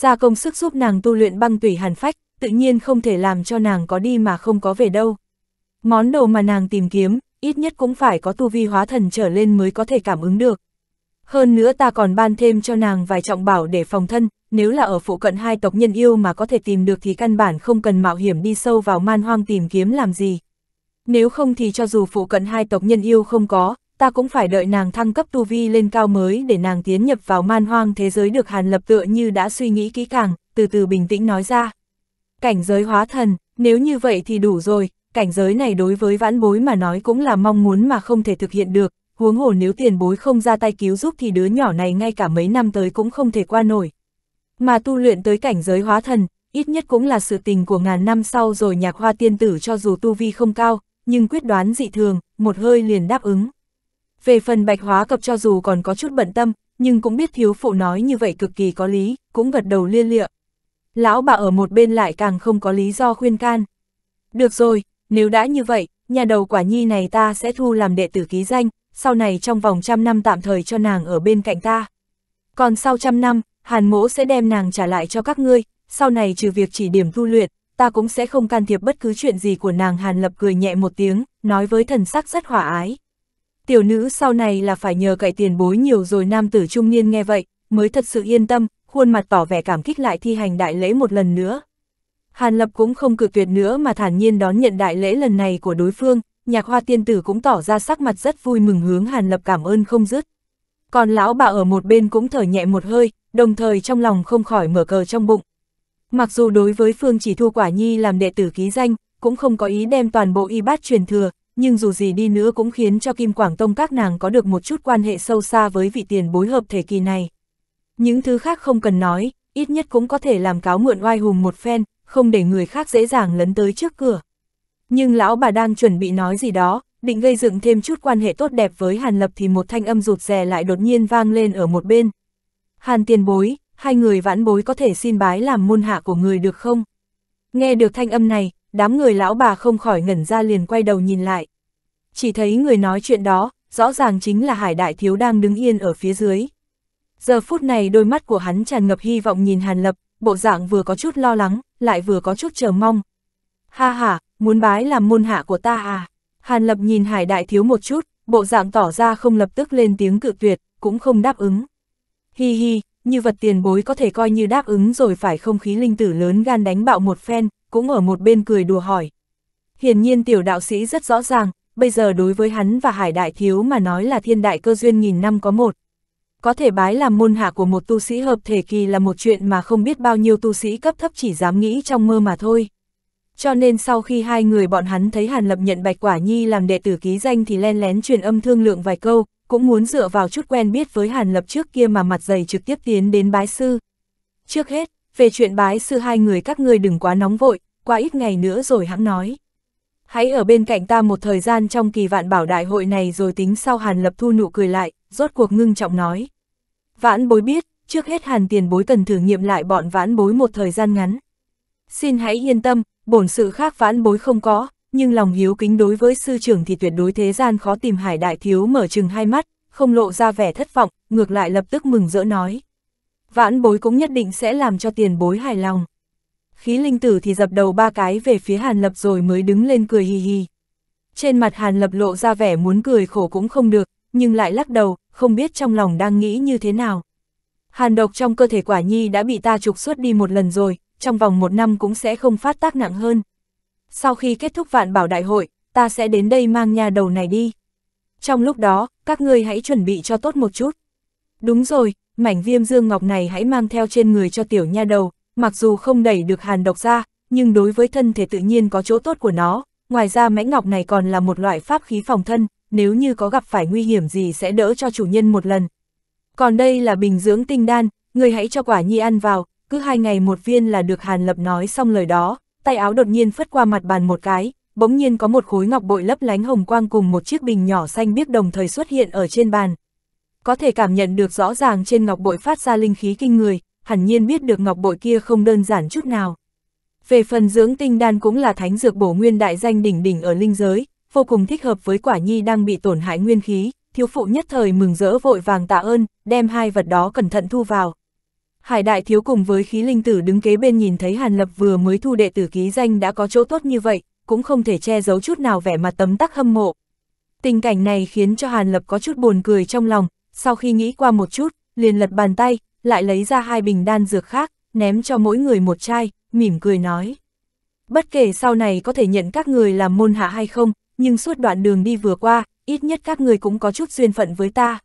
ra công sức giúp nàng tu luyện băng tủy hàn phách, tự nhiên không thể làm cho nàng có đi mà không có về đâu. Món đồ mà nàng tìm kiếm, ít nhất cũng phải có tu vi hóa thần trở lên mới có thể cảm ứng được. Hơn nữa ta còn ban thêm cho nàng vài trọng bảo để phòng thân, nếu là ở phụ cận hai tộc nhân yêu mà có thể tìm được thì căn bản không cần mạo hiểm đi sâu vào man hoang tìm kiếm làm gì. Nếu không thì cho dù phụ cận hai tộc nhân yêu không có, ta cũng phải đợi nàng thăng cấp tu vi lên cao mới để nàng tiến nhập vào man hoang thế giới được Hàn Lập tựa như đã suy nghĩ kỹ càng, từ từ bình tĩnh nói ra. Cảnh giới hóa thần, nếu như vậy thì đủ rồi, cảnh giới này đối với vãn bối mà nói cũng là mong muốn mà không thể thực hiện được, huống hồ nếu tiền bối không ra tay cứu giúp thì đứa nhỏ này ngay cả mấy năm tới cũng không thể qua nổi. Mà tu luyện tới cảnh giới hóa thần, ít nhất cũng là sự tình của ngàn năm sau rồi nhạc hoa tiên tử cho dù tu vi không cao, nhưng quyết đoán dị thường, một hơi liền đáp ứng. Về phần bạch hóa cập cho dù còn có chút bận tâm, nhưng cũng biết thiếu phụ nói như vậy cực kỳ có lý, cũng gật đầu liên lịa. Lão bà ở một bên lại càng không có lý do khuyên can. Được rồi, nếu đã như vậy, nhà đầu quả nhi này ta sẽ thu làm đệ tử ký danh, sau này trong vòng trăm năm tạm thời cho nàng ở bên cạnh ta. Còn sau trăm năm, hàn mỗ sẽ đem nàng trả lại cho các ngươi, sau này trừ việc chỉ điểm tu luyện, ta cũng sẽ không can thiệp bất cứ chuyện gì của nàng hàn lập cười nhẹ một tiếng, nói với thần sắc rất hòa ái tiểu nữ sau này là phải nhờ cậy tiền bối nhiều rồi nam tử trung niên nghe vậy, mới thật sự yên tâm, khuôn mặt tỏ vẻ cảm kích lại thi hành đại lễ một lần nữa. Hàn Lập cũng không cự tuyệt nữa mà thản nhiên đón nhận đại lễ lần này của đối phương, nhạc hoa tiên tử cũng tỏ ra sắc mặt rất vui mừng hướng Hàn Lập cảm ơn không dứt. Còn lão bà ở một bên cũng thở nhẹ một hơi, đồng thời trong lòng không khỏi mở cờ trong bụng. Mặc dù đối với Phương chỉ thu quả nhi làm đệ tử ký danh, cũng không có ý đem toàn bộ y bát truyền thừa, nhưng dù gì đi nữa cũng khiến cho Kim Quảng Tông các nàng có được một chút quan hệ sâu xa với vị tiền bối hợp thể kỳ này. Những thứ khác không cần nói, ít nhất cũng có thể làm cáo mượn oai hùng một phen, không để người khác dễ dàng lấn tới trước cửa. Nhưng lão bà đang chuẩn bị nói gì đó, định gây dựng thêm chút quan hệ tốt đẹp với Hàn Lập thì một thanh âm rụt rè lại đột nhiên vang lên ở một bên. Hàn tiền bối, hai người vãn bối có thể xin bái làm môn hạ của người được không? Nghe được thanh âm này, đám người lão bà không khỏi ngẩn ra liền quay đầu nhìn lại, chỉ thấy người nói chuyện đó, rõ ràng chính là Hải Đại Thiếu đang đứng yên ở phía dưới. Giờ phút này đôi mắt của hắn tràn ngập hy vọng nhìn Hàn Lập, bộ dạng vừa có chút lo lắng, lại vừa có chút chờ mong. Ha ha, muốn bái làm môn hạ của ta à? Hàn Lập nhìn Hải Đại Thiếu một chút, bộ dạng tỏ ra không lập tức lên tiếng cự tuyệt, cũng không đáp ứng. Hi hi, như vật tiền bối có thể coi như đáp ứng rồi phải không khí linh tử lớn gan đánh bạo một phen, cũng ở một bên cười đùa hỏi. Hiển nhiên tiểu đạo sĩ rất rõ ràng, bây giờ đối với hắn và hải đại thiếu mà nói là thiên đại cơ duyên nghìn năm có một. Có thể bái làm môn hạ của một tu sĩ hợp thể kỳ là một chuyện mà không biết bao nhiêu tu sĩ cấp thấp chỉ dám nghĩ trong mơ mà thôi. Cho nên sau khi hai người bọn hắn thấy Hàn Lập nhận Bạch Quả Nhi làm đệ tử ký danh thì len lén truyền âm thương lượng vài câu, cũng muốn dựa vào chút quen biết với Hàn Lập trước kia mà mặt dày trực tiếp tiến đến bái sư. Trước hết, về chuyện bái sư hai người các ngươi đừng quá nóng vội, qua ít ngày nữa rồi hãng nói hãy ở bên cạnh ta một thời gian trong kỳ vạn bảo đại hội này rồi tính sau Hàn Lập Thu nụ cười lại, rốt cuộc ngưng trọng nói. Vãn bối biết, trước hết Hàn tiền bối cần thử nghiệm lại bọn vãn bối một thời gian ngắn. Xin hãy yên tâm, bổn sự khác vãn bối không có, nhưng lòng hiếu kính đối với sư trưởng thì tuyệt đối thế gian khó tìm hải đại thiếu mở chừng hai mắt, không lộ ra vẻ thất vọng, ngược lại lập tức mừng rỡ nói. Vãn bối cũng nhất định sẽ làm cho tiền bối hài lòng khí linh tử thì dập đầu ba cái về phía Hàn Lập rồi mới đứng lên cười hì hì. Trên mặt Hàn Lập lộ ra vẻ muốn cười khổ cũng không được, nhưng lại lắc đầu, không biết trong lòng đang nghĩ như thế nào. Hàn độc trong cơ thể quả nhi đã bị ta trục xuất đi một lần rồi, trong vòng một năm cũng sẽ không phát tác nặng hơn. Sau khi kết thúc vạn bảo đại hội, ta sẽ đến đây mang nhà đầu này đi. Trong lúc đó, các ngươi hãy chuẩn bị cho tốt một chút. Đúng rồi, mảnh viêm dương ngọc này hãy mang theo trên người cho tiểu nha đầu, mặc dù không đẩy được hàn độc ra, nhưng đối với thân thể tự nhiên có chỗ tốt của nó, ngoài ra mãnh ngọc này còn là một loại pháp khí phòng thân, nếu như có gặp phải nguy hiểm gì sẽ đỡ cho chủ nhân một lần. Còn đây là bình dưỡng tinh đan, người hãy cho quả nhi ăn vào, cứ hai ngày một viên là được Hàn Lập nói xong lời đó, tay áo đột nhiên phất qua mặt bàn một cái, bỗng nhiên có một khối ngọc bội lấp lánh hồng quang cùng một chiếc bình nhỏ xanh biếc đồng thời xuất hiện ở trên bàn. Có thể cảm nhận được rõ ràng trên ngọc bội phát ra linh khí kinh người, hẳn nhiên biết được ngọc bội kia không đơn giản chút nào. Về phần dưỡng tinh đan cũng là thánh dược bổ nguyên đại danh đỉnh đỉnh ở linh giới, vô cùng thích hợp với quả nhi đang bị tổn hại nguyên khí, thiếu phụ nhất thời mừng rỡ vội vàng tạ ơn, đem hai vật đó cẩn thận thu vào. Hải đại thiếu cùng với khí linh tử đứng kế bên nhìn thấy Hàn Lập vừa mới thu đệ tử ký danh đã có chỗ tốt như vậy, cũng không thể che giấu chút nào vẻ mặt tấm tắc hâm mộ. Tình cảnh này khiến cho Hàn Lập có chút buồn cười trong lòng, sau khi nghĩ qua một chút, liền lật bàn tay, lại lấy ra hai bình đan dược khác, ném cho mỗi người một chai, mỉm cười nói. Bất kể sau này có thể nhận các người làm môn hạ hay không, nhưng suốt đoạn đường đi vừa qua, ít nhất các người cũng có chút duyên phận với ta.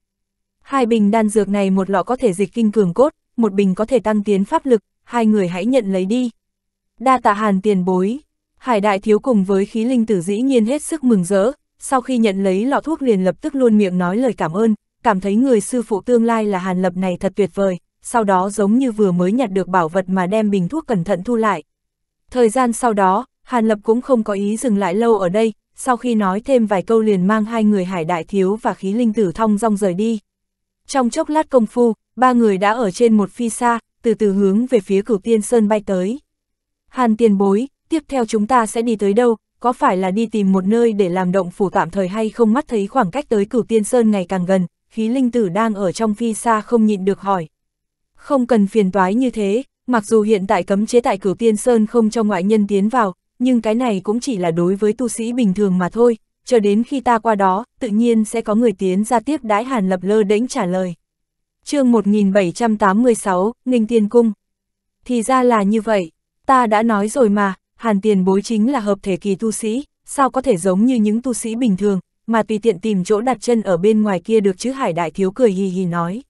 Hai bình đan dược này một lọ có thể dịch kinh cường cốt, một bình có thể tăng tiến pháp lực, hai người hãy nhận lấy đi. Đa tạ hàn tiền bối, hải đại thiếu cùng với khí linh tử dĩ nhiên hết sức mừng rỡ, sau khi nhận lấy lọ thuốc liền lập tức luôn miệng nói lời cảm ơn, cảm thấy người sư phụ tương lai là hàn lập này thật tuyệt vời sau đó giống như vừa mới nhặt được bảo vật mà đem bình thuốc cẩn thận thu lại. Thời gian sau đó, Hàn Lập cũng không có ý dừng lại lâu ở đây, sau khi nói thêm vài câu liền mang hai người hải đại thiếu và khí linh tử thong rong rời đi. Trong chốc lát công phu, ba người đã ở trên một phi xa, từ từ hướng về phía cửu tiên sơn bay tới. Hàn tiền bối, tiếp theo chúng ta sẽ đi tới đâu, có phải là đi tìm một nơi để làm động phủ tạm thời hay không mắt thấy khoảng cách tới cửu tiên sơn ngày càng gần, khí linh tử đang ở trong phi xa không nhịn được hỏi. Không cần phiền toái như thế, mặc dù hiện tại cấm chế tại cửu tiên sơn không cho ngoại nhân tiến vào, nhưng cái này cũng chỉ là đối với tu sĩ bình thường mà thôi, cho đến khi ta qua đó, tự nhiên sẽ có người tiến ra tiếp đái Hàn Lập lơ đễnh trả lời. chương 1786, Ninh Tiên Cung Thì ra là như vậy, ta đã nói rồi mà, Hàn Tiền bối chính là hợp thể kỳ tu sĩ, sao có thể giống như những tu sĩ bình thường, mà tùy tiện tìm chỗ đặt chân ở bên ngoài kia được chứ Hải Đại Thiếu cười hì hì nói.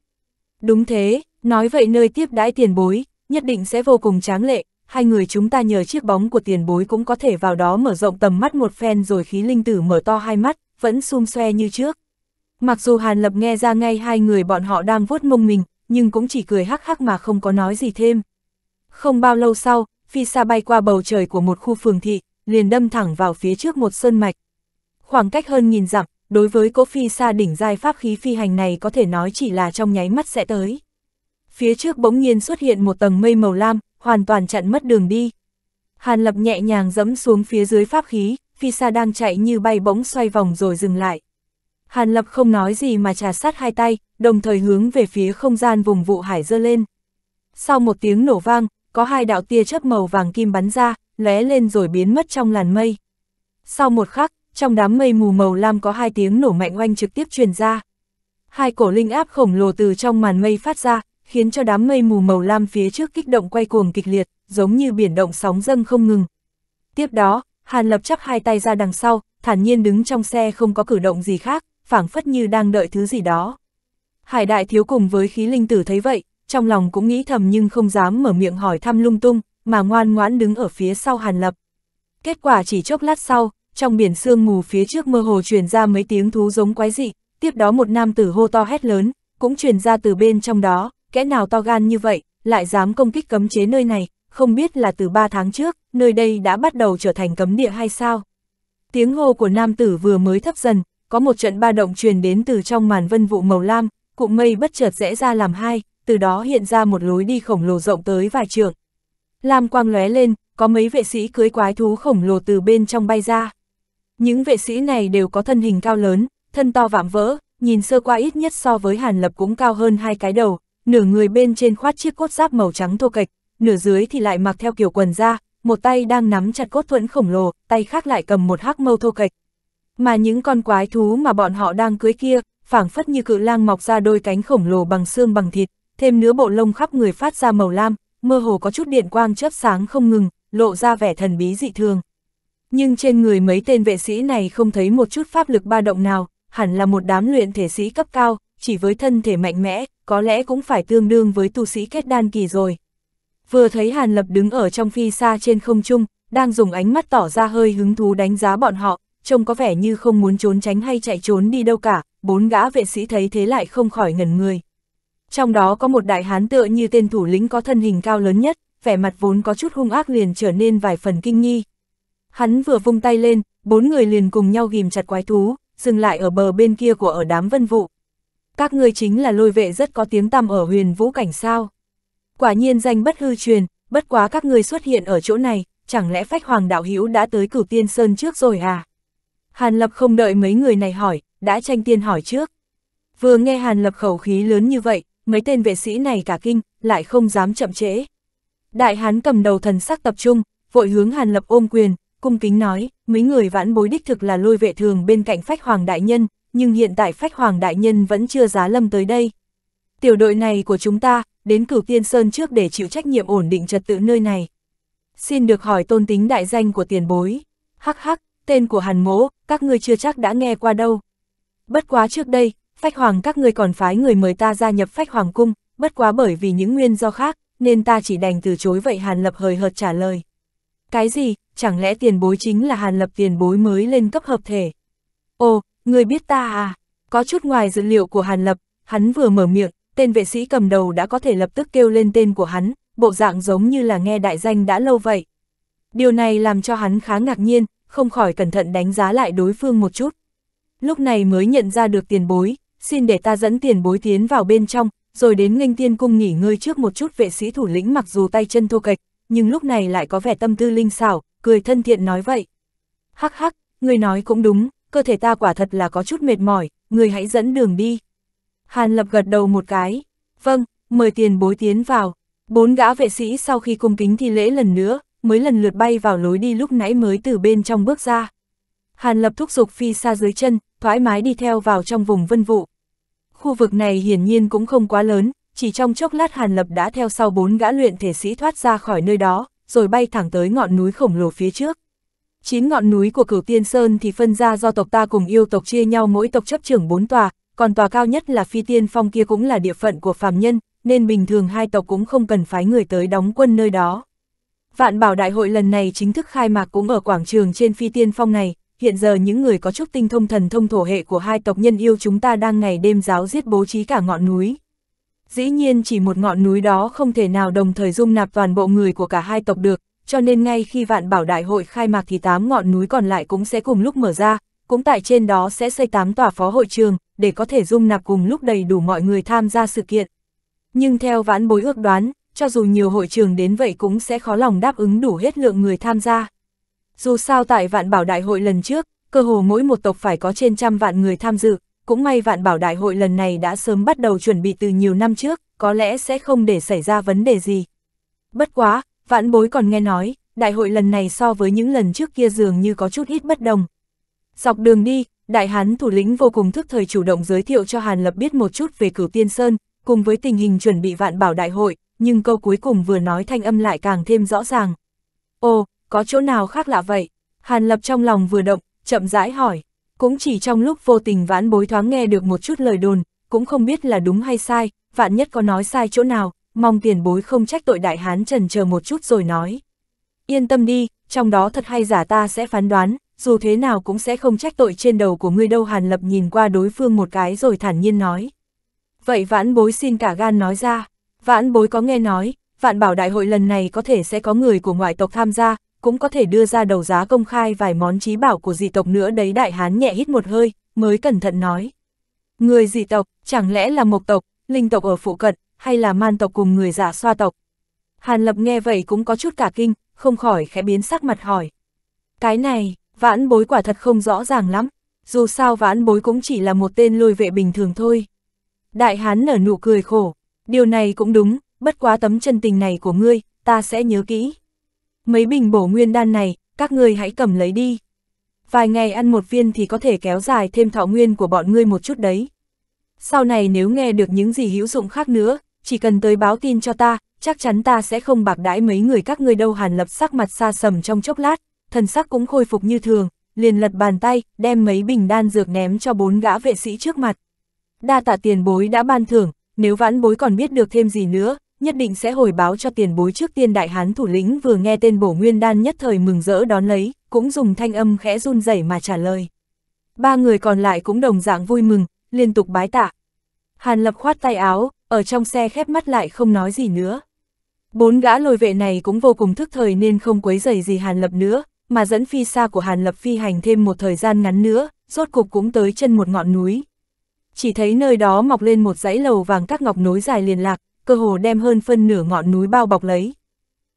Đúng thế, Nói vậy nơi tiếp đãi tiền bối, nhất định sẽ vô cùng tráng lệ, hai người chúng ta nhờ chiếc bóng của tiền bối cũng có thể vào đó mở rộng tầm mắt một phen rồi khí linh tử mở to hai mắt, vẫn xum xoe như trước. Mặc dù Hàn Lập nghe ra ngay hai người bọn họ đang vuốt mông mình, nhưng cũng chỉ cười hắc hắc mà không có nói gì thêm. Không bao lâu sau, phi xa bay qua bầu trời của một khu phường thị, liền đâm thẳng vào phía trước một sơn mạch. Khoảng cách hơn nghìn dặm, đối với cỗ phi xa đỉnh giai pháp khí phi hành này có thể nói chỉ là trong nháy mắt sẽ tới phía trước bỗng nhiên xuất hiện một tầng mây màu lam, hoàn toàn chặn mất đường đi. Hàn Lập nhẹ nhàng dẫm xuống phía dưới pháp khí, phi xa đang chạy như bay bỗng xoay vòng rồi dừng lại. Hàn Lập không nói gì mà trà sát hai tay, đồng thời hướng về phía không gian vùng vụ hải dơ lên. Sau một tiếng nổ vang, có hai đạo tia chớp màu vàng kim bắn ra, lóe lên rồi biến mất trong làn mây. Sau một khắc, trong đám mây mù màu lam có hai tiếng nổ mạnh oanh trực tiếp truyền ra. Hai cổ linh áp khổng lồ từ trong màn mây phát ra, khiến cho đám mây mù màu lam phía trước kích động quay cuồng kịch liệt, giống như biển động sóng dâng không ngừng. Tiếp đó, Hàn Lập chắp hai tay ra đằng sau, thản nhiên đứng trong xe không có cử động gì khác, phảng phất như đang đợi thứ gì đó. Hải đại thiếu cùng với khí linh tử thấy vậy, trong lòng cũng nghĩ thầm nhưng không dám mở miệng hỏi thăm lung tung, mà ngoan ngoãn đứng ở phía sau Hàn Lập. Kết quả chỉ chốc lát sau, trong biển sương mù phía trước mơ hồ truyền ra mấy tiếng thú giống quái dị, tiếp đó một nam tử hô to hét lớn, cũng truyền ra từ bên trong đó, kẻ nào to gan như vậy, lại dám công kích cấm chế nơi này, không biết là từ 3 tháng trước, nơi đây đã bắt đầu trở thành cấm địa hay sao. Tiếng hô của nam tử vừa mới thấp dần, có một trận ba động truyền đến từ trong màn vân vụ màu lam, cụm mây bất chợt rẽ ra làm hai, từ đó hiện ra một lối đi khổng lồ rộng tới vài trượng. Lam quang lóe lên, có mấy vệ sĩ cưới quái thú khổng lồ từ bên trong bay ra. Những vệ sĩ này đều có thân hình cao lớn, thân to vạm vỡ, nhìn sơ qua ít nhất so với Hàn Lập cũng cao hơn hai cái đầu, nửa người bên trên khoát chiếc cốt giáp màu trắng thô kệch, nửa dưới thì lại mặc theo kiểu quần da, một tay đang nắm chặt cốt thuẫn khổng lồ, tay khác lại cầm một hắc mâu thô kệch. Mà những con quái thú mà bọn họ đang cưới kia, phảng phất như cự lang mọc ra đôi cánh khổng lồ bằng xương bằng thịt, thêm nứa bộ lông khắp người phát ra màu lam, mơ hồ có chút điện quang chớp sáng không ngừng, lộ ra vẻ thần bí dị thường. Nhưng trên người mấy tên vệ sĩ này không thấy một chút pháp lực ba động nào, hẳn là một đám luyện thể sĩ cấp cao, chỉ với thân thể mạnh mẽ, có lẽ cũng phải tương đương với tu sĩ kết đan kỳ rồi. Vừa thấy Hàn Lập đứng ở trong phi xa trên không trung, đang dùng ánh mắt tỏ ra hơi hứng thú đánh giá bọn họ, trông có vẻ như không muốn trốn tránh hay chạy trốn đi đâu cả, bốn gã vệ sĩ thấy thế lại không khỏi ngẩn người. Trong đó có một đại hán tựa như tên thủ lĩnh có thân hình cao lớn nhất, vẻ mặt vốn có chút hung ác liền trở nên vài phần kinh nghi. Hắn vừa vung tay lên, bốn người liền cùng nhau ghim chặt quái thú, dừng lại ở bờ bên kia của ở đám vân vụ các ngươi chính là lôi vệ rất có tiếng tăm ở huyền vũ cảnh sao. Quả nhiên danh bất hư truyền, bất quá các ngươi xuất hiện ở chỗ này, chẳng lẽ phách hoàng đạo hữu đã tới cửu tiên sơn trước rồi à? Hàn Lập không đợi mấy người này hỏi, đã tranh tiên hỏi trước. Vừa nghe Hàn Lập khẩu khí lớn như vậy, mấy tên vệ sĩ này cả kinh, lại không dám chậm trễ. Đại hán cầm đầu thần sắc tập trung, vội hướng Hàn Lập ôm quyền, cung kính nói, mấy người vãn bối đích thực là lôi vệ thường bên cạnh phách hoàng đại nhân, nhưng hiện tại phách hoàng đại nhân vẫn chưa giá lâm tới đây. Tiểu đội này của chúng ta, đến cửu tiên sơn trước để chịu trách nhiệm ổn định trật tự nơi này. Xin được hỏi tôn tính đại danh của tiền bối. Hắc hắc, tên của hàn mỗ, các ngươi chưa chắc đã nghe qua đâu. Bất quá trước đây, phách hoàng các ngươi còn phái người mời ta gia nhập phách hoàng cung, bất quá bởi vì những nguyên do khác, nên ta chỉ đành từ chối vậy hàn lập hời hợt trả lời. Cái gì, chẳng lẽ tiền bối chính là hàn lập tiền bối mới lên cấp hợp thể? Ồ, Người biết ta à? Có chút ngoài dữ liệu của Hàn Lập, hắn vừa mở miệng, tên vệ sĩ cầm đầu đã có thể lập tức kêu lên tên của hắn, bộ dạng giống như là nghe đại danh đã lâu vậy. Điều này làm cho hắn khá ngạc nhiên, không khỏi cẩn thận đánh giá lại đối phương một chút. Lúc này mới nhận ra được tiền bối, xin để ta dẫn tiền bối tiến vào bên trong, rồi đến nghênh tiên cung nghỉ ngơi trước một chút vệ sĩ thủ lĩnh mặc dù tay chân thô kệch, nhưng lúc này lại có vẻ tâm tư linh xảo, cười thân thiện nói vậy. Hắc hắc, người nói cũng đúng, cơ thể ta quả thật là có chút mệt mỏi, người hãy dẫn đường đi. Hàn Lập gật đầu một cái, vâng, mời tiền bối tiến vào. Bốn gã vệ sĩ sau khi cung kính thi lễ lần nữa, mới lần lượt bay vào lối đi lúc nãy mới từ bên trong bước ra. Hàn Lập thúc giục phi xa dưới chân, thoải mái đi theo vào trong vùng vân vụ. Khu vực này hiển nhiên cũng không quá lớn, chỉ trong chốc lát Hàn Lập đã theo sau bốn gã luyện thể sĩ thoát ra khỏi nơi đó, rồi bay thẳng tới ngọn núi khổng lồ phía trước. Chín ngọn núi của cửu tiên sơn thì phân ra do tộc ta cùng yêu tộc chia nhau mỗi tộc chấp trưởng bốn tòa, còn tòa cao nhất là phi tiên phong kia cũng là địa phận của phàm nhân, nên bình thường hai tộc cũng không cần phái người tới đóng quân nơi đó. Vạn bảo đại hội lần này chính thức khai mạc cũng ở quảng trường trên phi tiên phong này, hiện giờ những người có chút tinh thông thần thông thổ hệ của hai tộc nhân yêu chúng ta đang ngày đêm giáo giết bố trí cả ngọn núi. Dĩ nhiên chỉ một ngọn núi đó không thể nào đồng thời dung nạp toàn bộ người của cả hai tộc được, cho nên ngay khi vạn bảo đại hội khai mạc thì tám ngọn núi còn lại cũng sẽ cùng lúc mở ra, cũng tại trên đó sẽ xây tám tòa phó hội trường, để có thể dung nạp cùng lúc đầy đủ mọi người tham gia sự kiện. Nhưng theo vãn bối ước đoán, cho dù nhiều hội trường đến vậy cũng sẽ khó lòng đáp ứng đủ hết lượng người tham gia. Dù sao tại vạn bảo đại hội lần trước, cơ hồ mỗi một tộc phải có trên trăm vạn người tham dự, cũng may vạn bảo đại hội lần này đã sớm bắt đầu chuẩn bị từ nhiều năm trước, có lẽ sẽ không để xảy ra vấn đề gì. Bất quá, Vãn bối còn nghe nói, đại hội lần này so với những lần trước kia dường như có chút ít bất đồng. Dọc đường đi, đại hán thủ lĩnh vô cùng thức thời chủ động giới thiệu cho Hàn Lập biết một chút về cửu tiên sơn, cùng với tình hình chuẩn bị vạn bảo đại hội, nhưng câu cuối cùng vừa nói thanh âm lại càng thêm rõ ràng. Ồ, có chỗ nào khác lạ vậy? Hàn Lập trong lòng vừa động, chậm rãi hỏi. Cũng chỉ trong lúc vô tình vãn bối thoáng nghe được một chút lời đồn, cũng không biết là đúng hay sai, vạn nhất có nói sai chỗ nào, mong tiền bối không trách tội đại hán trần chờ một chút rồi nói. Yên tâm đi, trong đó thật hay giả ta sẽ phán đoán, dù thế nào cũng sẽ không trách tội trên đầu của ngươi đâu Hàn Lập nhìn qua đối phương một cái rồi thản nhiên nói. Vậy vãn bối xin cả gan nói ra, vãn bối có nghe nói, vạn bảo đại hội lần này có thể sẽ có người của ngoại tộc tham gia, cũng có thể đưa ra đầu giá công khai vài món trí bảo của dị tộc nữa đấy đại hán nhẹ hít một hơi, mới cẩn thận nói. Người dị tộc, chẳng lẽ là mộc tộc, linh tộc ở phụ cận, hay là man tộc cùng người giả dạ xoa tộc. Hàn Lập nghe vậy cũng có chút cả kinh, không khỏi khẽ biến sắc mặt hỏi. Cái này, vãn bối quả thật không rõ ràng lắm, dù sao vãn bối cũng chỉ là một tên lôi vệ bình thường thôi. Đại hán nở nụ cười khổ, điều này cũng đúng, bất quá tấm chân tình này của ngươi, ta sẽ nhớ kỹ. Mấy bình bổ nguyên đan này, các ngươi hãy cầm lấy đi. Vài ngày ăn một viên thì có thể kéo dài thêm thọ nguyên của bọn ngươi một chút đấy. Sau này nếu nghe được những gì hữu dụng khác nữa, chỉ cần tới báo tin cho ta, chắc chắn ta sẽ không bạc đãi mấy người các ngươi đâu hàn lập sắc mặt xa sầm trong chốc lát, thần sắc cũng khôi phục như thường, liền lật bàn tay, đem mấy bình đan dược ném cho bốn gã vệ sĩ trước mặt. Đa tạ tiền bối đã ban thưởng, nếu vãn bối còn biết được thêm gì nữa, nhất định sẽ hồi báo cho tiền bối trước tiên đại hán thủ lĩnh vừa nghe tên bổ nguyên đan nhất thời mừng rỡ đón lấy, cũng dùng thanh âm khẽ run rẩy mà trả lời. Ba người còn lại cũng đồng dạng vui mừng, liên tục bái tạ. Hàn lập khoát tay áo, ở trong xe khép mắt lại không nói gì nữa. Bốn gã lôi vệ này cũng vô cùng thức thời nên không quấy rầy gì Hàn Lập nữa, mà dẫn phi xa của Hàn Lập phi hành thêm một thời gian ngắn nữa, rốt cục cũng tới chân một ngọn núi. Chỉ thấy nơi đó mọc lên một dãy lầu vàng các ngọc nối dài liền lạc, cơ hồ đem hơn phân nửa ngọn núi bao bọc lấy.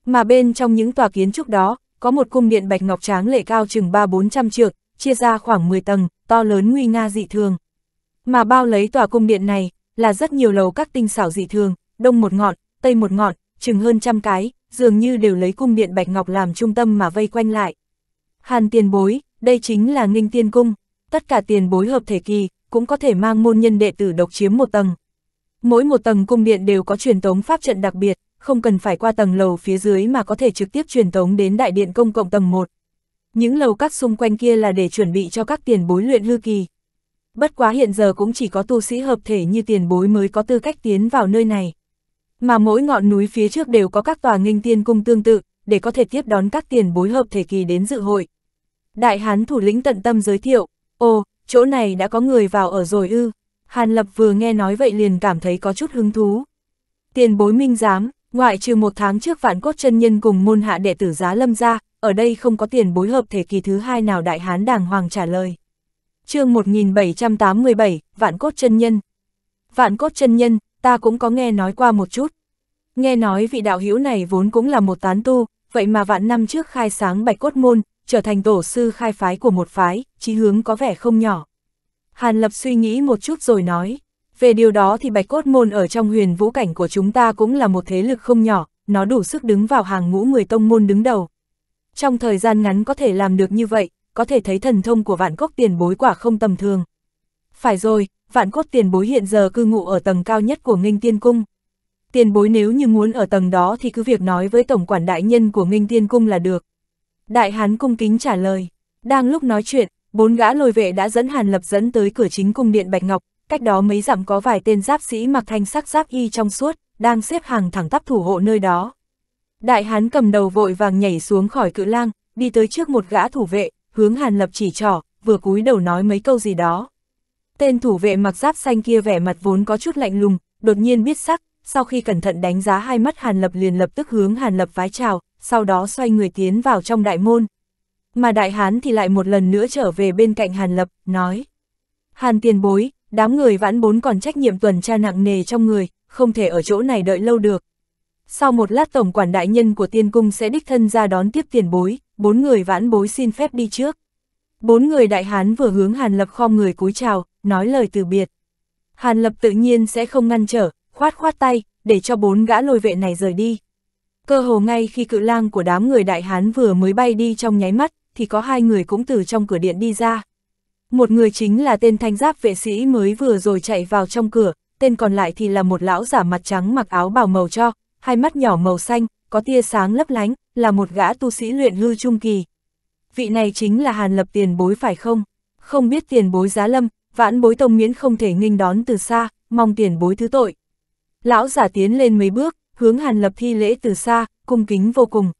Mà bên trong những tòa kiến trúc đó, có một cung điện bạch ngọc tráng lệ cao chừng 3-400 trượng, chia ra khoảng 10 tầng, to lớn nguy nga dị thường. Mà bao lấy tòa cung điện này, là rất nhiều lầu các tinh xảo dị thường, đông một ngọn, tây một ngọn, chừng hơn trăm cái, dường như đều lấy cung điện bạch ngọc làm trung tâm mà vây quanh lại. Hàn tiền bối, đây chính là Ninh tiên cung, tất cả tiền bối hợp thể kỳ, cũng có thể mang môn nhân đệ tử độc chiếm một tầng. Mỗi một tầng cung điện đều có truyền tống pháp trận đặc biệt, không cần phải qua tầng lầu phía dưới mà có thể trực tiếp truyền tống đến đại điện công cộng tầng 1. Những lầu các xung quanh kia là để chuẩn bị cho các tiền bối luyện hư kỳ bất quá hiện giờ cũng chỉ có tu sĩ hợp thể như tiền bối mới có tư cách tiến vào nơi này. Mà mỗi ngọn núi phía trước đều có các tòa nghinh tiên cung tương tự, để có thể tiếp đón các tiền bối hợp thể kỳ đến dự hội. Đại hán thủ lĩnh tận tâm giới thiệu, ồ, chỗ này đã có người vào ở rồi ư. Hàn Lập vừa nghe nói vậy liền cảm thấy có chút hứng thú. Tiền bối minh giám, ngoại trừ một tháng trước vạn cốt chân nhân cùng môn hạ đệ tử giá lâm ra, ở đây không có tiền bối hợp thể kỳ thứ hai nào đại hán đàng hoàng trả lời chương 1787, Vạn Cốt chân Nhân. Vạn Cốt chân Nhân, ta cũng có nghe nói qua một chút. Nghe nói vị đạo hữu này vốn cũng là một tán tu, vậy mà vạn năm trước khai sáng bạch cốt môn, trở thành tổ sư khai phái của một phái, chí hướng có vẻ không nhỏ. Hàn Lập suy nghĩ một chút rồi nói, về điều đó thì bạch cốt môn ở trong huyền vũ cảnh của chúng ta cũng là một thế lực không nhỏ, nó đủ sức đứng vào hàng ngũ người tông môn đứng đầu. Trong thời gian ngắn có thể làm được như vậy, có thể thấy thần thông của vạn cốc tiền bối quả không tầm thường. Phải rồi, vạn cốt tiền bối hiện giờ cư ngụ ở tầng cao nhất của nghênh tiên cung. Tiền bối nếu như muốn ở tầng đó thì cứ việc nói với tổng quản đại nhân của nghênh tiên cung là được. Đại hán cung kính trả lời. Đang lúc nói chuyện, bốn gã lôi vệ đã dẫn Hàn Lập dẫn tới cửa chính cung điện Bạch Ngọc, cách đó mấy dặm có vài tên giáp sĩ mặc thanh sắc giáp y trong suốt, đang xếp hàng thẳng tắp thủ hộ nơi đó. Đại hán cầm đầu vội vàng nhảy xuống khỏi cự lang, đi tới trước một gã thủ vệ, hướng Hàn Lập chỉ trỏ, vừa cúi đầu nói mấy câu gì đó. Tên thủ vệ mặc giáp xanh kia vẻ mặt vốn có chút lạnh lùng, đột nhiên biết sắc, sau khi cẩn thận đánh giá hai mắt Hàn Lập liền lập tức hướng Hàn Lập vái chào, sau đó xoay người tiến vào trong đại môn. Mà đại hán thì lại một lần nữa trở về bên cạnh Hàn Lập, nói. Hàn tiền bối, đám người vãn bốn còn trách nhiệm tuần tra nặng nề trong người, không thể ở chỗ này đợi lâu được. Sau một lát tổng quản đại nhân của tiên cung sẽ đích thân ra đón tiếp tiền bối, bốn người vãn bối xin phép đi trước. Bốn người đại hán vừa hướng Hàn Lập khom người cúi chào, nói lời từ biệt. Hàn Lập tự nhiên sẽ không ngăn trở, khoát khoát tay, để cho bốn gã lôi vệ này rời đi. Cơ hồ ngay khi cự lang của đám người đại hán vừa mới bay đi trong nháy mắt, thì có hai người cũng từ trong cửa điện đi ra. Một người chính là tên thanh giáp vệ sĩ mới vừa rồi chạy vào trong cửa, tên còn lại thì là một lão giả mặt trắng mặc áo bào màu cho, hai mắt nhỏ màu xanh, có tia sáng lấp lánh, là một gã tu sĩ luyện hư trung kỳ. Vị này chính là Hàn Lập tiền bối phải không? Không biết tiền bối giá lâm, vãn bối tông miễn không thể nghinh đón từ xa, mong tiền bối thứ tội. Lão giả tiến lên mấy bước, hướng Hàn Lập thi lễ từ xa, cung kính vô cùng.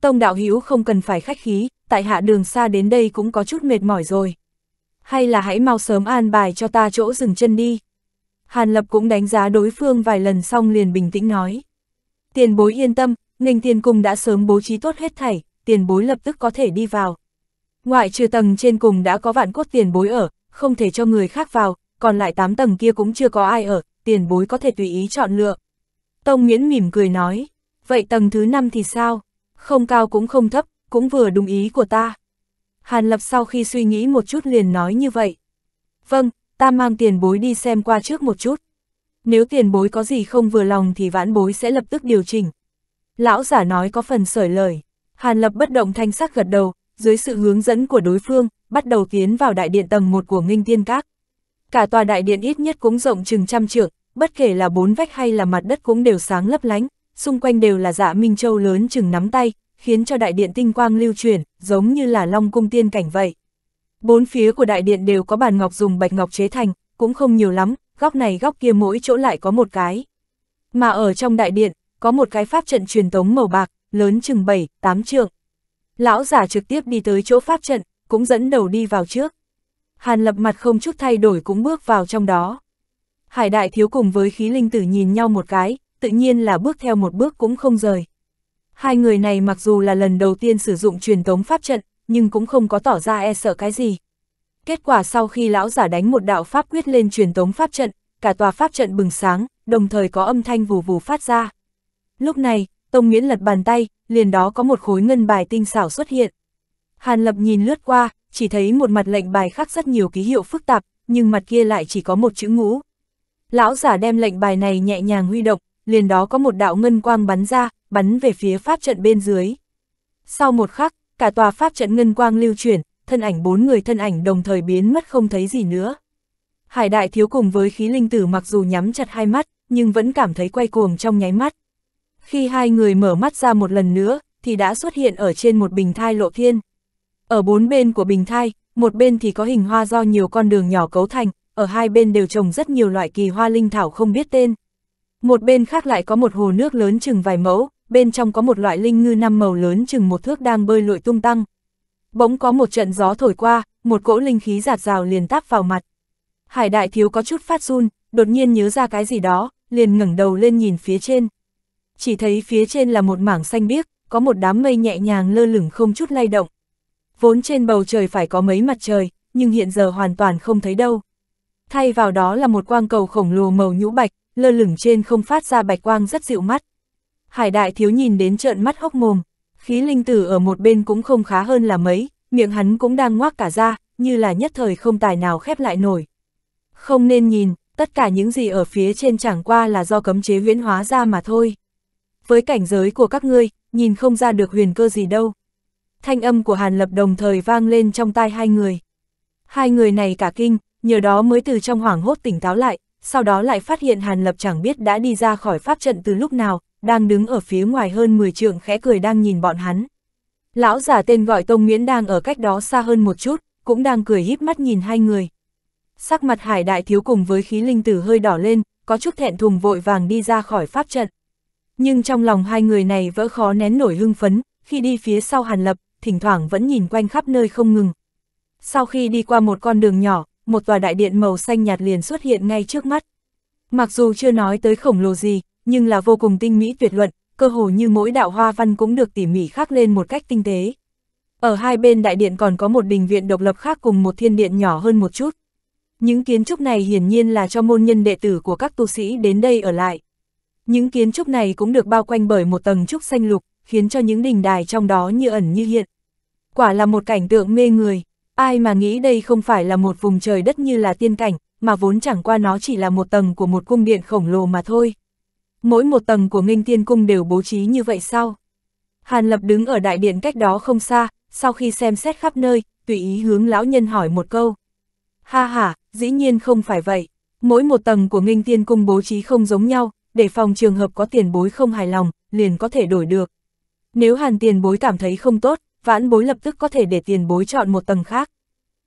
Tông đạo hữu không cần phải khách khí, tại hạ đường xa đến đây cũng có chút mệt mỏi rồi. Hay là hãy mau sớm an bài cho ta chỗ dừng chân đi. Hàn Lập cũng đánh giá đối phương vài lần xong liền bình tĩnh nói. Tiền bối yên tâm, Ninh Thiên Cung đã sớm bố trí tốt hết thảy, tiền bối lập tức có thể đi vào. Ngoại trừ tầng trên cùng đã có vạn cốt tiền bối ở, không thể cho người khác vào, còn lại 8 tầng kia cũng chưa có ai ở, tiền bối có thể tùy ý chọn lựa. Tông Nguyễn mỉm cười nói, vậy tầng thứ 5 thì sao? Không cao cũng không thấp, cũng vừa đúng ý của ta. Hàn Lập sau khi suy nghĩ một chút liền nói như vậy. Vâng, ta mang tiền bối đi xem qua trước một chút. Nếu tiền bối có gì không vừa lòng thì vãn bối sẽ lập tức điều chỉnh. Lão giả nói có phần sởi lời. Hàn Lập bất động thanh sắc gật đầu, dưới sự hướng dẫn của đối phương, bắt đầu tiến vào đại điện tầng 1 của Nghinh Tiên Các. Cả tòa đại điện ít nhất cũng rộng chừng trăm trượng, bất kể là bốn vách hay là mặt đất cũng đều sáng lấp lánh, xung quanh đều là dạ minh châu lớn chừng nắm tay, khiến cho đại điện tinh quang lưu chuyển, giống như là long cung tiên cảnh vậy. Bốn phía của đại điện đều có bàn ngọc dùng bạch ngọc chế thành, cũng không nhiều lắm, góc này góc kia mỗi chỗ lại có một cái. Mà ở trong đại điện, có một cái pháp trận truyền tống màu bạc, lớn chừng 7, 8 trượng. Lão giả trực tiếp đi tới chỗ pháp trận, cũng dẫn đầu đi vào trước. Hàn lập mặt không chút thay đổi cũng bước vào trong đó. Hải đại thiếu cùng với khí linh tử nhìn nhau một cái, tự nhiên là bước theo một bước cũng không rời. Hai người này mặc dù là lần đầu tiên sử dụng truyền tống pháp trận, nhưng cũng không có tỏ ra e sợ cái gì. Kết quả sau khi lão giả đánh một đạo pháp quyết lên truyền tống pháp trận, cả tòa pháp trận bừng sáng, đồng thời có âm thanh vù vù phát ra. Lúc này, Tông Nguyễn lật bàn tay, liền đó có một khối ngân bài tinh xảo xuất hiện. Hàn Lập nhìn lướt qua, chỉ thấy một mặt lệnh bài khác rất nhiều ký hiệu phức tạp, nhưng mặt kia lại chỉ có một chữ ngũ. Lão giả đem lệnh bài này nhẹ nhàng huy động, liền đó có một đạo ngân quang bắn ra, bắn về phía pháp trận bên dưới. Sau một khắc, cả tòa pháp trận ngân quang lưu chuyển, thân ảnh bốn người thân ảnh đồng thời biến mất không thấy gì nữa. Hải đại thiếu cùng với khí linh tử mặc dù nhắm chặt hai mắt, nhưng vẫn cảm thấy quay cuồng trong nháy mắt. Khi hai người mở mắt ra một lần nữa, thì đã xuất hiện ở trên một bình thai lộ thiên. Ở bốn bên của bình thai, một bên thì có hình hoa do nhiều con đường nhỏ cấu thành, ở hai bên đều trồng rất nhiều loại kỳ hoa linh thảo không biết tên. Một bên khác lại có một hồ nước lớn chừng vài mẫu, bên trong có một loại linh ngư năm màu lớn chừng một thước đang bơi lội tung tăng. Bỗng có một trận gió thổi qua, một cỗ linh khí giạt rào liền táp vào mặt. Hải đại thiếu có chút phát run, đột nhiên nhớ ra cái gì đó, liền ngẩng đầu lên nhìn phía trên chỉ thấy phía trên là một mảng xanh biếc, có một đám mây nhẹ nhàng lơ lửng không chút lay động. Vốn trên bầu trời phải có mấy mặt trời, nhưng hiện giờ hoàn toàn không thấy đâu. Thay vào đó là một quang cầu khổng lồ màu nhũ bạch, lơ lửng trên không phát ra bạch quang rất dịu mắt. Hải đại thiếu nhìn đến trợn mắt hốc mồm, khí linh tử ở một bên cũng không khá hơn là mấy, miệng hắn cũng đang ngoác cả ra, như là nhất thời không tài nào khép lại nổi. Không nên nhìn, tất cả những gì ở phía trên chẳng qua là do cấm chế viễn hóa ra mà thôi với cảnh giới của các ngươi, nhìn không ra được huyền cơ gì đâu. Thanh âm của Hàn Lập đồng thời vang lên trong tai hai người. Hai người này cả kinh, nhờ đó mới từ trong hoảng hốt tỉnh táo lại, sau đó lại phát hiện Hàn Lập chẳng biết đã đi ra khỏi pháp trận từ lúc nào, đang đứng ở phía ngoài hơn 10 trượng khẽ cười đang nhìn bọn hắn. Lão giả tên gọi Tông Miễn đang ở cách đó xa hơn một chút, cũng đang cười híp mắt nhìn hai người. Sắc mặt hải đại thiếu cùng với khí linh tử hơi đỏ lên, có chút thẹn thùng vội vàng đi ra khỏi pháp trận. Nhưng trong lòng hai người này vỡ khó nén nổi hưng phấn, khi đi phía sau Hàn Lập, thỉnh thoảng vẫn nhìn quanh khắp nơi không ngừng. Sau khi đi qua một con đường nhỏ, một tòa đại điện màu xanh nhạt liền xuất hiện ngay trước mắt. Mặc dù chưa nói tới khổng lồ gì, nhưng là vô cùng tinh mỹ tuyệt luận, cơ hồ như mỗi đạo hoa văn cũng được tỉ mỉ khắc lên một cách tinh tế. Ở hai bên đại điện còn có một đình viện độc lập khác cùng một thiên điện nhỏ hơn một chút. Những kiến trúc này hiển nhiên là cho môn nhân đệ tử của các tu sĩ đến đây ở lại. Những kiến trúc này cũng được bao quanh bởi một tầng trúc xanh lục, khiến cho những đình đài trong đó như ẩn như hiện. Quả là một cảnh tượng mê người, ai mà nghĩ đây không phải là một vùng trời đất như là tiên cảnh, mà vốn chẳng qua nó chỉ là một tầng của một cung điện khổng lồ mà thôi. Mỗi một tầng của nghênh tiên cung đều bố trí như vậy sao? Hàn Lập đứng ở đại điện cách đó không xa, sau khi xem xét khắp nơi, tùy ý hướng lão nhân hỏi một câu. Ha ha, dĩ nhiên không phải vậy. Mỗi một tầng của nghênh tiên cung bố trí không giống nhau, để phòng trường hợp có tiền bối không hài lòng, liền có thể đổi được. Nếu hàn tiền bối cảm thấy không tốt, vãn bối lập tức có thể để tiền bối chọn một tầng khác.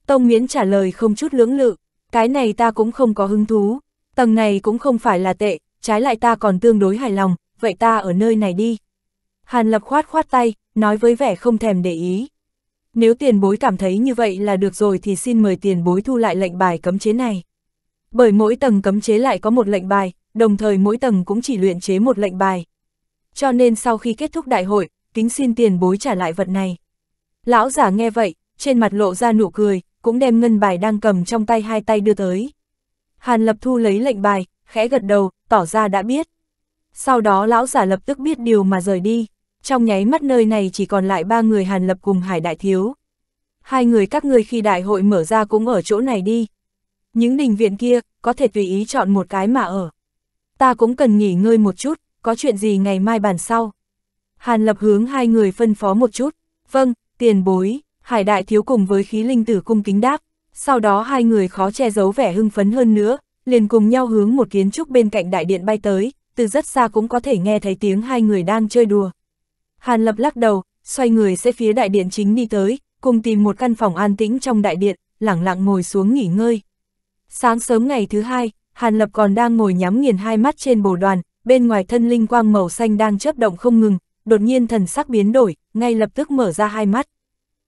Tông Miễn trả lời không chút lưỡng lự, cái này ta cũng không có hứng thú, tầng này cũng không phải là tệ, trái lại ta còn tương đối hài lòng, vậy ta ở nơi này đi. Hàn lập khoát khoát tay, nói với vẻ không thèm để ý. Nếu tiền bối cảm thấy như vậy là được rồi thì xin mời tiền bối thu lại lệnh bài cấm chế này. Bởi mỗi tầng cấm chế lại có một lệnh bài, đồng thời mỗi tầng cũng chỉ luyện chế một lệnh bài. Cho nên sau khi kết thúc đại hội, kính xin tiền bối trả lại vật này. Lão giả nghe vậy, trên mặt lộ ra nụ cười, cũng đem ngân bài đang cầm trong tay hai tay đưa tới. Hàn Lập Thu lấy lệnh bài, khẽ gật đầu, tỏ ra đã biết. Sau đó lão giả lập tức biết điều mà rời đi, trong nháy mắt nơi này chỉ còn lại ba người Hàn Lập cùng Hải Đại Thiếu. Hai người các ngươi khi đại hội mở ra cũng ở chỗ này đi. Những đình viện kia, có thể tùy ý chọn một cái mà ở ta cũng cần nghỉ ngơi một chút, có chuyện gì ngày mai bàn sau. Hàn lập hướng hai người phân phó một chút, vâng, tiền bối, hải đại thiếu cùng với khí linh tử cung kính đáp, sau đó hai người khó che giấu vẻ hưng phấn hơn nữa, liền cùng nhau hướng một kiến trúc bên cạnh đại điện bay tới, từ rất xa cũng có thể nghe thấy tiếng hai người đang chơi đùa. Hàn lập lắc đầu, xoay người sẽ phía đại điện chính đi tới, cùng tìm một căn phòng an tĩnh trong đại điện, lặng lặng ngồi xuống nghỉ ngơi. Sáng sớm ngày thứ hai, Hàn Lập còn đang ngồi nhắm nghiền hai mắt trên bồ đoàn, bên ngoài thân linh quang màu xanh đang chớp động không ngừng, đột nhiên thần sắc biến đổi, ngay lập tức mở ra hai mắt.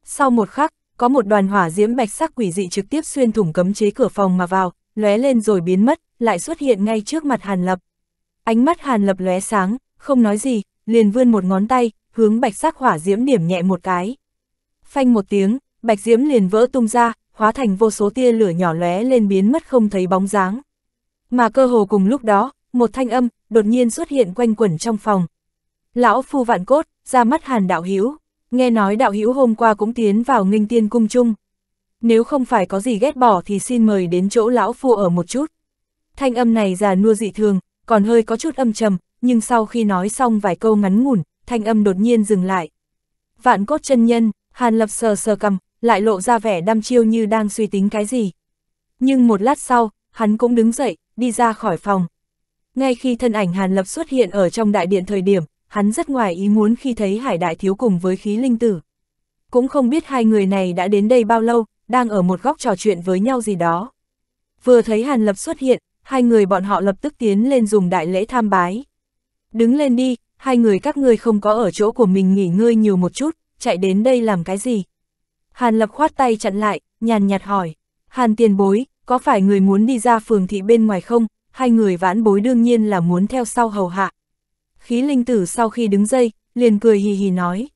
Sau một khắc, có một đoàn hỏa diễm bạch sắc quỷ dị trực tiếp xuyên thủng cấm chế cửa phòng mà vào, lóe lên rồi biến mất, lại xuất hiện ngay trước mặt Hàn Lập. Ánh mắt Hàn Lập lóe sáng, không nói gì, liền vươn một ngón tay, hướng bạch sắc hỏa diễm điểm nhẹ một cái. Phanh một tiếng, bạch diễm liền vỡ tung ra, hóa thành vô số tia lửa nhỏ lóe lên biến mất không thấy bóng dáng mà cơ hồ cùng lúc đó, một thanh âm, đột nhiên xuất hiện quanh quẩn trong phòng. Lão Phu Vạn Cốt, ra mắt Hàn Đạo Hữu nghe nói Đạo Hữu hôm qua cũng tiến vào nghinh tiên cung chung. Nếu không phải có gì ghét bỏ thì xin mời đến chỗ Lão Phu ở một chút. Thanh âm này già nua dị thường, còn hơi có chút âm trầm, nhưng sau khi nói xong vài câu ngắn ngủn, thanh âm đột nhiên dừng lại. Vạn Cốt chân nhân, Hàn Lập sờ sờ cầm, lại lộ ra vẻ đăm chiêu như đang suy tính cái gì. Nhưng một lát sau, hắn cũng đứng dậy, đi ra khỏi phòng. Ngay khi thân ảnh Hàn Lập xuất hiện ở trong đại điện thời điểm, hắn rất ngoài ý muốn khi thấy Hải Đại Thiếu cùng với khí linh tử. Cũng không biết hai người này đã đến đây bao lâu, đang ở một góc trò chuyện với nhau gì đó. Vừa thấy Hàn Lập xuất hiện, hai người bọn họ lập tức tiến lên dùng đại lễ tham bái. Đứng lên đi, hai người các ngươi không có ở chỗ của mình nghỉ ngơi nhiều một chút, chạy đến đây làm cái gì? Hàn Lập khoát tay chặn lại, nhàn nhạt hỏi. Hàn tiền bối, có phải người muốn đi ra phường thị bên ngoài không, hai người vãn bối đương nhiên là muốn theo sau hầu hạ. Khí linh tử sau khi đứng dây, liền cười hì hì nói.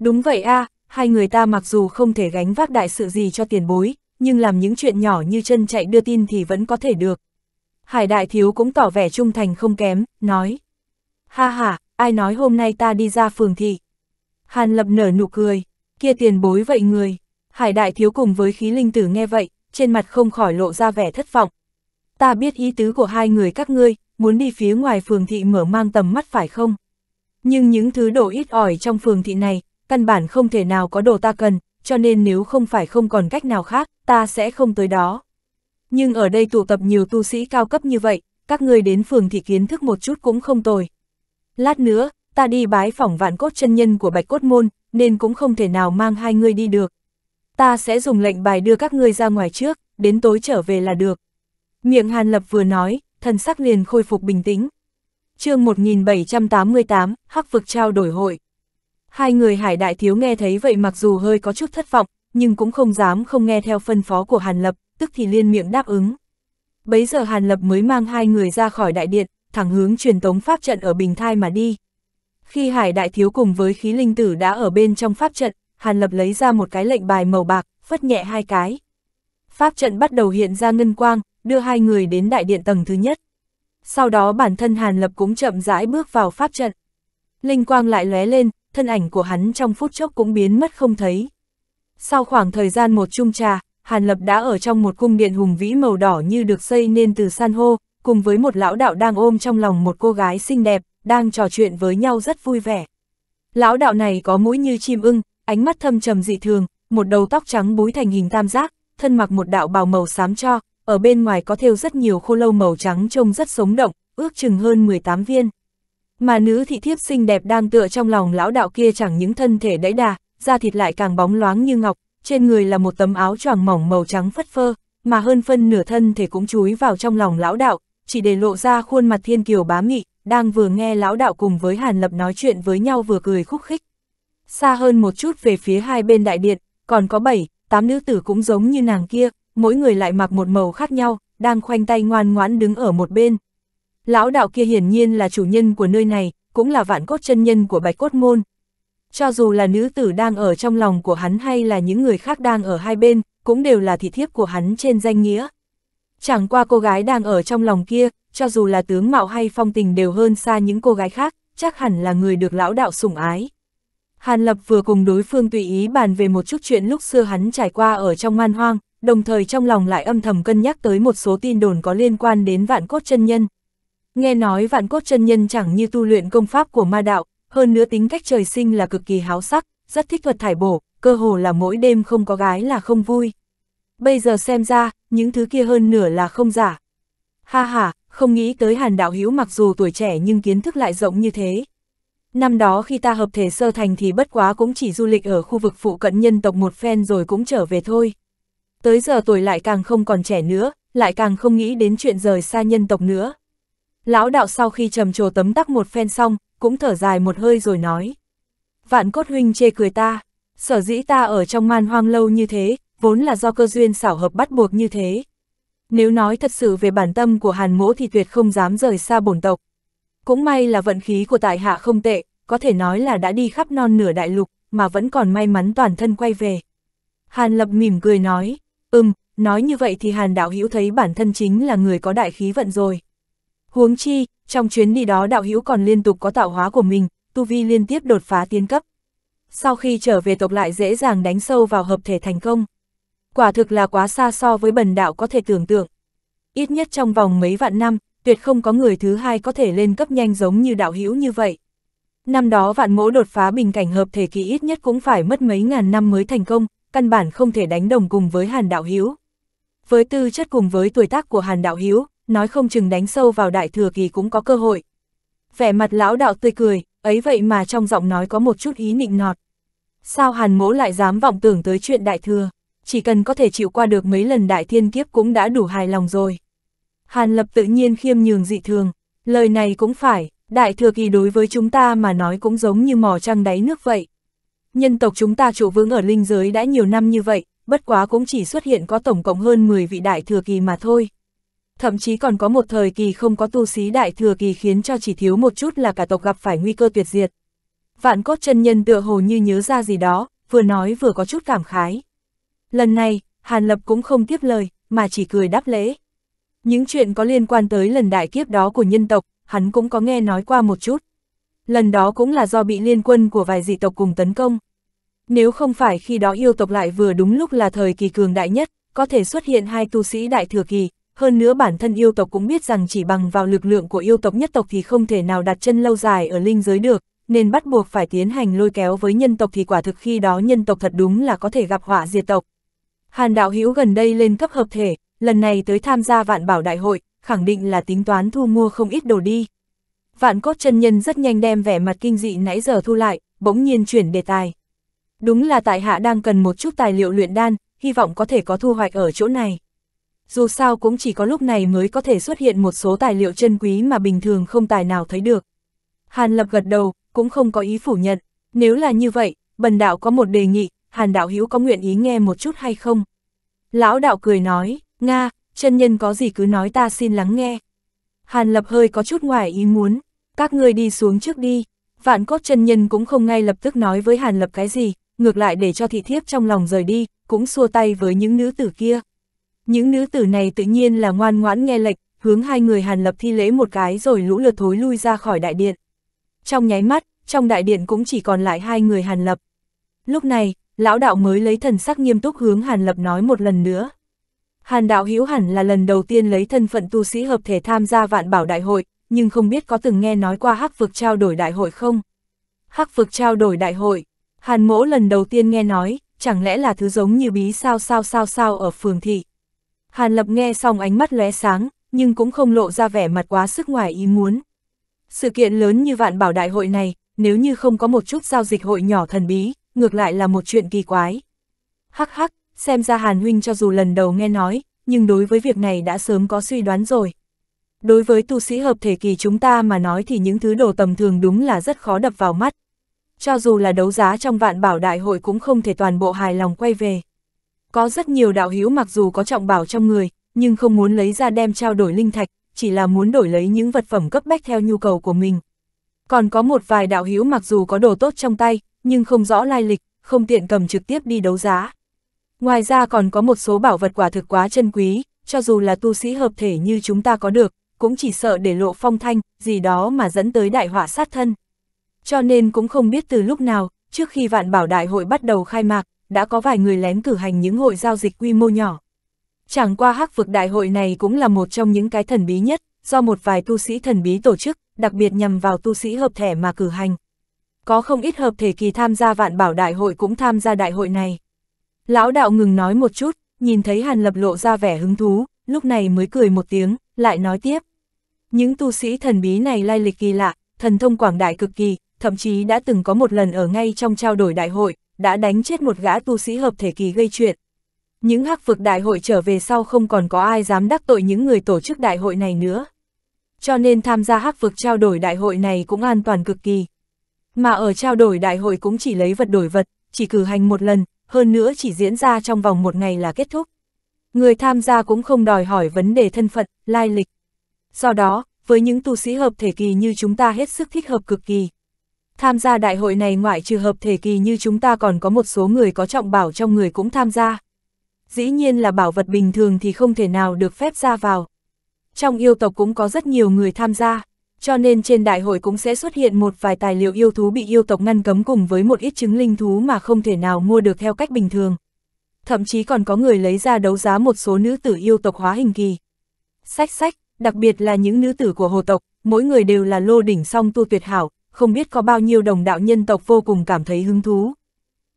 Đúng vậy a à, hai người ta mặc dù không thể gánh vác đại sự gì cho tiền bối, nhưng làm những chuyện nhỏ như chân chạy đưa tin thì vẫn có thể được. Hải đại thiếu cũng tỏ vẻ trung thành không kém, nói. Ha ha, ai nói hôm nay ta đi ra phường thị. Hàn lập nở nụ cười, kia tiền bối vậy người. Hải đại thiếu cùng với khí linh tử nghe vậy, trên mặt không khỏi lộ ra vẻ thất vọng. Ta biết ý tứ của hai người các ngươi, muốn đi phía ngoài phường thị mở mang tầm mắt phải không? Nhưng những thứ đồ ít ỏi trong phường thị này, căn bản không thể nào có đồ ta cần, cho nên nếu không phải không còn cách nào khác, ta sẽ không tới đó. Nhưng ở đây tụ tập nhiều tu sĩ cao cấp như vậy, các ngươi đến phường thị kiến thức một chút cũng không tồi. Lát nữa, ta đi bái phỏng vạn cốt chân nhân của bạch cốt môn, nên cũng không thể nào mang hai người đi được, ta sẽ dùng lệnh bài đưa các ngươi ra ngoài trước, đến tối trở về là được. Miệng Hàn Lập vừa nói, thần sắc liền khôi phục bình tĩnh. chương 1788, Hắc Vực trao đổi hội. Hai người hải đại thiếu nghe thấy vậy mặc dù hơi có chút thất vọng, nhưng cũng không dám không nghe theo phân phó của Hàn Lập, tức thì liên miệng đáp ứng. Bấy giờ Hàn Lập mới mang hai người ra khỏi đại điện, thẳng hướng truyền tống pháp trận ở Bình Thai mà đi. Khi hải đại thiếu cùng với khí linh tử đã ở bên trong pháp trận, Hàn Lập lấy ra một cái lệnh bài màu bạc, phất nhẹ hai cái. Pháp trận bắt đầu hiện ra ngân quang, đưa hai người đến đại điện tầng thứ nhất. Sau đó bản thân Hàn Lập cũng chậm rãi bước vào pháp trận. Linh quang lại lóe lên, thân ảnh của hắn trong phút chốc cũng biến mất không thấy. Sau khoảng thời gian một chung trà, Hàn Lập đã ở trong một cung điện hùng vĩ màu đỏ như được xây nên từ san hô, cùng với một lão đạo đang ôm trong lòng một cô gái xinh đẹp, đang trò chuyện với nhau rất vui vẻ. Lão đạo này có mũi như chim ưng, ánh mắt thâm trầm dị thường, một đầu tóc trắng búi thành hình tam giác, thân mặc một đạo bào màu xám cho, ở bên ngoài có thêu rất nhiều khô lâu màu trắng trông rất sống động, ước chừng hơn 18 viên. Mà nữ thị thiếp xinh đẹp đang tựa trong lòng lão đạo kia chẳng những thân thể đẫy đà, da thịt lại càng bóng loáng như ngọc, trên người là một tấm áo choàng mỏng màu trắng phất phơ, mà hơn phân nửa thân thể cũng chúi vào trong lòng lão đạo, chỉ để lộ ra khuôn mặt thiên kiều bá mị, đang vừa nghe lão đạo cùng với Hàn Lập nói chuyện với nhau vừa cười khúc khích xa hơn một chút về phía hai bên đại điện, còn có bảy, tám nữ tử cũng giống như nàng kia, mỗi người lại mặc một màu khác nhau, đang khoanh tay ngoan ngoãn đứng ở một bên. Lão đạo kia hiển nhiên là chủ nhân của nơi này, cũng là vạn cốt chân nhân của bạch cốt môn. Cho dù là nữ tử đang ở trong lòng của hắn hay là những người khác đang ở hai bên, cũng đều là thị thiếp của hắn trên danh nghĩa. Chẳng qua cô gái đang ở trong lòng kia, cho dù là tướng mạo hay phong tình đều hơn xa những cô gái khác, chắc hẳn là người được lão đạo sủng ái. Hàn Lập vừa cùng đối phương tùy ý bàn về một chút chuyện lúc xưa hắn trải qua ở trong man hoang, đồng thời trong lòng lại âm thầm cân nhắc tới một số tin đồn có liên quan đến vạn cốt chân nhân. Nghe nói vạn cốt chân nhân chẳng như tu luyện công pháp của ma đạo, hơn nữa tính cách trời sinh là cực kỳ háo sắc, rất thích thuật thải bổ, cơ hồ là mỗi đêm không có gái là không vui. Bây giờ xem ra, những thứ kia hơn nửa là không giả. Ha ha, không nghĩ tới Hàn Đạo Hữu mặc dù tuổi trẻ nhưng kiến thức lại rộng như thế năm đó khi ta hợp thể sơ thành thì bất quá cũng chỉ du lịch ở khu vực phụ cận nhân tộc một phen rồi cũng trở về thôi. Tới giờ tuổi lại càng không còn trẻ nữa, lại càng không nghĩ đến chuyện rời xa nhân tộc nữa. Lão đạo sau khi trầm trồ tấm tắc một phen xong, cũng thở dài một hơi rồi nói. Vạn cốt huynh chê cười ta, sở dĩ ta ở trong man hoang lâu như thế, vốn là do cơ duyên xảo hợp bắt buộc như thế. Nếu nói thật sự về bản tâm của hàn mỗ thì tuyệt không dám rời xa bổn tộc, cũng may là vận khí của tại hạ không tệ, có thể nói là đã đi khắp non nửa đại lục, mà vẫn còn may mắn toàn thân quay về. Hàn Lập mỉm cười nói, ừm, nói như vậy thì Hàn Đạo Hữu thấy bản thân chính là người có đại khí vận rồi. Huống chi, trong chuyến đi đó Đạo Hữu còn liên tục có tạo hóa của mình, tu vi liên tiếp đột phá tiến cấp. Sau khi trở về tộc lại dễ dàng đánh sâu vào hợp thể thành công. Quả thực là quá xa so với bần đạo có thể tưởng tượng. Ít nhất trong vòng mấy vạn năm, tuyệt không có người thứ hai có thể lên cấp nhanh giống như đạo hữu như vậy. Năm đó vạn mỗ đột phá bình cảnh hợp thể kỳ ít nhất cũng phải mất mấy ngàn năm mới thành công, căn bản không thể đánh đồng cùng với Hàn Đạo hữu Với tư chất cùng với tuổi tác của Hàn Đạo hữu nói không chừng đánh sâu vào đại thừa kỳ cũng có cơ hội. Vẻ mặt lão đạo tươi cười, ấy vậy mà trong giọng nói có một chút ý nịnh nọt. Sao Hàn mỗ lại dám vọng tưởng tới chuyện đại thừa, chỉ cần có thể chịu qua được mấy lần đại thiên kiếp cũng đã đủ hài lòng rồi. Hàn Lập tự nhiên khiêm nhường dị thường, lời này cũng phải, đại thừa kỳ đối với chúng ta mà nói cũng giống như mò trăng đáy nước vậy. Nhân tộc chúng ta chủ vững ở linh giới đã nhiều năm như vậy, bất quá cũng chỉ xuất hiện có tổng cộng hơn 10 vị đại thừa kỳ mà thôi. Thậm chí còn có một thời kỳ không có tu sĩ đại thừa kỳ khiến cho chỉ thiếu một chút là cả tộc gặp phải nguy cơ tuyệt diệt. Vạn cốt chân nhân tựa hồ như nhớ ra gì đó, vừa nói vừa có chút cảm khái. Lần này, Hàn Lập cũng không tiếp lời, mà chỉ cười đáp lễ. Những chuyện có liên quan tới lần đại kiếp đó của nhân tộc, hắn cũng có nghe nói qua một chút. Lần đó cũng là do bị liên quân của vài dị tộc cùng tấn công. Nếu không phải khi đó yêu tộc lại vừa đúng lúc là thời kỳ cường đại nhất, có thể xuất hiện hai tu sĩ đại thừa kỳ, hơn nữa bản thân yêu tộc cũng biết rằng chỉ bằng vào lực lượng của yêu tộc nhất tộc thì không thể nào đặt chân lâu dài ở linh giới được, nên bắt buộc phải tiến hành lôi kéo với nhân tộc thì quả thực khi đó nhân tộc thật đúng là có thể gặp họa diệt tộc. Hàn đạo hữu gần đây lên cấp hợp thể, lần này tới tham gia vạn bảo đại hội, khẳng định là tính toán thu mua không ít đồ đi. Vạn cốt chân nhân rất nhanh đem vẻ mặt kinh dị nãy giờ thu lại, bỗng nhiên chuyển đề tài. Đúng là tại hạ đang cần một chút tài liệu luyện đan, hy vọng có thể có thu hoạch ở chỗ này. Dù sao cũng chỉ có lúc này mới có thể xuất hiện một số tài liệu chân quý mà bình thường không tài nào thấy được. Hàn Lập gật đầu, cũng không có ý phủ nhận. Nếu là như vậy, bần đạo có một đề nghị, Hàn đạo hữu có nguyện ý nghe một chút hay không? Lão đạo cười nói, Nga, chân nhân có gì cứ nói ta xin lắng nghe. Hàn lập hơi có chút ngoài ý muốn, các ngươi đi xuống trước đi, vạn cốt chân nhân cũng không ngay lập tức nói với hàn lập cái gì, ngược lại để cho thị thiếp trong lòng rời đi, cũng xua tay với những nữ tử kia. Những nữ tử này tự nhiên là ngoan ngoãn nghe lệch hướng hai người hàn lập thi lễ một cái rồi lũ lượt thối lui ra khỏi đại điện. Trong nháy mắt, trong đại điện cũng chỉ còn lại hai người hàn lập. Lúc này, lão đạo mới lấy thần sắc nghiêm túc hướng hàn lập nói một lần nữa, Hàn đạo hữu hẳn là lần đầu tiên lấy thân phận tu sĩ hợp thể tham gia vạn bảo đại hội, nhưng không biết có từng nghe nói qua hắc vực trao đổi đại hội không? Hắc vực trao đổi đại hội, Hàn mỗ lần đầu tiên nghe nói, chẳng lẽ là thứ giống như bí sao sao sao sao ở phường thị. Hàn lập nghe xong ánh mắt lóe sáng, nhưng cũng không lộ ra vẻ mặt quá sức ngoài ý muốn. Sự kiện lớn như vạn bảo đại hội này, nếu như không có một chút giao dịch hội nhỏ thần bí, ngược lại là một chuyện kỳ quái. Hắc hắc, xem ra Hàn Huynh cho dù lần đầu nghe nói, nhưng đối với việc này đã sớm có suy đoán rồi. Đối với tu sĩ hợp thể kỳ chúng ta mà nói thì những thứ đồ tầm thường đúng là rất khó đập vào mắt. Cho dù là đấu giá trong vạn bảo đại hội cũng không thể toàn bộ hài lòng quay về. Có rất nhiều đạo hữu mặc dù có trọng bảo trong người, nhưng không muốn lấy ra đem trao đổi linh thạch, chỉ là muốn đổi lấy những vật phẩm cấp bách theo nhu cầu của mình. Còn có một vài đạo hữu mặc dù có đồ tốt trong tay, nhưng không rõ lai lịch, không tiện cầm trực tiếp đi đấu giá. Ngoài ra còn có một số bảo vật quả thực quá chân quý, cho dù là tu sĩ hợp thể như chúng ta có được, cũng chỉ sợ để lộ phong thanh, gì đó mà dẫn tới đại họa sát thân. Cho nên cũng không biết từ lúc nào, trước khi vạn bảo đại hội bắt đầu khai mạc, đã có vài người lén cử hành những hội giao dịch quy mô nhỏ. Chẳng qua hắc vực đại hội này cũng là một trong những cái thần bí nhất, do một vài tu sĩ thần bí tổ chức, đặc biệt nhằm vào tu sĩ hợp thể mà cử hành. Có không ít hợp thể kỳ tham gia vạn bảo đại hội cũng tham gia đại hội này. Lão đạo ngừng nói một chút, nhìn thấy Hàn Lập lộ ra vẻ hứng thú, lúc này mới cười một tiếng, lại nói tiếp. Những tu sĩ thần bí này lai lịch kỳ lạ, thần thông quảng đại cực kỳ, thậm chí đã từng có một lần ở ngay trong trao đổi đại hội, đã đánh chết một gã tu sĩ hợp thể kỳ gây chuyện. Những hắc vực đại hội trở về sau không còn có ai dám đắc tội những người tổ chức đại hội này nữa. Cho nên tham gia hắc vực trao đổi đại hội này cũng an toàn cực kỳ. Mà ở trao đổi đại hội cũng chỉ lấy vật đổi vật, chỉ cử hành một lần, hơn nữa chỉ diễn ra trong vòng một ngày là kết thúc. Người tham gia cũng không đòi hỏi vấn đề thân phận, lai lịch. Do đó, với những tu sĩ hợp thể kỳ như chúng ta hết sức thích hợp cực kỳ. Tham gia đại hội này ngoại trừ hợp thể kỳ như chúng ta còn có một số người có trọng bảo trong người cũng tham gia. Dĩ nhiên là bảo vật bình thường thì không thể nào được phép ra vào. Trong yêu tộc cũng có rất nhiều người tham gia cho nên trên đại hội cũng sẽ xuất hiện một vài tài liệu yêu thú bị yêu tộc ngăn cấm cùng với một ít chứng linh thú mà không thể nào mua được theo cách bình thường. Thậm chí còn có người lấy ra đấu giá một số nữ tử yêu tộc hóa hình kỳ. Sách sách, đặc biệt là những nữ tử của hồ tộc, mỗi người đều là lô đỉnh song tu tuyệt hảo, không biết có bao nhiêu đồng đạo nhân tộc vô cùng cảm thấy hứng thú.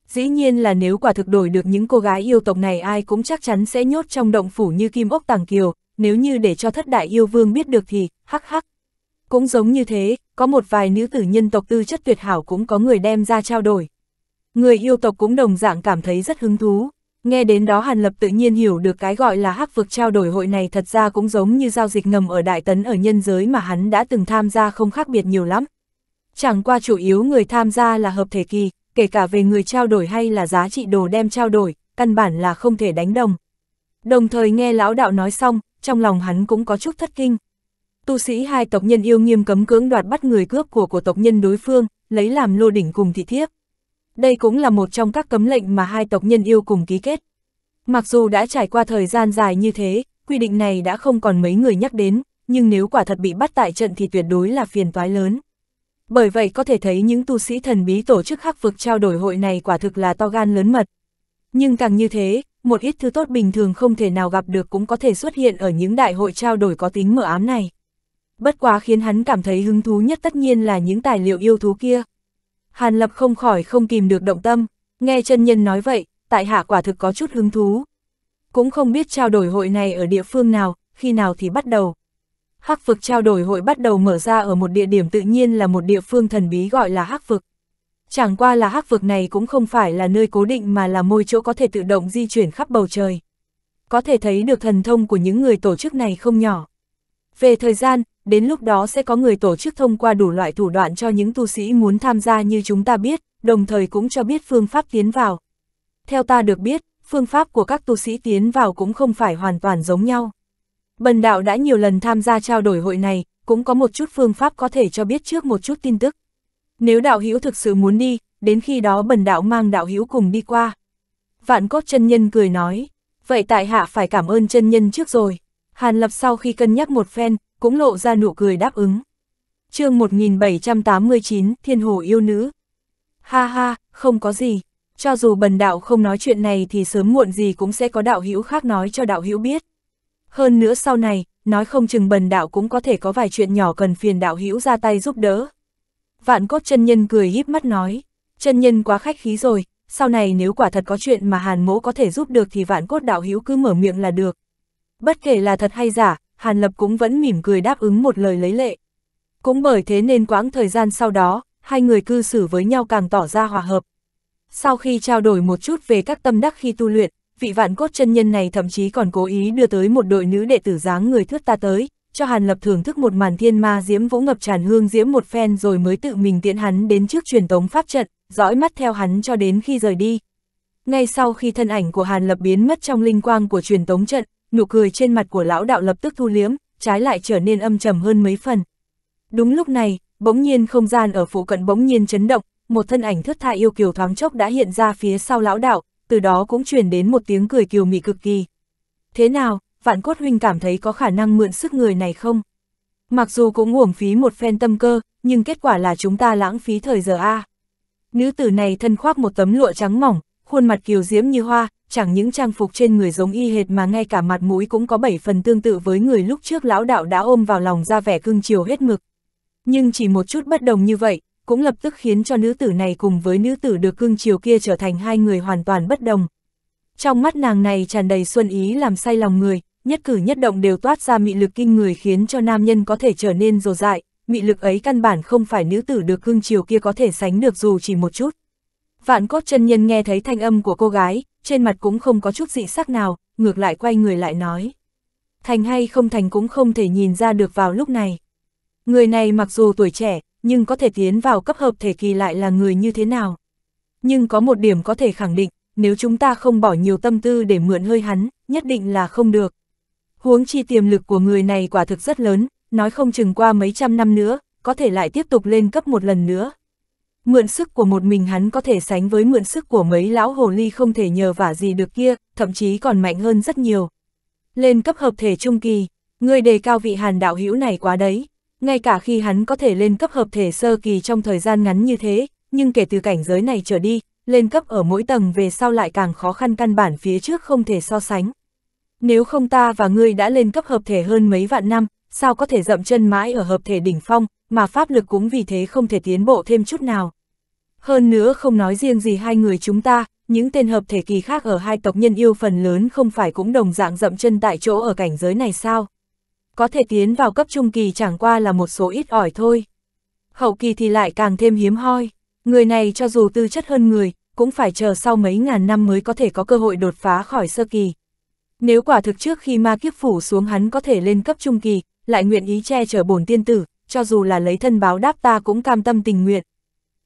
Dĩ nhiên là nếu quả thực đổi được những cô gái yêu tộc này ai cũng chắc chắn sẽ nhốt trong động phủ như kim ốc tàng kiều, nếu như để cho thất đại yêu vương biết được thì, hắc hắc, cũng giống như thế, có một vài nữ tử nhân tộc tư chất tuyệt hảo cũng có người đem ra trao đổi. Người yêu tộc cũng đồng dạng cảm thấy rất hứng thú. Nghe đến đó Hàn Lập tự nhiên hiểu được cái gọi là hắc vực trao đổi hội này thật ra cũng giống như giao dịch ngầm ở Đại Tấn ở nhân giới mà hắn đã từng tham gia không khác biệt nhiều lắm. Chẳng qua chủ yếu người tham gia là hợp thể kỳ, kể cả về người trao đổi hay là giá trị đồ đem trao đổi, căn bản là không thể đánh đồng. Đồng thời nghe lão đạo nói xong, trong lòng hắn cũng có chút thất kinh tu sĩ hai tộc nhân yêu nghiêm cấm cưỡng đoạt bắt người cướp của của tộc nhân đối phương, lấy làm lô đỉnh cùng thị thiếp. Đây cũng là một trong các cấm lệnh mà hai tộc nhân yêu cùng ký kết. Mặc dù đã trải qua thời gian dài như thế, quy định này đã không còn mấy người nhắc đến, nhưng nếu quả thật bị bắt tại trận thì tuyệt đối là phiền toái lớn. Bởi vậy có thể thấy những tu sĩ thần bí tổ chức khắc vực trao đổi hội này quả thực là to gan lớn mật. Nhưng càng như thế, một ít thứ tốt bình thường không thể nào gặp được cũng có thể xuất hiện ở những đại hội trao đổi có tính mở ám này. Bất quá khiến hắn cảm thấy hứng thú nhất tất nhiên là những tài liệu yêu thú kia. Hàn Lập không khỏi không kìm được động tâm, nghe chân nhân nói vậy, tại hạ quả thực có chút hứng thú. Cũng không biết trao đổi hội này ở địa phương nào, khi nào thì bắt đầu. Hắc vực trao đổi hội bắt đầu mở ra ở một địa điểm tự nhiên là một địa phương thần bí gọi là Hắc vực. Chẳng qua là Hắc vực này cũng không phải là nơi cố định mà là môi chỗ có thể tự động di chuyển khắp bầu trời. Có thể thấy được thần thông của những người tổ chức này không nhỏ. Về thời gian, đến lúc đó sẽ có người tổ chức thông qua đủ loại thủ đoạn cho những tu sĩ muốn tham gia như chúng ta biết, đồng thời cũng cho biết phương pháp tiến vào. Theo ta được biết, phương pháp của các tu sĩ tiến vào cũng không phải hoàn toàn giống nhau. Bần đạo đã nhiều lần tham gia trao đổi hội này, cũng có một chút phương pháp có thể cho biết trước một chút tin tức. Nếu đạo hữu thực sự muốn đi, đến khi đó bần đạo mang đạo hữu cùng đi qua. Vạn cốt chân nhân cười nói, vậy tại hạ phải cảm ơn chân nhân trước rồi. Hàn Lập sau khi cân nhắc một phen, cũng lộ ra nụ cười đáp ứng. chương 1789, Thiên Hồ yêu nữ. Ha ha, không có gì. Cho dù bần đạo không nói chuyện này thì sớm muộn gì cũng sẽ có đạo hữu khác nói cho đạo hữu biết. Hơn nữa sau này, nói không chừng bần đạo cũng có thể có vài chuyện nhỏ cần phiền đạo hữu ra tay giúp đỡ. Vạn cốt chân nhân cười híp mắt nói, chân nhân quá khách khí rồi, sau này nếu quả thật có chuyện mà hàn mỗ có thể giúp được thì vạn cốt đạo hữu cứ mở miệng là được. Bất kể là thật hay giả, Hàn Lập cũng vẫn mỉm cười đáp ứng một lời lấy lệ. Cũng bởi thế nên quãng thời gian sau đó, hai người cư xử với nhau càng tỏ ra hòa hợp. Sau khi trao đổi một chút về các tâm đắc khi tu luyện, vị vạn cốt chân nhân này thậm chí còn cố ý đưa tới một đội nữ đệ tử dáng người thước ta tới, cho Hàn Lập thưởng thức một màn thiên ma diễm vũ ngập tràn hương diễm một phen rồi mới tự mình tiễn hắn đến trước truyền tống pháp trận, dõi mắt theo hắn cho đến khi rời đi. Ngay sau khi thân ảnh của Hàn Lập biến mất trong linh quang của truyền tống trận, nụ cười trên mặt của lão đạo lập tức thu liếm, trái lại trở nên âm trầm hơn mấy phần. Đúng lúc này, bỗng nhiên không gian ở phụ cận bỗng nhiên chấn động, một thân ảnh thất tha yêu kiều thoáng chốc đã hiện ra phía sau lão đạo, từ đó cũng truyền đến một tiếng cười kiều mị cực kỳ. Thế nào, vạn cốt huynh cảm thấy có khả năng mượn sức người này không? Mặc dù cũng uổng phí một phen tâm cơ, nhưng kết quả là chúng ta lãng phí thời giờ a. Nữ tử này thân khoác một tấm lụa trắng mỏng, khuôn mặt kiều diễm như hoa, chẳng những trang phục trên người giống y hệt mà ngay cả mặt mũi cũng có bảy phần tương tự với người lúc trước lão đạo đã ôm vào lòng ra vẻ cưng chiều hết mực. Nhưng chỉ một chút bất đồng như vậy, cũng lập tức khiến cho nữ tử này cùng với nữ tử được cưng chiều kia trở thành hai người hoàn toàn bất đồng. Trong mắt nàng này tràn đầy xuân ý làm say lòng người, nhất cử nhất động đều toát ra mị lực kinh người khiến cho nam nhân có thể trở nên rồ dại, mị lực ấy căn bản không phải nữ tử được cưng chiều kia có thể sánh được dù chỉ một chút. Vạn cốt chân nhân nghe thấy thanh âm của cô gái, trên mặt cũng không có chút dị sắc nào, ngược lại quay người lại nói. Thành hay không thành cũng không thể nhìn ra được vào lúc này. Người này mặc dù tuổi trẻ, nhưng có thể tiến vào cấp hợp thể kỳ lại là người như thế nào. Nhưng có một điểm có thể khẳng định, nếu chúng ta không bỏ nhiều tâm tư để mượn hơi hắn, nhất định là không được. Huống chi tiềm lực của người này quả thực rất lớn, nói không chừng qua mấy trăm năm nữa, có thể lại tiếp tục lên cấp một lần nữa, mượn sức của một mình hắn có thể sánh với mượn sức của mấy lão hồ ly không thể nhờ vả gì được kia, thậm chí còn mạnh hơn rất nhiều. Lên cấp hợp thể trung kỳ, người đề cao vị hàn đạo hữu này quá đấy, ngay cả khi hắn có thể lên cấp hợp thể sơ kỳ trong thời gian ngắn như thế, nhưng kể từ cảnh giới này trở đi, lên cấp ở mỗi tầng về sau lại càng khó khăn căn bản phía trước không thể so sánh. Nếu không ta và ngươi đã lên cấp hợp thể hơn mấy vạn năm, sao có thể dậm chân mãi ở hợp thể đỉnh phong, mà pháp lực cũng vì thế không thể tiến bộ thêm chút nào. Hơn nữa không nói riêng gì hai người chúng ta, những tên hợp thể kỳ khác ở hai tộc nhân yêu phần lớn không phải cũng đồng dạng dậm chân tại chỗ ở cảnh giới này sao. Có thể tiến vào cấp trung kỳ chẳng qua là một số ít ỏi thôi. Hậu kỳ thì lại càng thêm hiếm hoi, người này cho dù tư chất hơn người, cũng phải chờ sau mấy ngàn năm mới có thể có cơ hội đột phá khỏi sơ kỳ. Nếu quả thực trước khi ma kiếp phủ xuống hắn có thể lên cấp trung kỳ, lại nguyện ý che chở bổn tiên tử, cho dù là lấy thân báo đáp ta cũng cam tâm tình nguyện,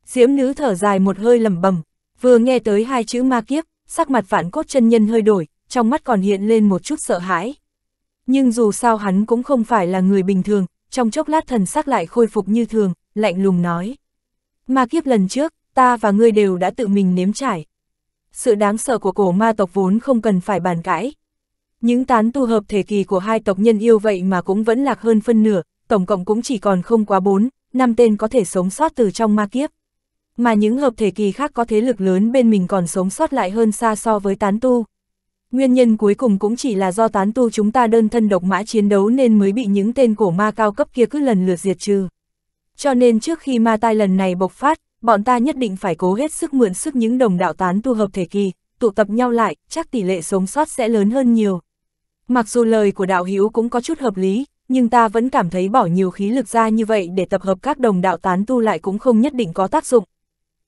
Diễm nữ thở dài một hơi lầm bầm, vừa nghe tới hai chữ ma kiếp, sắc mặt vạn cốt chân nhân hơi đổi, trong mắt còn hiện lên một chút sợ hãi. Nhưng dù sao hắn cũng không phải là người bình thường, trong chốc lát thần sắc lại khôi phục như thường, lạnh lùng nói. Ma kiếp lần trước, ta và ngươi đều đã tự mình nếm trải. Sự đáng sợ của cổ ma tộc vốn không cần phải bàn cãi. Những tán tu hợp thể kỳ của hai tộc nhân yêu vậy mà cũng vẫn lạc hơn phân nửa, tổng cộng cũng chỉ còn không quá bốn, năm tên có thể sống sót từ trong ma kiếp mà những hợp thể kỳ khác có thế lực lớn bên mình còn sống sót lại hơn xa so với tán tu. Nguyên nhân cuối cùng cũng chỉ là do tán tu chúng ta đơn thân độc mã chiến đấu nên mới bị những tên cổ ma cao cấp kia cứ lần lượt diệt trừ. Cho nên trước khi ma tai lần này bộc phát, bọn ta nhất định phải cố hết sức mượn sức những đồng đạo tán tu hợp thể kỳ, tụ tập nhau lại, chắc tỷ lệ sống sót sẽ lớn hơn nhiều. Mặc dù lời của đạo hữu cũng có chút hợp lý, nhưng ta vẫn cảm thấy bỏ nhiều khí lực ra như vậy để tập hợp các đồng đạo tán tu lại cũng không nhất định có tác dụng,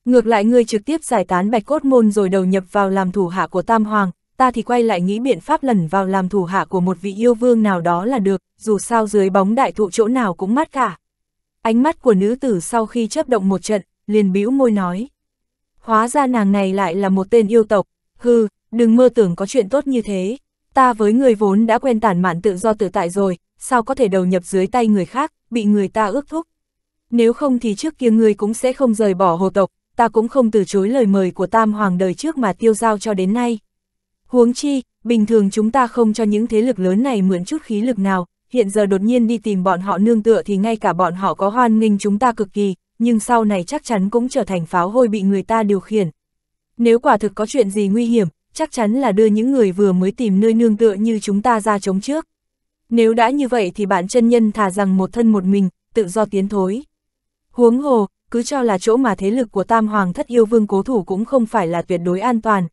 Ngược lại ngươi trực tiếp giải tán bạch cốt môn rồi đầu nhập vào làm thủ hạ của Tam Hoàng, ta thì quay lại nghĩ biện pháp lẩn vào làm thủ hạ của một vị yêu vương nào đó là được, dù sao dưới bóng đại thụ chỗ nào cũng mát cả. Ánh mắt của nữ tử sau khi chấp động một trận, liền bĩu môi nói. Hóa ra nàng này lại là một tên yêu tộc, hư, đừng mơ tưởng có chuyện tốt như thế. Ta với người vốn đã quen tản mạn tự do tự tại rồi, sao có thể đầu nhập dưới tay người khác, bị người ta ước thúc. Nếu không thì trước kia ngươi cũng sẽ không rời bỏ hồ tộc, ta cũng không từ chối lời mời của Tam Hoàng đời trước mà tiêu giao cho đến nay. Huống chi, bình thường chúng ta không cho những thế lực lớn này mượn chút khí lực nào, hiện giờ đột nhiên đi tìm bọn họ nương tựa thì ngay cả bọn họ có hoan nghênh chúng ta cực kỳ, nhưng sau này chắc chắn cũng trở thành pháo hôi bị người ta điều khiển. Nếu quả thực có chuyện gì nguy hiểm, chắc chắn là đưa những người vừa mới tìm nơi nương tựa như chúng ta ra chống trước. Nếu đã như vậy thì bản chân nhân thả rằng một thân một mình, tự do tiến thối. Huống hồ, cứ cho là chỗ mà thế lực của Tam Hoàng thất yêu vương cố thủ cũng không phải là tuyệt đối an toàn.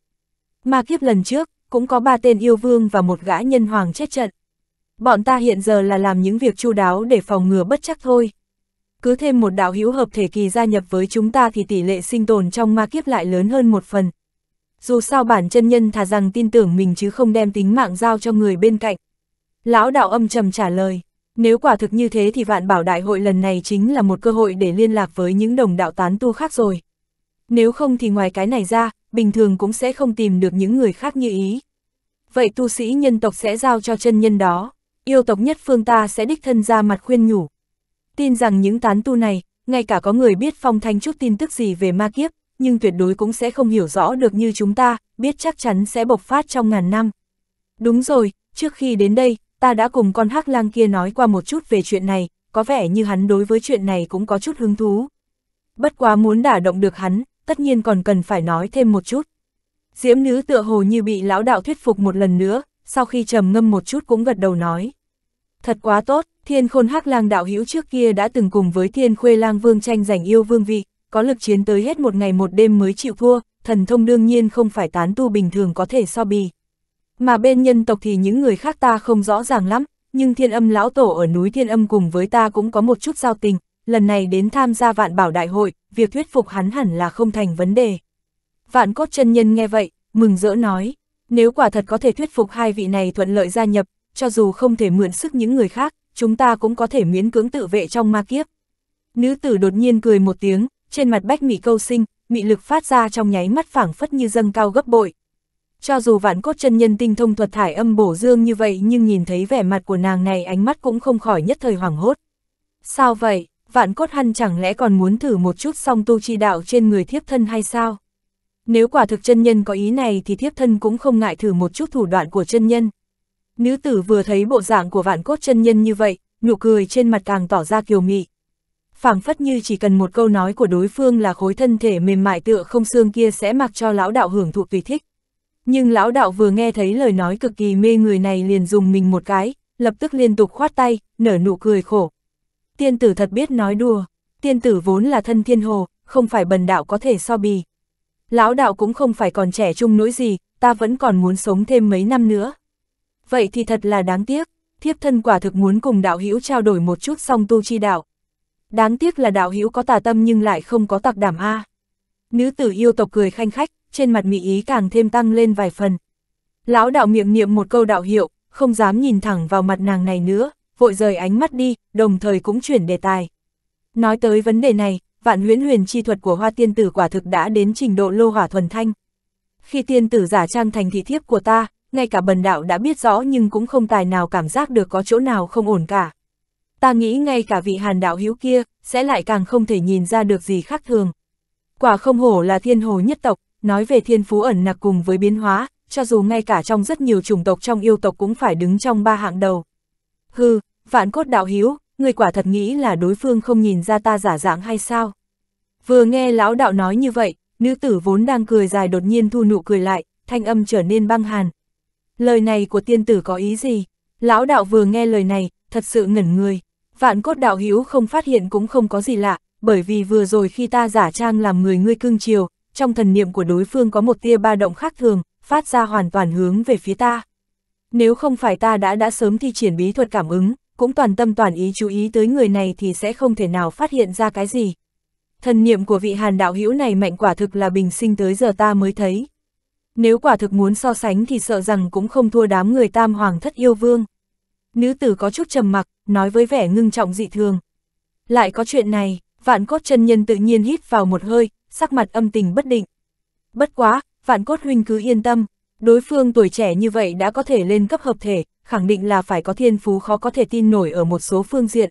Mà kiếp lần trước, cũng có ba tên yêu vương và một gã nhân hoàng chết trận. Bọn ta hiện giờ là làm những việc chu đáo để phòng ngừa bất chắc thôi. Cứ thêm một đạo hữu hợp thể kỳ gia nhập với chúng ta thì tỷ lệ sinh tồn trong ma kiếp lại lớn hơn một phần. Dù sao bản chân nhân thà rằng tin tưởng mình chứ không đem tính mạng giao cho người bên cạnh. Lão đạo âm trầm trả lời. Nếu quả thực như thế thì vạn bảo đại hội lần này chính là một cơ hội để liên lạc với những đồng đạo tán tu khác rồi. Nếu không thì ngoài cái này ra, bình thường cũng sẽ không tìm được những người khác như ý. Vậy tu sĩ nhân tộc sẽ giao cho chân nhân đó, yêu tộc nhất phương ta sẽ đích thân ra mặt khuyên nhủ. Tin rằng những tán tu này, ngay cả có người biết phong thanh chút tin tức gì về ma kiếp, nhưng tuyệt đối cũng sẽ không hiểu rõ được như chúng ta, biết chắc chắn sẽ bộc phát trong ngàn năm. Đúng rồi, trước khi đến đây, ta đã cùng con hắc lang kia nói qua một chút về chuyện này, có vẻ như hắn đối với chuyện này cũng có chút hứng thú. Bất quá muốn đả động được hắn, tất nhiên còn cần phải nói thêm một chút. Diễm nữ tựa hồ như bị lão đạo thuyết phục một lần nữa, sau khi trầm ngâm một chút cũng gật đầu nói. Thật quá tốt, thiên khôn hắc lang đạo hữu trước kia đã từng cùng với thiên khuê lang vương tranh giành yêu vương vị, có lực chiến tới hết một ngày một đêm mới chịu thua, thần thông đương nhiên không phải tán tu bình thường có thể so bì. Mà bên nhân tộc thì những người khác ta không rõ ràng lắm, nhưng thiên âm lão tổ ở núi thiên âm cùng với ta cũng có một chút giao tình, lần này đến tham gia vạn bảo đại hội, việc thuyết phục hắn hẳn là không thành vấn đề. Vạn cốt chân nhân nghe vậy, mừng rỡ nói, nếu quả thật có thể thuyết phục hai vị này thuận lợi gia nhập, cho dù không thể mượn sức những người khác, chúng ta cũng có thể miễn cưỡng tự vệ trong ma kiếp. Nữ tử đột nhiên cười một tiếng, trên mặt bách mị câu sinh, mị lực phát ra trong nháy mắt phảng phất như dâng cao gấp bội, cho dù vạn cốt chân nhân tinh thông thuật thải âm bổ dương như vậy nhưng nhìn thấy vẻ mặt của nàng này ánh mắt cũng không khỏi nhất thời hoảng hốt. Sao vậy, vạn cốt hăn chẳng lẽ còn muốn thử một chút song tu chi đạo trên người thiếp thân hay sao? Nếu quả thực chân nhân có ý này thì thiếp thân cũng không ngại thử một chút thủ đoạn của chân nhân. Nữ tử vừa thấy bộ dạng của vạn cốt chân nhân như vậy, nụ cười trên mặt càng tỏ ra kiều mị. phảng phất như chỉ cần một câu nói của đối phương là khối thân thể mềm mại tựa không xương kia sẽ mặc cho lão đạo hưởng thụ tùy thích. Nhưng lão đạo vừa nghe thấy lời nói cực kỳ mê người này liền dùng mình một cái, lập tức liên tục khoát tay, nở nụ cười khổ. Tiên tử thật biết nói đùa, tiên tử vốn là thân thiên hồ, không phải bần đạo có thể so bì. Lão đạo cũng không phải còn trẻ trung nỗi gì, ta vẫn còn muốn sống thêm mấy năm nữa. Vậy thì thật là đáng tiếc, thiếp thân quả thực muốn cùng đạo hữu trao đổi một chút song tu chi đạo. Đáng tiếc là đạo hữu có tà tâm nhưng lại không có tặc đảm a. À. Nữ tử yêu tộc cười khanh khách, trên mặt mỹ ý càng thêm tăng lên vài phần. Lão đạo miệng niệm một câu đạo hiệu, không dám nhìn thẳng vào mặt nàng này nữa, vội rời ánh mắt đi, đồng thời cũng chuyển đề tài. Nói tới vấn đề này, vạn huyễn huyền chi thuật của hoa tiên tử quả thực đã đến trình độ lô hỏa thuần thanh. Khi tiên tử giả trang thành thị thiếp của ta, ngay cả bần đạo đã biết rõ nhưng cũng không tài nào cảm giác được có chỗ nào không ổn cả. Ta nghĩ ngay cả vị hàn đạo hữu kia, sẽ lại càng không thể nhìn ra được gì khác thường. Quả không hổ là thiên hồ nhất tộc, nói về thiên phú ẩn nặc cùng với biến hóa, cho dù ngay cả trong rất nhiều chủng tộc trong yêu tộc cũng phải đứng trong ba hạng đầu. Hừ, vạn cốt đạo hiếu, người quả thật nghĩ là đối phương không nhìn ra ta giả dạng hay sao? Vừa nghe lão đạo nói như vậy, nữ tử vốn đang cười dài đột nhiên thu nụ cười lại, thanh âm trở nên băng hàn. Lời này của tiên tử có ý gì? Lão đạo vừa nghe lời này, thật sự ngẩn người. Vạn cốt đạo hiếu không phát hiện cũng không có gì lạ, bởi vì vừa rồi khi ta giả trang làm người ngươi cưng chiều, trong thần niệm của đối phương có một tia ba động khác thường, phát ra hoàn toàn hướng về phía ta. Nếu không phải ta đã đã sớm thi triển bí thuật cảm ứng, cũng toàn tâm toàn ý chú ý tới người này thì sẽ không thể nào phát hiện ra cái gì. Thần niệm của vị hàn đạo hữu này mạnh quả thực là bình sinh tới giờ ta mới thấy. Nếu quả thực muốn so sánh thì sợ rằng cũng không thua đám người tam hoàng thất yêu vương. Nữ tử có chút trầm mặc, nói với vẻ ngưng trọng dị thường. Lại có chuyện này, vạn cốt chân nhân tự nhiên hít vào một hơi, sắc mặt âm tình bất định. Bất quá, vạn cốt huynh cứ yên tâm, đối phương tuổi trẻ như vậy đã có thể lên cấp hợp thể, khẳng định là phải có thiên phú khó có thể tin nổi ở một số phương diện.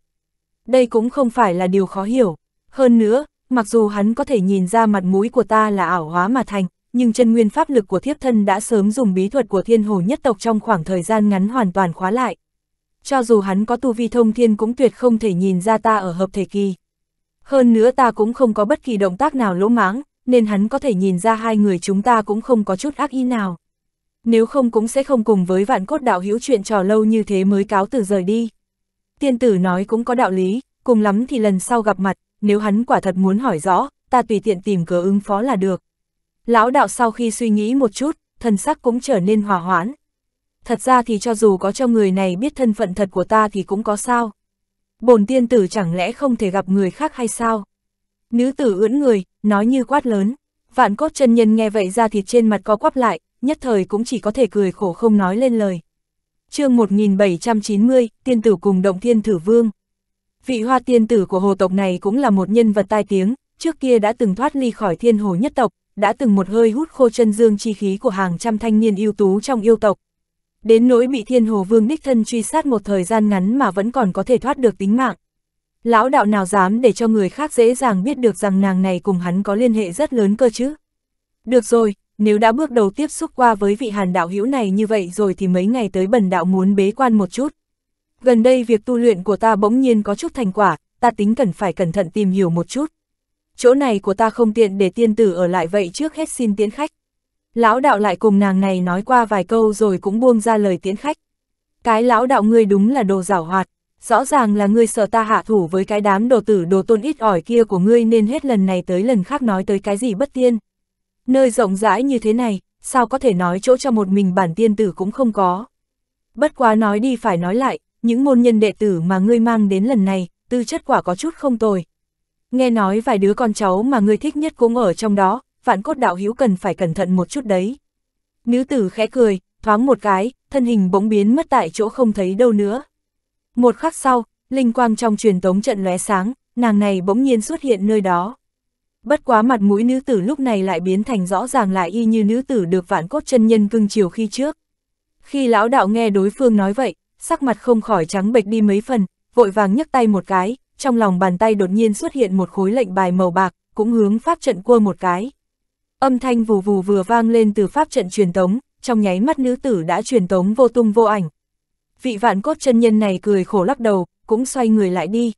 Đây cũng không phải là điều khó hiểu. Hơn nữa, mặc dù hắn có thể nhìn ra mặt mũi của ta là ảo hóa mà thành, nhưng chân nguyên pháp lực của thiếp thân đã sớm dùng bí thuật của thiên hồ nhất tộc trong khoảng thời gian ngắn hoàn toàn khóa lại. Cho dù hắn có tu vi thông thiên cũng tuyệt không thể nhìn ra ta ở hợp thể kỳ. Hơn nữa ta cũng không có bất kỳ động tác nào lỗ mãng, nên hắn có thể nhìn ra hai người chúng ta cũng không có chút ác ý nào. Nếu không cũng sẽ không cùng với vạn cốt đạo hữu chuyện trò lâu như thế mới cáo từ rời đi. Tiên tử nói cũng có đạo lý, cùng lắm thì lần sau gặp mặt, nếu hắn quả thật muốn hỏi rõ, ta tùy tiện tìm cớ ứng phó là được. Lão đạo sau khi suy nghĩ một chút, thần sắc cũng trở nên hòa hoãn. Thật ra thì cho dù có cho người này biết thân phận thật của ta thì cũng có sao bổn tiên tử chẳng lẽ không thể gặp người khác hay sao? Nữ tử ưỡn người, nói như quát lớn. Vạn cốt chân nhân nghe vậy ra thịt trên mặt có quắp lại, nhất thời cũng chỉ có thể cười khổ không nói lên lời. chương 1790, tiên tử cùng động thiên thử vương. Vị hoa tiên tử của hồ tộc này cũng là một nhân vật tai tiếng, trước kia đã từng thoát ly khỏi thiên hồ nhất tộc, đã từng một hơi hút khô chân dương chi khí của hàng trăm thanh niên ưu tú trong yêu tộc, đến nỗi bị thiên hồ vương đích thân truy sát một thời gian ngắn mà vẫn còn có thể thoát được tính mạng. Lão đạo nào dám để cho người khác dễ dàng biết được rằng nàng này cùng hắn có liên hệ rất lớn cơ chứ. Được rồi, nếu đã bước đầu tiếp xúc qua với vị hàn đạo hữu này như vậy rồi thì mấy ngày tới bần đạo muốn bế quan một chút. Gần đây việc tu luyện của ta bỗng nhiên có chút thành quả, ta tính cần phải cẩn thận tìm hiểu một chút. Chỗ này của ta không tiện để tiên tử ở lại vậy trước hết xin tiến khách. Lão đạo lại cùng nàng này nói qua vài câu rồi cũng buông ra lời tiễn khách. Cái lão đạo ngươi đúng là đồ giảo hoạt, rõ ràng là ngươi sợ ta hạ thủ với cái đám đồ tử đồ tôn ít ỏi kia của ngươi nên hết lần này tới lần khác nói tới cái gì bất tiên. Nơi rộng rãi như thế này, sao có thể nói chỗ cho một mình bản tiên tử cũng không có. Bất quá nói đi phải nói lại, những môn nhân đệ tử mà ngươi mang đến lần này, tư chất quả có chút không tồi. Nghe nói vài đứa con cháu mà ngươi thích nhất cũng ở trong đó, vạn cốt đạo hữu cần phải cẩn thận một chút đấy. Nữ tử khẽ cười, thoáng một cái, thân hình bỗng biến mất tại chỗ không thấy đâu nữa. Một khắc sau, linh quang trong truyền tống trận lóe sáng, nàng này bỗng nhiên xuất hiện nơi đó. Bất quá mặt mũi nữ tử lúc này lại biến thành rõ ràng lại y như nữ tử được vạn cốt chân nhân cưng chiều khi trước. Khi lão đạo nghe đối phương nói vậy, sắc mặt không khỏi trắng bệch đi mấy phần, vội vàng nhấc tay một cái, trong lòng bàn tay đột nhiên xuất hiện một khối lệnh bài màu bạc, cũng hướng pháp trận cua một cái. Âm thanh vù vù vừa vang lên từ pháp trận truyền tống, trong nháy mắt nữ tử đã truyền tống vô tung vô ảnh. Vị vạn cốt chân nhân này cười khổ lắc đầu, cũng xoay người lại đi.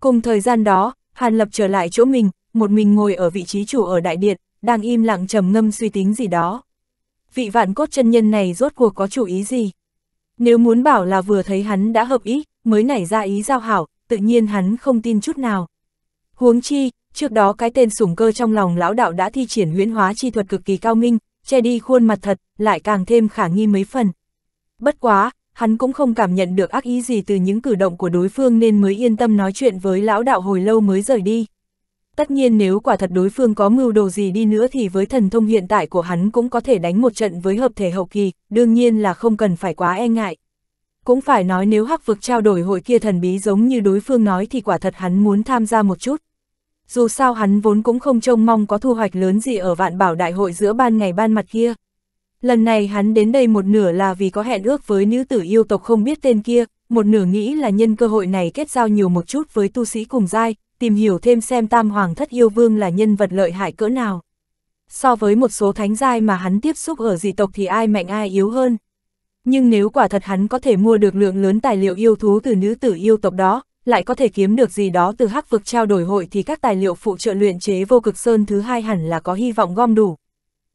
Cùng thời gian đó, Hàn Lập trở lại chỗ mình, một mình ngồi ở vị trí chủ ở đại điện, đang im lặng trầm ngâm suy tính gì đó. Vị vạn cốt chân nhân này rốt cuộc có chủ ý gì? Nếu muốn bảo là vừa thấy hắn đã hợp ý, mới nảy ra ý giao hảo, tự nhiên hắn không tin chút nào. Huống chi, trước đó cái tên sủng cơ trong lòng lão đạo đã thi triển huyễn hóa chi thuật cực kỳ cao minh, che đi khuôn mặt thật, lại càng thêm khả nghi mấy phần. Bất quá, hắn cũng không cảm nhận được ác ý gì từ những cử động của đối phương nên mới yên tâm nói chuyện với lão đạo hồi lâu mới rời đi. Tất nhiên nếu quả thật đối phương có mưu đồ gì đi nữa thì với thần thông hiện tại của hắn cũng có thể đánh một trận với hợp thể hậu kỳ, đương nhiên là không cần phải quá e ngại. Cũng phải nói nếu hắc vực trao đổi hội kia thần bí giống như đối phương nói thì quả thật hắn muốn tham gia một chút dù sao hắn vốn cũng không trông mong có thu hoạch lớn gì ở vạn bảo đại hội giữa ban ngày ban mặt kia. Lần này hắn đến đây một nửa là vì có hẹn ước với nữ tử yêu tộc không biết tên kia, một nửa nghĩ là nhân cơ hội này kết giao nhiều một chút với tu sĩ cùng giai, tìm hiểu thêm xem tam hoàng thất yêu vương là nhân vật lợi hại cỡ nào. So với một số thánh giai mà hắn tiếp xúc ở dị tộc thì ai mạnh ai yếu hơn. Nhưng nếu quả thật hắn có thể mua được lượng lớn tài liệu yêu thú từ nữ tử yêu tộc đó, lại có thể kiếm được gì đó từ hắc vực trao đổi hội thì các tài liệu phụ trợ luyện chế vô cực sơn thứ hai hẳn là có hy vọng gom đủ.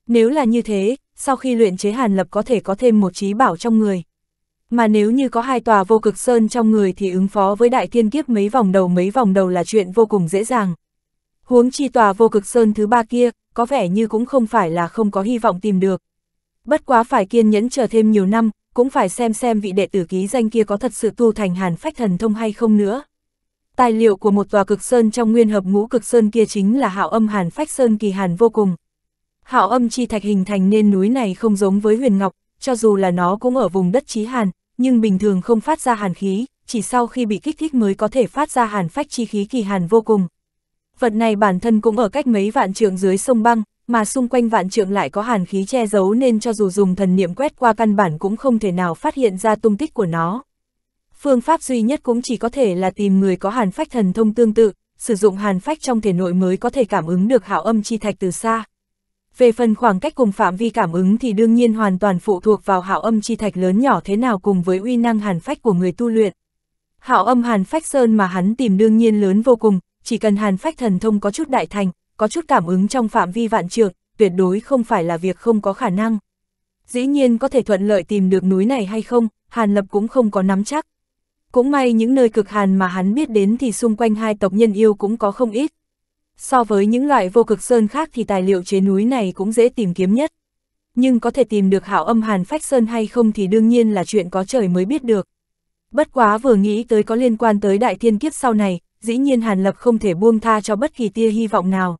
Nếu là như thế, sau khi luyện chế hàn lập có thể có thêm một trí bảo trong người. Mà nếu như có hai tòa vô cực sơn trong người thì ứng phó với đại thiên kiếp mấy vòng đầu mấy vòng đầu là chuyện vô cùng dễ dàng. Huống chi tòa vô cực sơn thứ ba kia, có vẻ như cũng không phải là không có hy vọng tìm được. Bất quá phải kiên nhẫn chờ thêm nhiều năm, cũng phải xem xem vị đệ tử ký danh kia có thật sự tu thành hàn phách thần thông hay không nữa. Tài liệu của một tòa cực sơn trong nguyên hợp ngũ cực sơn kia chính là hạo âm hàn phách sơn kỳ hàn vô cùng. Hạo âm chi thạch hình thành nên núi này không giống với huyền ngọc, cho dù là nó cũng ở vùng đất trí hàn, nhưng bình thường không phát ra hàn khí, chỉ sau khi bị kích thích mới có thể phát ra hàn phách chi khí kỳ hàn vô cùng. Vật này bản thân cũng ở cách mấy vạn trượng dưới sông băng, mà xung quanh vạn trượng lại có hàn khí che giấu nên cho dù dùng thần niệm quét qua căn bản cũng không thể nào phát hiện ra tung tích của nó. Phương pháp duy nhất cũng chỉ có thể là tìm người có hàn phách thần thông tương tự, sử dụng hàn phách trong thể nội mới có thể cảm ứng được hạo âm chi thạch từ xa. Về phần khoảng cách cùng phạm vi cảm ứng thì đương nhiên hoàn toàn phụ thuộc vào hạo âm chi thạch lớn nhỏ thế nào cùng với uy năng hàn phách của người tu luyện. Hạo âm hàn phách sơn mà hắn tìm đương nhiên lớn vô cùng, chỉ cần hàn phách thần thông có chút đại thành, có chút cảm ứng trong phạm vi vạn trượng, tuyệt đối không phải là việc không có khả năng. Dĩ nhiên có thể thuận lợi tìm được núi này hay không, Hàn Lập cũng không có nắm chắc. Cũng may những nơi cực hàn mà hắn biết đến thì xung quanh hai tộc nhân yêu cũng có không ít. So với những loại vô cực sơn khác thì tài liệu chế núi này cũng dễ tìm kiếm nhất. Nhưng có thể tìm được hảo âm hàn phách sơn hay không thì đương nhiên là chuyện có trời mới biết được. Bất quá vừa nghĩ tới có liên quan tới đại thiên kiếp sau này, dĩ nhiên Hàn Lập không thể buông tha cho bất kỳ tia hy vọng nào.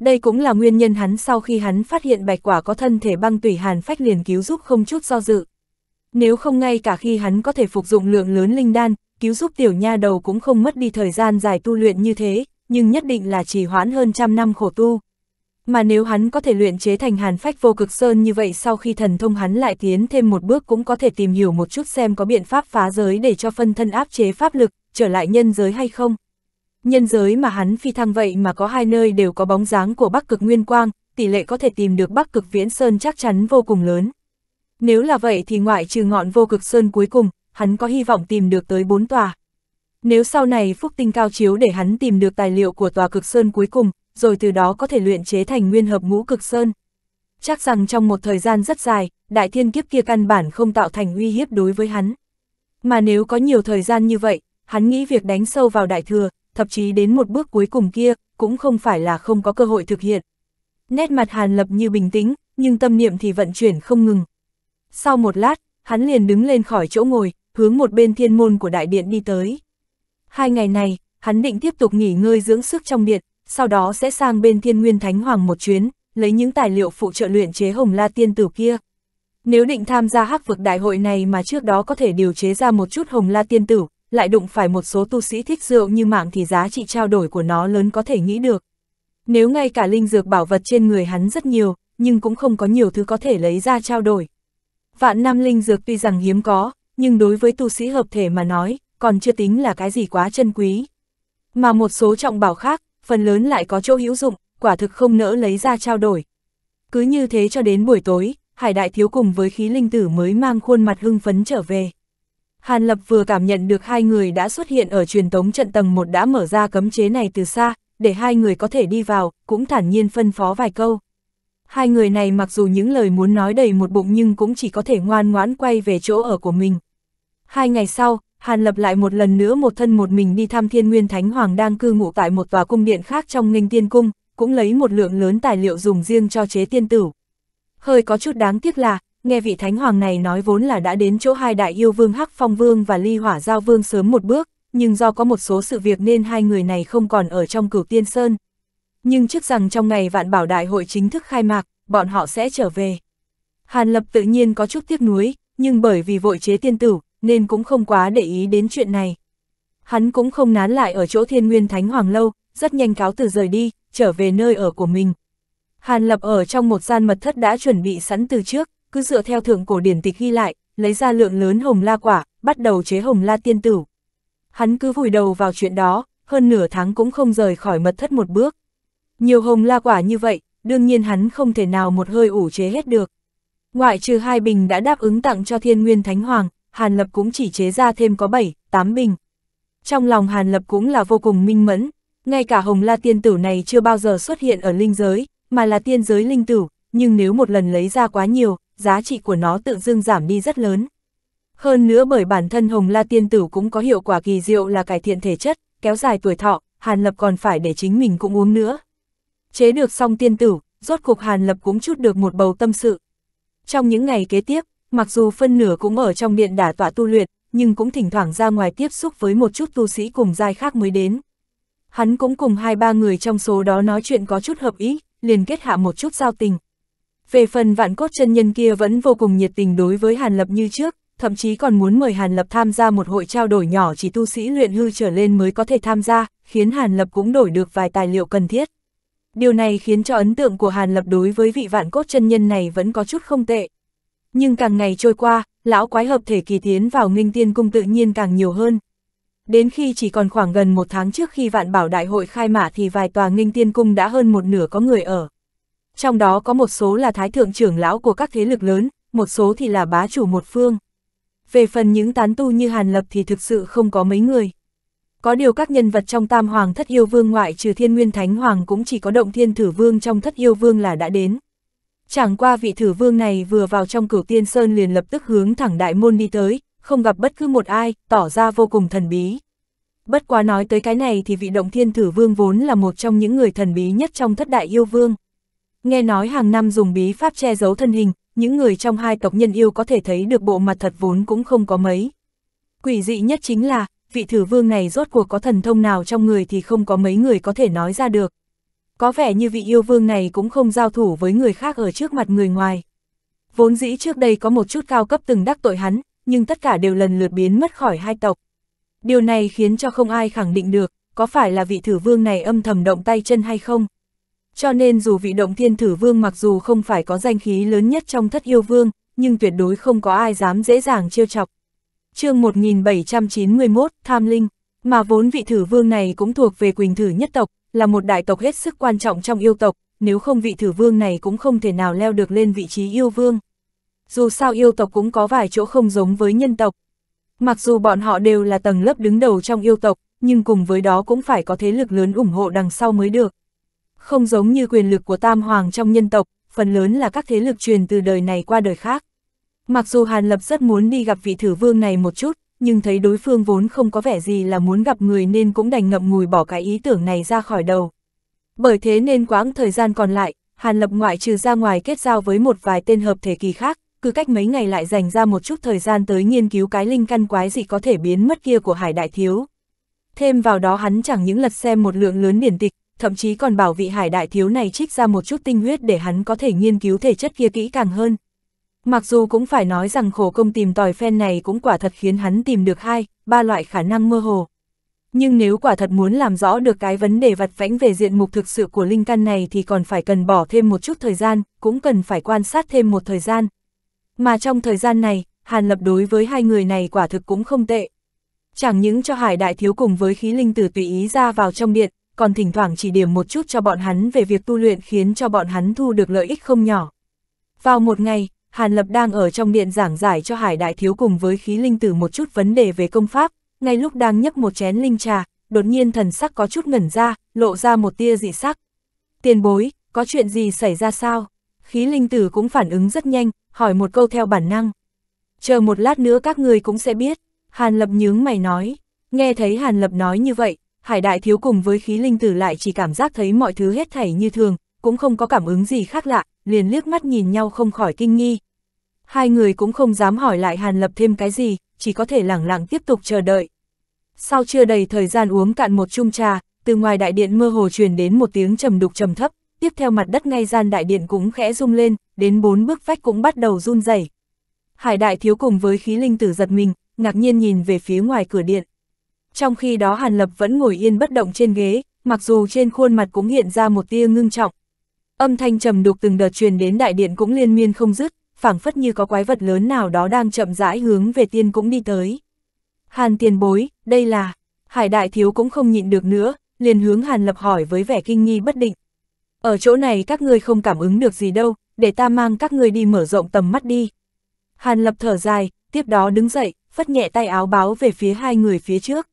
Đây cũng là nguyên nhân hắn sau khi hắn phát hiện bạch quả có thân thể băng tủy hàn phách liền cứu giúp không chút do dự. Nếu không ngay cả khi hắn có thể phục dụng lượng lớn linh đan, cứu giúp tiểu nha đầu cũng không mất đi thời gian dài tu luyện như thế, nhưng nhất định là trì hoãn hơn trăm năm khổ tu. Mà nếu hắn có thể luyện chế thành hàn phách vô cực sơn như vậy sau khi thần thông hắn lại tiến thêm một bước cũng có thể tìm hiểu một chút xem có biện pháp phá giới để cho phân thân áp chế pháp lực, trở lại nhân giới hay không nhân giới mà hắn phi thăng vậy mà có hai nơi đều có bóng dáng của Bắc Cực Nguyên Quang, tỷ lệ có thể tìm được Bắc Cực Viễn Sơn chắc chắn vô cùng lớn. Nếu là vậy thì ngoại trừ ngọn vô cực sơn cuối cùng, hắn có hy vọng tìm được tới bốn tòa. Nếu sau này phúc tinh cao chiếu để hắn tìm được tài liệu của tòa cực sơn cuối cùng, rồi từ đó có thể luyện chế thành nguyên hợp ngũ cực sơn. Chắc rằng trong một thời gian rất dài, đại thiên kiếp kia căn bản không tạo thành uy hiếp đối với hắn. Mà nếu có nhiều thời gian như vậy, hắn nghĩ việc đánh sâu vào đại thừa, thậm chí đến một bước cuối cùng kia, cũng không phải là không có cơ hội thực hiện. Nét mặt Hàn Lập như bình tĩnh, nhưng tâm niệm thì vận chuyển không ngừng. Sau một lát, hắn liền đứng lên khỏi chỗ ngồi, hướng một bên thiên môn của đại điện đi tới. Hai ngày này, hắn định tiếp tục nghỉ ngơi dưỡng sức trong điện, sau đó sẽ sang bên thiên nguyên thánh hoàng một chuyến, lấy những tài liệu phụ trợ luyện chế hồng la tiên tử kia. Nếu định tham gia hắc vực đại hội này mà trước đó có thể điều chế ra một chút hồng la tiên tử, lại đụng phải một số tu sĩ thích rượu như mạng thì giá trị trao đổi của nó lớn có thể nghĩ được. Nếu ngay cả linh dược bảo vật trên người hắn rất nhiều, nhưng cũng không có nhiều thứ có thể lấy ra trao đổi. Vạn năm linh dược tuy rằng hiếm có, nhưng đối với tu sĩ hợp thể mà nói, còn chưa tính là cái gì quá chân quý. Mà một số trọng bảo khác, phần lớn lại có chỗ hữu dụng, quả thực không nỡ lấy ra trao đổi. Cứ như thế cho đến buổi tối, Hải Đại Thiếu cùng với khí linh tử mới mang khuôn mặt hưng phấn trở về. Hàn Lập vừa cảm nhận được hai người đã xuất hiện ở truyền tống trận tầng 1 đã mở ra cấm chế này từ xa, để hai người có thể đi vào, cũng thản nhiên phân phó vài câu. Hai người này mặc dù những lời muốn nói đầy một bụng nhưng cũng chỉ có thể ngoan ngoãn quay về chỗ ở của mình. Hai ngày sau, Hàn Lập lại một lần nữa một thân một mình đi thăm Thiên Nguyên Thánh Hoàng đang cư ngụ tại một tòa cung điện khác trong Nghênh Tiên Cung, cũng lấy một lượng lớn tài liệu dùng riêng cho chế tiên tử. Hơi có chút đáng tiếc là, nghe vị thánh hoàng này nói vốn là đã đến chỗ hai đại yêu vương Hắc Phong Vương và Ly Hỏa Giao Vương sớm một bước, nhưng do có một số sự việc nên hai người này không còn ở trong cửu tiên sơn. Nhưng trước rằng trong ngày vạn bảo đại hội chính thức khai mạc, bọn họ sẽ trở về. Hàn Lập tự nhiên có chút tiếc nuối, nhưng bởi vì vội chế tiên tử, nên cũng không quá để ý đến chuyện này. Hắn cũng không nán lại ở chỗ thiên nguyên thánh hoàng lâu, rất nhanh cáo từ rời đi, trở về nơi ở của mình. Hàn Lập ở trong một gian mật thất đã chuẩn bị sẵn từ trước, cứ dựa theo thượng cổ điển tịch ghi lại, lấy ra lượng lớn hồng la quả, bắt đầu chế hồng la tiên tử. Hắn cứ vùi đầu vào chuyện đó, hơn nửa tháng cũng không rời khỏi mật thất một bước. Nhiều hồng la quả như vậy, đương nhiên hắn không thể nào một hơi ủ chế hết được. Ngoại trừ hai bình đã đáp ứng tặng cho thiên nguyên thánh hoàng, Hàn Lập cũng chỉ chế ra thêm có 7, 8 bình. Trong lòng Hàn Lập cũng là vô cùng minh mẫn, ngay cả hồng la tiên tử này chưa bao giờ xuất hiện ở linh giới, mà là tiên giới linh tử, nhưng nếu một lần lấy ra quá nhiều, giá trị của nó tự dưng giảm đi rất lớn. Hơn nữa bởi bản thân Hồng La Tiên Tử cũng có hiệu quả kỳ diệu là cải thiện thể chất, kéo dài tuổi thọ, Hàn Lập còn phải để chính mình cũng uống nữa. Chế được xong tiên tử, rốt cục Hàn Lập cũng chút được một bầu tâm sự. Trong những ngày kế tiếp, mặc dù phân nửa cũng ở trong điện đả tọa tu luyện, nhưng cũng thỉnh thoảng ra ngoài tiếp xúc với một chút tu sĩ cùng giai khác mới đến. Hắn cũng cùng hai ba người trong số đó nói chuyện có chút hợp ý, liền kết hạ một chút giao tình, về phần vạn cốt chân nhân kia vẫn vô cùng nhiệt tình đối với Hàn Lập như trước, thậm chí còn muốn mời Hàn Lập tham gia một hội trao đổi nhỏ chỉ tu sĩ luyện hư trở lên mới có thể tham gia, khiến Hàn Lập cũng đổi được vài tài liệu cần thiết. Điều này khiến cho ấn tượng của Hàn Lập đối với vị vạn cốt chân nhân này vẫn có chút không tệ. Nhưng càng ngày trôi qua, lão quái hợp thể kỳ tiến vào nghinh tiên cung tự nhiên càng nhiều hơn. Đến khi chỉ còn khoảng gần một tháng trước khi vạn bảo đại hội khai mả thì vài tòa nghinh tiên cung đã hơn một nửa có người ở trong đó có một số là thái thượng trưởng lão của các thế lực lớn, một số thì là bá chủ một phương. Về phần những tán tu như Hàn Lập thì thực sự không có mấy người. Có điều các nhân vật trong Tam Hoàng Thất Yêu Vương ngoại trừ Thiên Nguyên Thánh Hoàng cũng chỉ có động Thiên Thử Vương trong Thất Yêu Vương là đã đến. Chẳng qua vị Thử Vương này vừa vào trong cửu Tiên Sơn liền lập tức hướng thẳng Đại Môn đi tới, không gặp bất cứ một ai, tỏ ra vô cùng thần bí. Bất quá nói tới cái này thì vị động Thiên Thử Vương vốn là một trong những người thần bí nhất trong Thất Đại Yêu Vương. Nghe nói hàng năm dùng bí pháp che giấu thân hình, những người trong hai tộc nhân yêu có thể thấy được bộ mặt thật vốn cũng không có mấy. Quỷ dị nhất chính là, vị thử vương này rốt cuộc có thần thông nào trong người thì không có mấy người có thể nói ra được. Có vẻ như vị yêu vương này cũng không giao thủ với người khác ở trước mặt người ngoài. Vốn dĩ trước đây có một chút cao cấp từng đắc tội hắn, nhưng tất cả đều lần lượt biến mất khỏi hai tộc. Điều này khiến cho không ai khẳng định được, có phải là vị thử vương này âm thầm động tay chân hay không. Cho nên dù vị động thiên thử vương mặc dù không phải có danh khí lớn nhất trong thất yêu vương, nhưng tuyệt đối không có ai dám dễ dàng trêu chọc. chương 1791, Tham Linh, mà vốn vị thử vương này cũng thuộc về Quỳnh Thử nhất tộc, là một đại tộc hết sức quan trọng trong yêu tộc, nếu không vị thử vương này cũng không thể nào leo được lên vị trí yêu vương. Dù sao yêu tộc cũng có vài chỗ không giống với nhân tộc. Mặc dù bọn họ đều là tầng lớp đứng đầu trong yêu tộc, nhưng cùng với đó cũng phải có thế lực lớn ủng hộ đằng sau mới được. Không giống như quyền lực của Tam Hoàng trong nhân tộc, phần lớn là các thế lực truyền từ đời này qua đời khác. Mặc dù Hàn Lập rất muốn đi gặp vị thử vương này một chút, nhưng thấy đối phương vốn không có vẻ gì là muốn gặp người nên cũng đành ngậm ngùi bỏ cái ý tưởng này ra khỏi đầu. Bởi thế nên quãng thời gian còn lại, Hàn Lập ngoại trừ ra ngoài kết giao với một vài tên hợp thể kỳ khác, cứ cách mấy ngày lại dành ra một chút thời gian tới nghiên cứu cái linh căn quái gì có thể biến mất kia của Hải Đại Thiếu. Thêm vào đó hắn chẳng những lật xem một lượng lớn điển tịch, thậm chí còn bảo vị hải đại thiếu này trích ra một chút tinh huyết để hắn có thể nghiên cứu thể chất kia kỹ càng hơn. Mặc dù cũng phải nói rằng khổ công tìm tòi phen này cũng quả thật khiến hắn tìm được hai, ba loại khả năng mơ hồ. Nhưng nếu quả thật muốn làm rõ được cái vấn đề vặt vãnh về diện mục thực sự của linh căn này thì còn phải cần bỏ thêm một chút thời gian, cũng cần phải quan sát thêm một thời gian. Mà trong thời gian này, Hàn Lập đối với hai người này quả thực cũng không tệ. Chẳng những cho Hải Đại Thiếu cùng với khí linh tử tùy ý ra vào trong điện, còn thỉnh thoảng chỉ điểm một chút cho bọn hắn về việc tu luyện khiến cho bọn hắn thu được lợi ích không nhỏ. Vào một ngày, Hàn Lập đang ở trong điện giảng giải cho Hải Đại Thiếu cùng với khí linh tử một chút vấn đề về công pháp, ngay lúc đang nhấp một chén linh trà, đột nhiên thần sắc có chút ngẩn ra, lộ ra một tia dị sắc. Tiền bối, có chuyện gì xảy ra sao? Khí linh tử cũng phản ứng rất nhanh, hỏi một câu theo bản năng. Chờ một lát nữa các người cũng sẽ biết. Hàn Lập nhướng mày nói. Nghe thấy Hàn Lập nói như vậy, Hải Đại Thiếu cùng với khí linh tử lại chỉ cảm giác thấy mọi thứ hết thảy như thường, cũng không có cảm ứng gì khác lạ, liền liếc mắt nhìn nhau không khỏi kinh nghi. Hai người cũng không dám hỏi lại Hàn Lập thêm cái gì, chỉ có thể lẳng lặng tiếp tục chờ đợi. Sau chưa đầy thời gian uống cạn một chung trà, từ ngoài đại điện mơ hồ truyền đến một tiếng trầm đục trầm thấp, tiếp theo mặt đất ngay gian đại điện cũng khẽ rung lên, đến bốn bước vách cũng bắt đầu run rẩy. Hải đại thiếu cùng với khí linh tử giật mình, ngạc nhiên nhìn về phía ngoài cửa điện trong khi đó Hàn Lập vẫn ngồi yên bất động trên ghế, mặc dù trên khuôn mặt cũng hiện ra một tia ngưng trọng. Âm thanh trầm đục từng đợt truyền đến đại điện cũng liên miên không dứt, phảng phất như có quái vật lớn nào đó đang chậm rãi hướng về tiên cũng đi tới. Hàn tiền bối, đây là... Hải đại thiếu cũng không nhịn được nữa, liền hướng Hàn Lập hỏi với vẻ kinh nghi bất định. Ở chỗ này các ngươi không cảm ứng được gì đâu, để ta mang các ngươi đi mở rộng tầm mắt đi. Hàn Lập thở dài, tiếp đó đứng dậy, phất nhẹ tay áo báo về phía hai người phía trước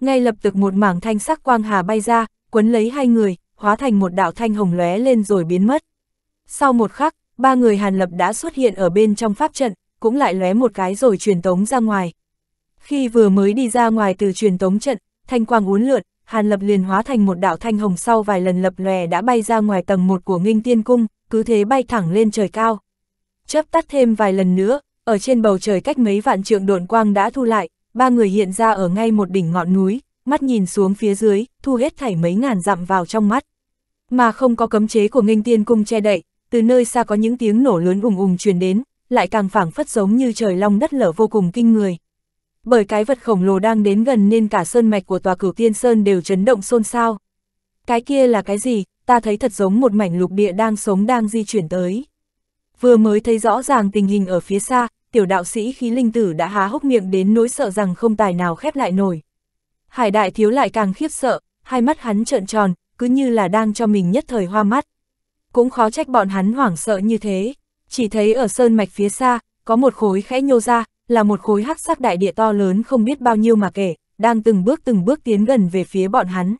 ngay lập tức một mảng thanh sắc quang hà bay ra, quấn lấy hai người, hóa thành một đạo thanh hồng lóe lên rồi biến mất. Sau một khắc, ba người Hàn Lập đã xuất hiện ở bên trong pháp trận, cũng lại lóe một cái rồi truyền tống ra ngoài. Khi vừa mới đi ra ngoài từ truyền tống trận, thanh quang uốn lượn, Hàn Lập liền hóa thành một đạo thanh hồng sau vài lần lập lòe đã bay ra ngoài tầng một của Nghinh Tiên Cung, cứ thế bay thẳng lên trời cao. Chớp tắt thêm vài lần nữa, ở trên bầu trời cách mấy vạn trượng độn quang đã thu lại, ba người hiện ra ở ngay một đỉnh ngọn núi, mắt nhìn xuống phía dưới, thu hết thảy mấy ngàn dặm vào trong mắt. Mà không có cấm chế của nghênh tiên cung che đậy, từ nơi xa có những tiếng nổ lớn ùng ùng truyền đến, lại càng phảng phất giống như trời long đất lở vô cùng kinh người. Bởi cái vật khổng lồ đang đến gần nên cả sơn mạch của tòa cửu tiên sơn đều chấn động xôn xao. Cái kia là cái gì, ta thấy thật giống một mảnh lục địa đang sống đang di chuyển tới. Vừa mới thấy rõ ràng tình hình ở phía xa, tiểu đạo sĩ khí linh tử đã há hốc miệng đến nỗi sợ rằng không tài nào khép lại nổi. Hải đại thiếu lại càng khiếp sợ, hai mắt hắn trợn tròn, cứ như là đang cho mình nhất thời hoa mắt. Cũng khó trách bọn hắn hoảng sợ như thế, chỉ thấy ở sơn mạch phía xa, có một khối khẽ nhô ra, là một khối hắc sắc đại địa to lớn không biết bao nhiêu mà kể, đang từng bước từng bước tiến gần về phía bọn hắn.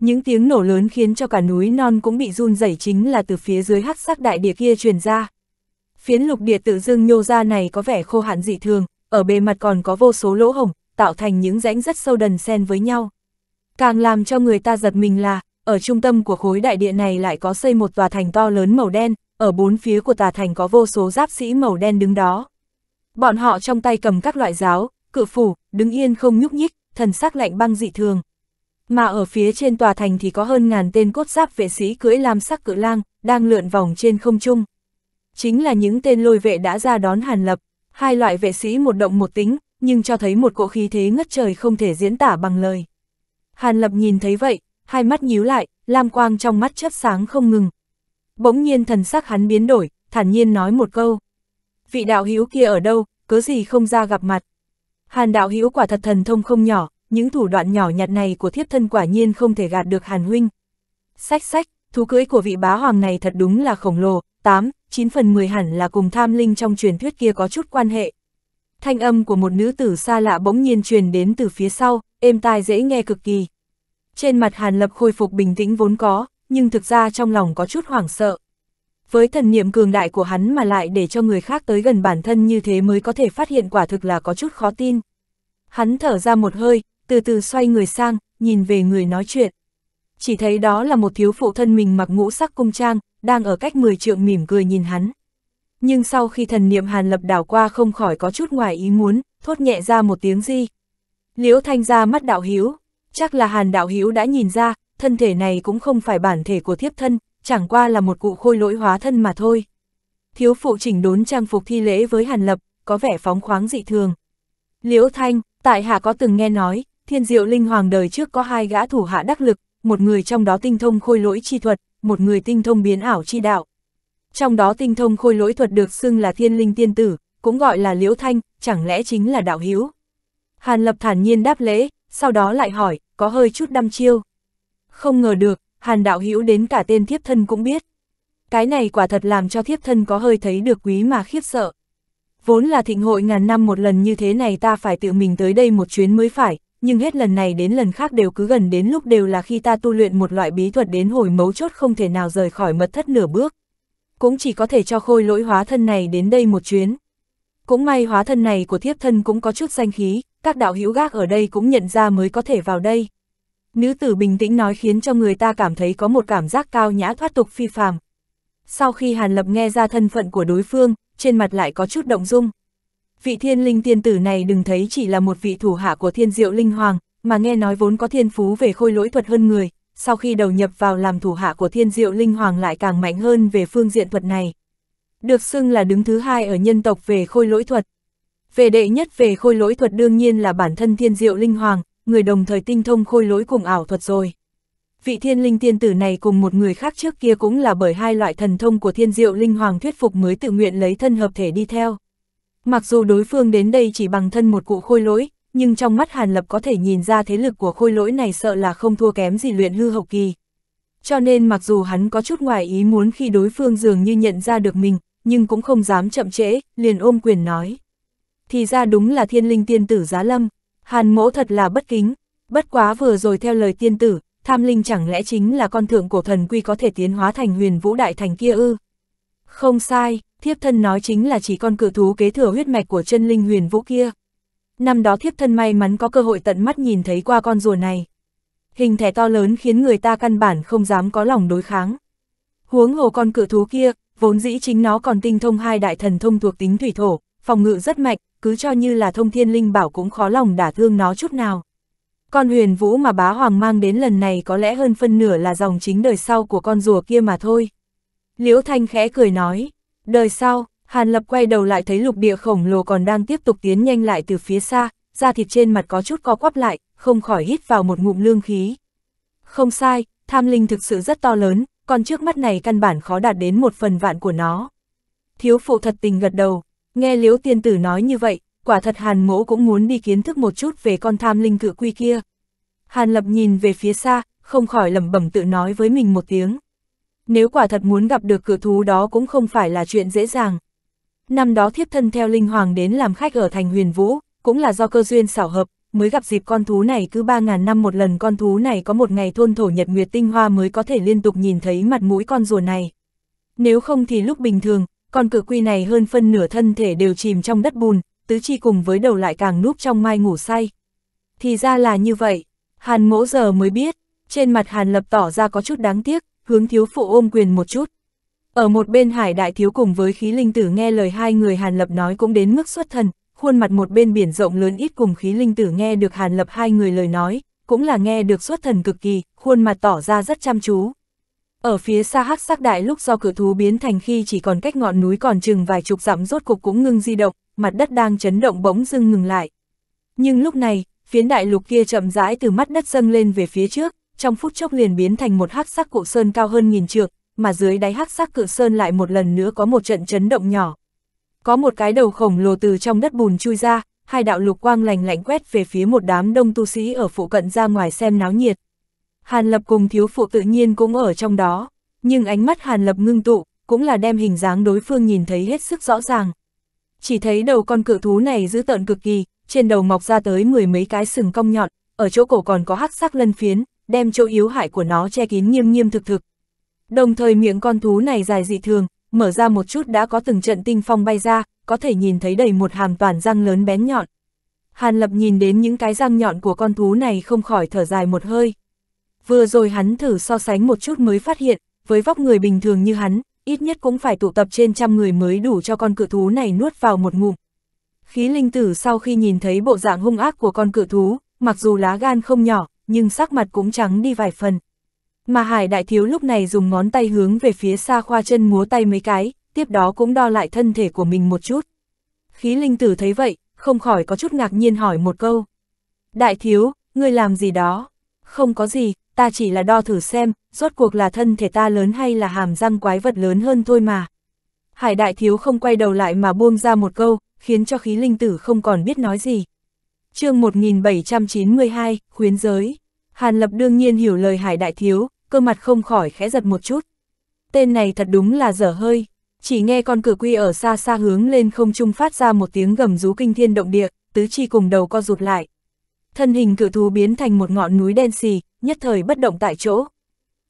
Những tiếng nổ lớn khiến cho cả núi non cũng bị run rẩy chính là từ phía dưới hắc sắc đại địa kia truyền ra phiến lục địa tự dưng nhô ra này có vẻ khô hạn dị thường, ở bề mặt còn có vô số lỗ hổng, tạo thành những rãnh rất sâu đần xen với nhau. Càng làm cho người ta giật mình là, ở trung tâm của khối đại địa này lại có xây một tòa thành to lớn màu đen, ở bốn phía của tòa thành có vô số giáp sĩ màu đen đứng đó. Bọn họ trong tay cầm các loại giáo, cự phủ, đứng yên không nhúc nhích, thần sắc lạnh băng dị thường. Mà ở phía trên tòa thành thì có hơn ngàn tên cốt giáp vệ sĩ cưỡi lam sắc cự lang, đang lượn vòng trên không trung chính là những tên lôi vệ đã ra đón Hàn Lập. Hai loại vệ sĩ một động một tính, nhưng cho thấy một cỗ khí thế ngất trời không thể diễn tả bằng lời. Hàn Lập nhìn thấy vậy, hai mắt nhíu lại, lam quang trong mắt chớp sáng không ngừng. Bỗng nhiên thần sắc hắn biến đổi, thản nhiên nói một câu. Vị đạo hữu kia ở đâu, cớ gì không ra gặp mặt. Hàn đạo hữu quả thật thần thông không nhỏ, những thủ đoạn nhỏ nhặt này của thiếp thân quả nhiên không thể gạt được Hàn huynh. Sách sách, thú cưỡi của vị bá hoàng này thật đúng là khổng lồ, 8, 9 phần 10 hẳn là cùng tham linh trong truyền thuyết kia có chút quan hệ. Thanh âm của một nữ tử xa lạ bỗng nhiên truyền đến từ phía sau, êm tai dễ nghe cực kỳ. Trên mặt Hàn Lập khôi phục bình tĩnh vốn có, nhưng thực ra trong lòng có chút hoảng sợ. Với thần niệm cường đại của hắn mà lại để cho người khác tới gần bản thân như thế mới có thể phát hiện quả thực là có chút khó tin. Hắn thở ra một hơi, từ từ xoay người sang, nhìn về người nói chuyện. Chỉ thấy đó là một thiếu phụ thân mình mặc ngũ sắc cung trang, đang ở cách 10 trượng mỉm cười nhìn hắn. Nhưng sau khi thần niệm hàn lập đảo qua không khỏi có chút ngoài ý muốn, thốt nhẹ ra một tiếng gì. Liễu thanh ra mắt đạo hiếu, chắc là hàn đạo hiếu đã nhìn ra, thân thể này cũng không phải bản thể của thiếp thân, chẳng qua là một cụ khôi lỗi hóa thân mà thôi. Thiếu phụ chỉnh đốn trang phục thi lễ với hàn lập, có vẻ phóng khoáng dị thường. Liễu thanh, tại hạ có từng nghe nói, thiên diệu linh hoàng đời trước có hai gã thủ hạ đắc lực, một người trong đó tinh thông khôi lỗi chi thuật, một người tinh thông biến ảo chi đạo. Trong đó tinh thông khôi lỗi thuật được xưng là thiên linh tiên tử, cũng gọi là liễu thanh, chẳng lẽ chính là đạo hiếu. Hàn lập thản nhiên đáp lễ, sau đó lại hỏi, có hơi chút đăm chiêu. Không ngờ được, hàn đạo hiếu đến cả tên thiếp thân cũng biết. Cái này quả thật làm cho thiếp thân có hơi thấy được quý mà khiếp sợ. Vốn là thịnh hội ngàn năm một lần như thế này ta phải tự mình tới đây một chuyến mới phải, nhưng hết lần này đến lần khác đều cứ gần đến lúc đều là khi ta tu luyện một loại bí thuật đến hồi mấu chốt không thể nào rời khỏi mật thất nửa bước. Cũng chỉ có thể cho khôi lỗi hóa thân này đến đây một chuyến. Cũng may hóa thân này của thiếp thân cũng có chút danh khí, các đạo hữu gác ở đây cũng nhận ra mới có thể vào đây. Nữ tử bình tĩnh nói khiến cho người ta cảm thấy có một cảm giác cao nhã thoát tục phi phàm. Sau khi Hàn Lập nghe ra thân phận của đối phương, trên mặt lại có chút động dung. Vị thiên linh tiên tử này đừng thấy chỉ là một vị thủ hạ của thiên diệu linh hoàng, mà nghe nói vốn có thiên phú về khôi lỗi thuật hơn người, sau khi đầu nhập vào làm thủ hạ của thiên diệu linh hoàng lại càng mạnh hơn về phương diện thuật này. Được xưng là đứng thứ hai ở nhân tộc về khôi lỗi thuật. Về đệ nhất về khôi lỗi thuật đương nhiên là bản thân thiên diệu linh hoàng, người đồng thời tinh thông khôi lỗi cùng ảo thuật rồi. Vị thiên linh tiên tử này cùng một người khác trước kia cũng là bởi hai loại thần thông của thiên diệu linh hoàng thuyết phục mới tự nguyện lấy thân hợp thể đi theo. Mặc dù đối phương đến đây chỉ bằng thân một cụ khôi lỗi, nhưng trong mắt Hàn Lập có thể nhìn ra thế lực của khôi lỗi này sợ là không thua kém gì luyện hư hậu kỳ. Cho nên mặc dù hắn có chút ngoài ý muốn khi đối phương dường như nhận ra được mình, nhưng cũng không dám chậm trễ, liền ôm quyền nói. Thì ra đúng là thiên linh tiên tử giá lâm, Hàn mỗ thật là bất kính, bất quá vừa rồi theo lời tiên tử, tham linh chẳng lẽ chính là con thượng cổ thần quy có thể tiến hóa thành huyền vũ đại thành kia ư? Không sai, thiếp thân nói chính là chỉ con cự thú kế thừa huyết mạch của chân linh huyền vũ kia. Năm đó thiếp thân may mắn có cơ hội tận mắt nhìn thấy qua con rùa này. Hình thể to lớn khiến người ta căn bản không dám có lòng đối kháng. Huống hồ con cự thú kia, vốn dĩ chính nó còn tinh thông hai đại thần thông thuộc tính thủy thổ, phòng ngự rất mạnh, cứ cho như là thông thiên linh bảo cũng khó lòng đả thương nó chút nào. Con huyền vũ mà bá hoàng mang đến lần này có lẽ hơn phân nửa là dòng chính đời sau của con rùa kia mà thôi. Liễu Thanh khẽ cười nói, Đời sau, Hàn Lập quay đầu lại thấy lục địa khổng lồ còn đang tiếp tục tiến nhanh lại từ phía xa, da thịt trên mặt có chút co quắp lại, không khỏi hít vào một ngụm lương khí. Không sai, tham linh thực sự rất to lớn, còn trước mắt này căn bản khó đạt đến một phần vạn của nó. Thiếu phụ thật tình gật đầu, nghe liễu tiên tử nói như vậy, quả thật Hàn mỗ cũng muốn đi kiến thức một chút về con tham linh cự quy kia. Hàn Lập nhìn về phía xa, không khỏi lẩm bẩm tự nói với mình một tiếng nếu quả thật muốn gặp được cửa thú đó cũng không phải là chuyện dễ dàng. Năm đó thiếp thân theo Linh Hoàng đến làm khách ở thành huyền vũ, cũng là do cơ duyên xảo hợp, mới gặp dịp con thú này cứ 3.000 năm một lần con thú này có một ngày thôn thổ nhật nguyệt tinh hoa mới có thể liên tục nhìn thấy mặt mũi con rùa này. Nếu không thì lúc bình thường, con cự quy này hơn phân nửa thân thể đều chìm trong đất bùn, tứ chi cùng với đầu lại càng núp trong mai ngủ say. Thì ra là như vậy, Hàn mỗ giờ mới biết, trên mặt Hàn lập tỏ ra có chút đáng tiếc, hướng thiếu phụ ôm quyền một chút. Ở một bên hải đại thiếu cùng với khí linh tử nghe lời hai người Hàn Lập nói cũng đến mức xuất thần, khuôn mặt một bên biển rộng lớn ít cùng khí linh tử nghe được Hàn Lập hai người lời nói, cũng là nghe được xuất thần cực kỳ, khuôn mặt tỏ ra rất chăm chú. Ở phía xa hắc sắc đại lúc do cửa thú biến thành khi chỉ còn cách ngọn núi còn chừng vài chục dặm rốt cục cũng ngưng di động, mặt đất đang chấn động bỗng dưng ngừng lại. Nhưng lúc này, phiến đại lục kia chậm rãi từ mắt đất dâng lên về phía trước, trong phút chốc liền biến thành một hắc sắc cự sơn cao hơn nghìn trượng, mà dưới đáy hắc sắc cự sơn lại một lần nữa có một trận chấn động nhỏ. Có một cái đầu khổng lồ từ trong đất bùn chui ra, hai đạo lục quang lành lạnh quét về phía một đám đông tu sĩ ở phụ cận ra ngoài xem náo nhiệt. Hàn Lập cùng thiếu phụ tự nhiên cũng ở trong đó, nhưng ánh mắt Hàn Lập ngưng tụ, cũng là đem hình dáng đối phương nhìn thấy hết sức rõ ràng. Chỉ thấy đầu con cự thú này dữ tợn cực kỳ, trên đầu mọc ra tới mười mấy cái sừng cong nhọn, ở chỗ cổ còn có hắc sắc lân phiến, đem chỗ yếu hại của nó che kín nghiêm nghiêm thực thực. Đồng thời miệng con thú này dài dị thường, mở ra một chút đã có từng trận tinh phong bay ra, có thể nhìn thấy đầy một hàm toàn răng lớn bén nhọn. Hàn Lập nhìn đến những cái răng nhọn của con thú này không khỏi thở dài một hơi. Vừa rồi hắn thử so sánh một chút mới phát hiện, với vóc người bình thường như hắn, ít nhất cũng phải tụ tập trên trăm người mới đủ cho con cự thú này nuốt vào một ngụm. Khí linh tử sau khi nhìn thấy bộ dạng hung ác của con cự thú, mặc dù lá gan không nhỏ, nhưng sắc mặt cũng trắng đi vài phần. Mà Hải Đại Thiếu lúc này dùng ngón tay hướng về phía xa khoa chân múa tay mấy cái, tiếp đó cũng đo lại thân thể của mình một chút. Khí linh tử thấy vậy, không khỏi có chút ngạc nhiên hỏi một câu. Đại Thiếu, ngươi làm gì đó? Không có gì, ta chỉ là đo thử xem, rốt cuộc là thân thể ta lớn hay là hàm răng quái vật lớn hơn thôi mà. Hải Đại Thiếu không quay đầu lại mà buông ra một câu, khiến cho khí linh tử không còn biết nói gì chương 1792, khuyến giới. Hàn Lập đương nhiên hiểu lời Hải Đại Thiếu, cơ mặt không khỏi khẽ giật một chút. Tên này thật đúng là dở hơi, chỉ nghe con cử quy ở xa xa hướng lên không trung phát ra một tiếng gầm rú kinh thiên động địa, tứ chi cùng đầu co rụt lại. Thân hình cự thú biến thành một ngọn núi đen xì, nhất thời bất động tại chỗ.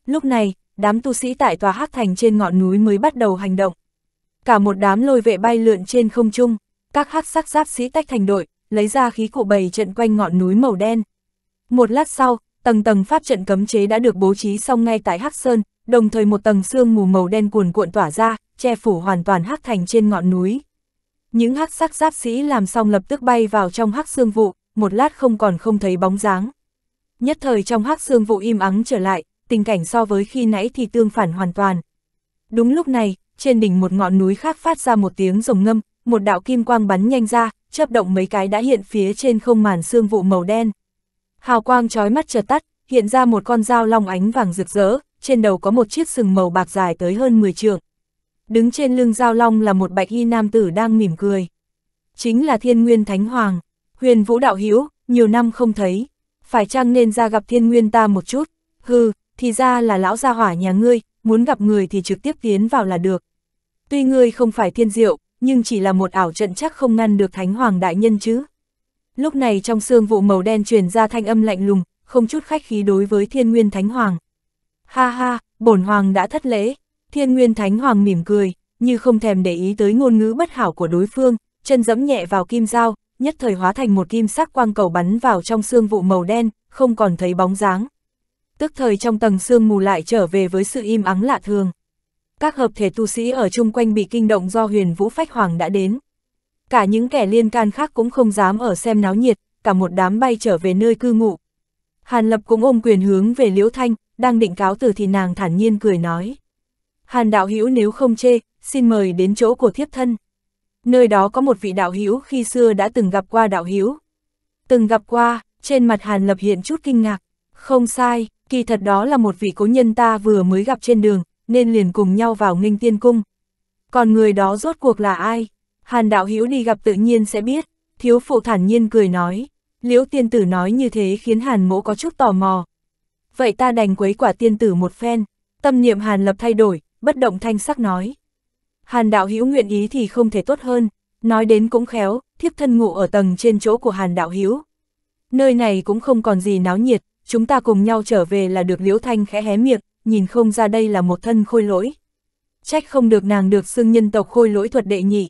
Lúc này, đám tu sĩ tại tòa hắc thành trên ngọn núi mới bắt đầu hành động. Cả một đám lôi vệ bay lượn trên không trung, các hắc sắc giáp sĩ tách thành đội, lấy ra khí cụ bày trận quanh ngọn núi màu đen. Một lát sau, tầng tầng pháp trận cấm chế đã được bố trí xong ngay tại Hắc Sơn, đồng thời một tầng sương mù màu đen cuồn cuộn tỏa ra, che phủ hoàn toàn hắc thành trên ngọn núi. Những hắc sắc giáp sĩ làm xong lập tức bay vào trong hắc xương vụ, một lát không còn không thấy bóng dáng. Nhất thời trong hắc xương vụ im ắng trở lại, tình cảnh so với khi nãy thì tương phản hoàn toàn. Đúng lúc này, trên đỉnh một ngọn núi khác phát ra một tiếng rồng ngâm, một đạo kim quang bắn nhanh ra, chớp động mấy cái đã hiện phía trên không màn sương vụ màu đen. Hào quang trói mắt chợt tắt, hiện ra một con dao long ánh vàng rực rỡ, trên đầu có một chiếc sừng màu bạc dài tới hơn 10 trượng. Đứng trên lưng dao long là một bạch y nam tử đang mỉm cười. Chính là Thiên Nguyên Thánh Hoàng, Huyền Vũ đạo hiếu nhiều năm không thấy, phải chăng nên ra gặp Thiên Nguyên ta một chút? Hừ, thì ra là lão gia hỏa nhà ngươi, muốn gặp người thì trực tiếp tiến vào là được. Tuy ngươi không phải thiên diệu, nhưng chỉ là một ảo trận chắc không ngăn được Thánh Hoàng Đại Nhân chứ. Lúc này trong xương vụ màu đen truyền ra thanh âm lạnh lùng, không chút khách khí đối với Thiên Nguyên Thánh Hoàng. Ha ha, bổn Hoàng đã thất lễ, Thiên Nguyên Thánh Hoàng mỉm cười, như không thèm để ý tới ngôn ngữ bất hảo của đối phương, chân dẫm nhẹ vào kim dao, nhất thời hóa thành một kim sắc quang cầu bắn vào trong xương vụ màu đen, không còn thấy bóng dáng. Tức thời trong tầng xương mù lại trở về với sự im ắng lạ thường các hợp thể tu sĩ ở chung quanh bị kinh động do huyền vũ phách hoàng đã đến. Cả những kẻ liên can khác cũng không dám ở xem náo nhiệt, cả một đám bay trở về nơi cư ngụ. Hàn Lập cũng ôm quyền hướng về Liễu Thanh, đang định cáo từ thì nàng thản nhiên cười nói. Hàn đạo hữu nếu không chê, xin mời đến chỗ của thiếp thân. Nơi đó có một vị đạo hữu khi xưa đã từng gặp qua đạo hữu. Từng gặp qua, trên mặt Hàn Lập hiện chút kinh ngạc. Không sai, kỳ thật đó là một vị cố nhân ta vừa mới gặp trên đường, nên liền cùng nhau vào nghinh tiên cung. Còn người đó rốt cuộc là ai? Hàn đạo hữu đi gặp tự nhiên sẽ biết, thiếu phụ thản nhiên cười nói. Liễu tiên tử nói như thế khiến hàn mỗ có chút tò mò. Vậy ta đành quấy quả tiên tử một phen, tâm niệm hàn lập thay đổi, bất động thanh sắc nói. Hàn đạo hữu nguyện ý thì không thể tốt hơn, nói đến cũng khéo, thiếp thân ngủ ở tầng trên chỗ của hàn đạo hữu. Nơi này cũng không còn gì náo nhiệt, chúng ta cùng nhau trở về là được liễu thanh khẽ hé miệng, nhìn không ra đây là một thân khôi lỗi. Trách không được nàng được xưng nhân tộc khôi lỗi thuật đệ nhị.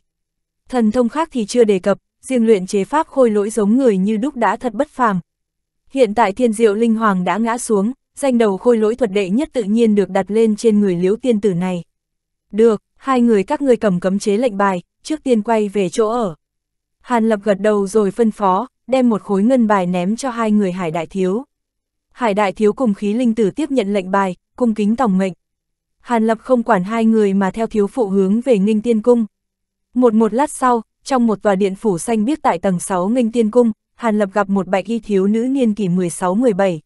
Thần thông khác thì chưa đề cập, riêng luyện chế pháp khôi lỗi giống người như đúc đã thật bất phàm. Hiện tại thiên diệu linh hoàng đã ngã xuống, danh đầu khôi lỗi thuật đệ nhất tự nhiên được đặt lên trên người liễu tiên tử này. Được, hai người các ngươi cầm cấm chế lệnh bài, trước tiên quay về chỗ ở. Hàn Lập gật đầu rồi phân phó, đem một khối ngân bài ném cho hai người hải đại thiếu. Hải đại thiếu cùng khí linh tử tiếp nhận lệnh bài, cung kính tổng mệnh. Hàn Lập không quản hai người mà theo thiếu phụ hướng về Ninh Tiên Cung. Một một lát sau, trong một tòa điện phủ xanh biết tại tầng 6 Ninh Tiên Cung, Hàn Lập gặp một bạch y thiếu nữ niên kỷ 16-17.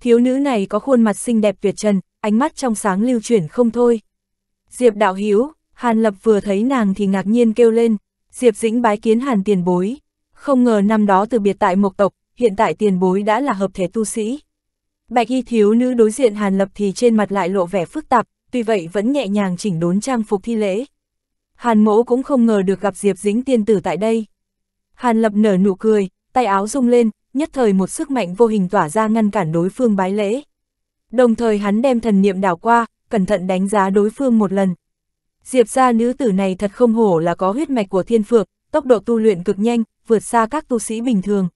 Thiếu nữ này có khuôn mặt xinh đẹp tuyệt trần, ánh mắt trong sáng lưu chuyển không thôi. Diệp Đạo Hiếu, Hàn Lập vừa thấy nàng thì ngạc nhiên kêu lên, Diệp Dĩnh bái kiến Hàn tiền bối. Không ngờ năm đó từ biệt tại một Tộc, hiện tại tiền bối đã là hợp thể tu sĩ. Bạch y thiếu nữ đối diện Hàn Lập thì trên mặt lại lộ vẻ phức tạp, tuy vậy vẫn nhẹ nhàng chỉnh đốn trang phục thi lễ. Hàn mỗ cũng không ngờ được gặp Diệp Dính tiên tử tại đây. Hàn Lập nở nụ cười, tay áo rung lên, nhất thời một sức mạnh vô hình tỏa ra ngăn cản đối phương bái lễ. Đồng thời hắn đem thần niệm đảo qua, cẩn thận đánh giá đối phương một lần. Diệp gia nữ tử này thật không hổ là có huyết mạch của thiên phược, tốc độ tu luyện cực nhanh, vượt xa các tu sĩ bình thường.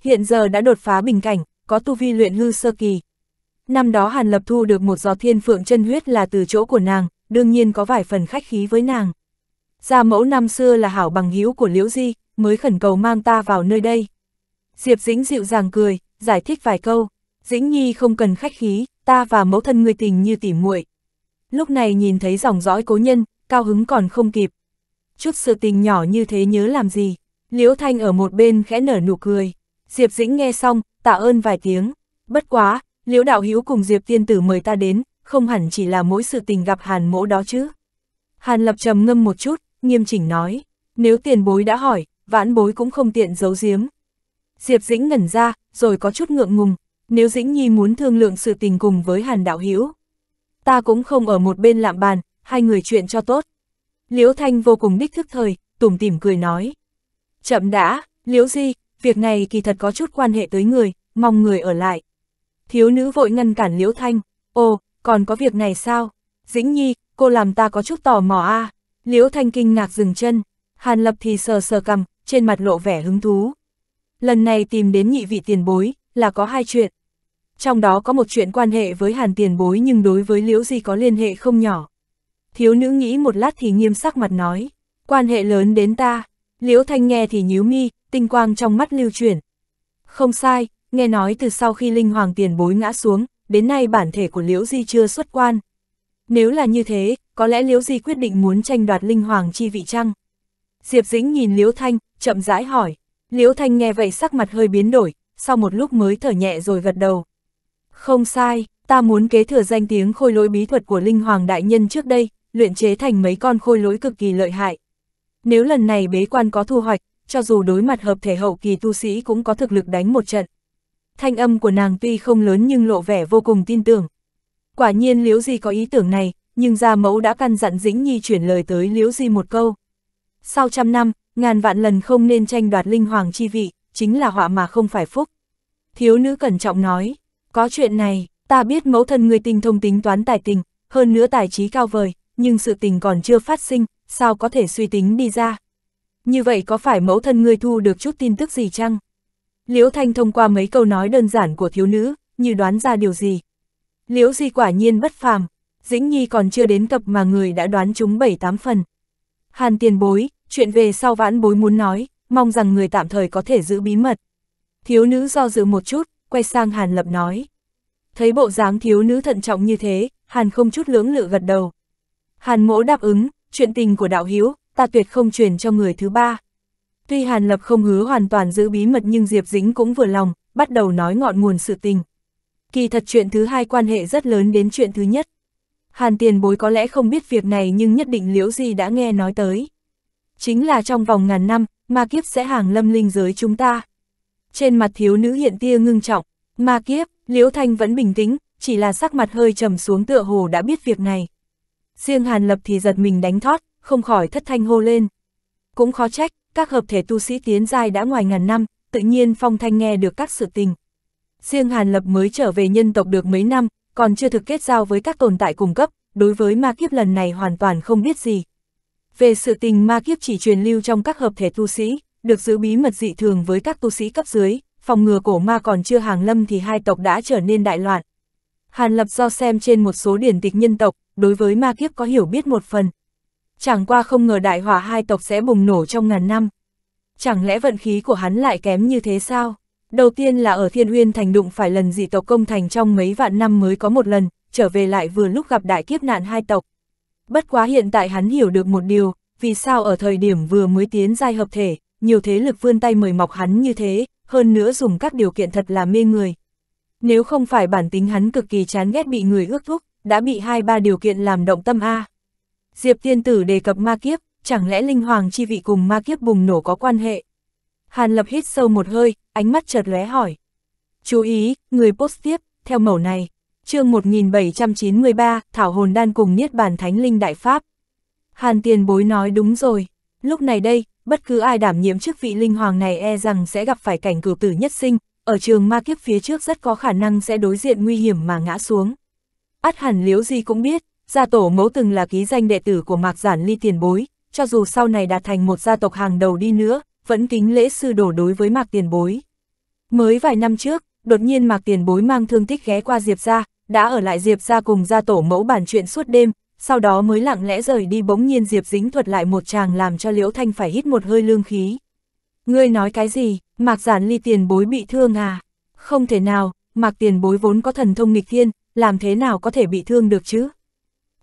Hiện giờ đã đột phá bình cảnh, có tu vi luyện hư sơ kỳ. Năm đó Hàn Lập thu được một giò thiên phượng chân huyết là từ chỗ của nàng, đương nhiên có vài phần khách khí với nàng. Gia mẫu năm xưa là hảo bằng hữu của Liễu Di, mới khẩn cầu mang ta vào nơi đây. Diệp Dĩnh dịu dàng cười, giải thích vài câu. Dĩnh Nhi không cần khách khí, ta và mẫu thân người tình như tỉ muội. Lúc này nhìn thấy dòng dõi cố nhân, cao hứng còn không kịp. Chút sự tình nhỏ như thế nhớ làm gì? Liễu Thanh ở một bên khẽ nở nụ cười. Diệp Dĩnh nghe xong, tạ ơn vài tiếng. Bất quá, liễu đạo hữu cùng Diệp tiên tử mời ta đến, không hẳn chỉ là mỗi sự tình gặp hàn mỗ đó chứ. Hàn lập trầm ngâm một chút, nghiêm chỉnh nói, nếu tiền bối đã hỏi, vãn bối cũng không tiện giấu giếm. Diệp Dĩnh ngẩn ra, rồi có chút ngượng ngùng, nếu Dĩnh Nhi muốn thương lượng sự tình cùng với Hàn Đạo Hữu Ta cũng không ở một bên lạm bàn, hai người chuyện cho tốt. Liễu Thanh vô cùng đích thức thời, tủm tỉm cười nói. Chậm đã, Liễu Di, việc này kỳ thật có chút quan hệ tới người, mong người ở lại. Thiếu nữ vội ngăn cản Liễu Thanh, ồ, còn có việc này sao? Dĩnh Nhi, cô làm ta có chút tò mò a à. Liễu Thanh kinh ngạc dừng chân, Hàn Lập thì sờ sờ cầm, trên mặt lộ vẻ hứng thú. Lần này tìm đến nhị vị tiền bối, là có hai chuyện. Trong đó có một chuyện quan hệ với Hàn tiền bối nhưng đối với Liễu Di có liên hệ không nhỏ. Thiếu nữ nghĩ một lát thì nghiêm sắc mặt nói, quan hệ lớn đến ta. Liễu Thanh nghe thì nhíu mi, tinh quang trong mắt lưu chuyển. Không sai, nghe nói từ sau khi Linh Hoàng tiền bối ngã xuống, đến nay bản thể của Liễu Di chưa xuất quan. Nếu là như thế, có lẽ Liễu Di quyết định muốn tranh đoạt Linh Hoàng chi vị chăng? Diệp Dĩnh nhìn Liễu Thanh, chậm rãi hỏi. Liễu Thanh nghe vậy sắc mặt hơi biến đổi, sau một lúc mới thở nhẹ rồi gật đầu. Không sai, ta muốn kế thừa danh tiếng khôi lỗi bí thuật của Linh Hoàng Đại Nhân trước đây, luyện chế thành mấy con khôi lỗi cực kỳ lợi hại. Nếu lần này bế quan có thu hoạch, cho dù đối mặt hợp thể hậu kỳ tu sĩ cũng có thực lực đánh một trận. Thanh âm của nàng tuy không lớn nhưng lộ vẻ vô cùng tin tưởng. Quả nhiên Liễu Di có ý tưởng này, nhưng gia mẫu đã căn dặn Dĩnh Nhi chuyển lời tới Liễu Di một câu. Sau trăm năm, ngàn vạn lần không nên tranh đoạt linh hoàng chi vị, chính là họa mà không phải phúc. Thiếu nữ cẩn trọng nói, có chuyện này, ta biết mẫu thân người tinh thông tính toán tài tình, hơn nữa tài trí cao vời, nhưng sự tình còn chưa phát sinh, sao có thể suy tính đi ra như vậy có phải mẫu thân ngươi thu được chút tin tức gì chăng? Liễu Thanh thông qua mấy câu nói đơn giản của thiếu nữ, như đoán ra điều gì. Liễu Di quả nhiên bất phàm, Dĩnh Nhi còn chưa đến cập mà người đã đoán chúng bảy tám phần. Hàn tiền bối, chuyện về sau vãn bối muốn nói, mong rằng người tạm thời có thể giữ bí mật. Thiếu nữ do dự một chút, quay sang Hàn Lập nói. Thấy bộ dáng thiếu nữ thận trọng như thế, Hàn không chút lưỡng lự gật đầu. Hàn mỗ đáp ứng, chuyện tình của đạo hiếu, ta tuyệt không truyền cho người thứ ba. Tuy Hàn Lập không hứa hoàn toàn giữ bí mật nhưng Diệp Dĩnh cũng vừa lòng, bắt đầu nói ngọn nguồn sự tình. Kỳ thật chuyện thứ hai quan hệ rất lớn đến chuyện thứ nhất. Hàn tiền bối có lẽ không biết việc này nhưng nhất định liễu gì đã nghe nói tới. Chính là trong vòng ngàn năm, ma kiếp sẽ hàng lâm linh giới chúng ta. Trên mặt thiếu nữ hiện tia ngưng trọng, ma kiếp, liễu thanh vẫn bình tĩnh, chỉ là sắc mặt hơi trầm xuống tựa hồ đã biết việc này. Riêng Hàn Lập thì giật mình đánh thót, không khỏi thất thanh hô lên. Cũng khó trách, các hợp thể tu sĩ tiến giai đã ngoài ngàn năm, tự nhiên phong thanh nghe được các sự tình. Riêng Hàn Lập mới trở về nhân tộc được mấy năm, còn chưa thực kết giao với các tồn tại cùng cấp, đối với ma kiếp lần này hoàn toàn không biết gì. Về sự tình ma kiếp chỉ truyền lưu trong các hợp thể tu sĩ, được giữ bí mật dị thường với các tu sĩ cấp dưới, phòng ngừa cổ ma còn chưa hàng lâm thì hai tộc đã trở nên đại loạn. Hàn Lập do xem trên một số điển tịch nhân tộc, đối với ma kiếp có hiểu biết một phần chẳng qua không ngờ đại hỏa hai tộc sẽ bùng nổ trong ngàn năm. Chẳng lẽ vận khí của hắn lại kém như thế sao? Đầu tiên là ở Thiên Uyên Thành đụng phải lần dị tộc công thành trong mấy vạn năm mới có một lần, trở về lại vừa lúc gặp đại kiếp nạn hai tộc. Bất quá hiện tại hắn hiểu được một điều, vì sao ở thời điểm vừa mới tiến giai hợp thể, nhiều thế lực vươn tay mời mọc hắn như thế, hơn nữa dùng các điều kiện thật là mê người. Nếu không phải bản tính hắn cực kỳ chán ghét bị người ước thúc, đã bị hai ba điều kiện làm động tâm A. Diệp Tiên Tử đề cập ma kiếp, chẳng lẽ linh hoàng chi vị cùng ma kiếp bùng nổ có quan hệ? Hàn Lập hít sâu một hơi, ánh mắt chợt lóe hỏi. Chú ý, người post tiếp, theo mẫu này, chương 1793, Thảo Hồn Đan cùng Niết Bàn Thánh Linh Đại Pháp. Hàn tiền bối nói đúng rồi, lúc này đây, bất cứ ai đảm nhiệm chức vị linh hoàng này e rằng sẽ gặp phải cảnh cử tử nhất sinh, ở trường ma kiếp phía trước rất có khả năng sẽ đối diện nguy hiểm mà ngã xuống. Át hẳn liếu gì cũng biết, gia tổ mẫu từng là ký danh đệ tử của Mạc Giản Ly tiền bối, cho dù sau này đạt thành một gia tộc hàng đầu đi nữa, vẫn kính lễ sư đổ đối với Mạc tiền bối. Mới vài năm trước, đột nhiên Mạc tiền bối mang thương tích ghé qua Diệp gia, đã ở lại Diệp gia cùng gia tổ mẫu bàn chuyện suốt đêm, sau đó mới lặng lẽ rời đi bỗng nhiên Diệp Dính thuật lại một chàng làm cho Liễu Thanh phải hít một hơi lương khí. Ngươi nói cái gì, Mạc Giản Ly tiền bối bị thương à? Không thể nào, Mạc tiền bối vốn có thần thông nghịch thiên, làm thế nào có thể bị thương được chứ?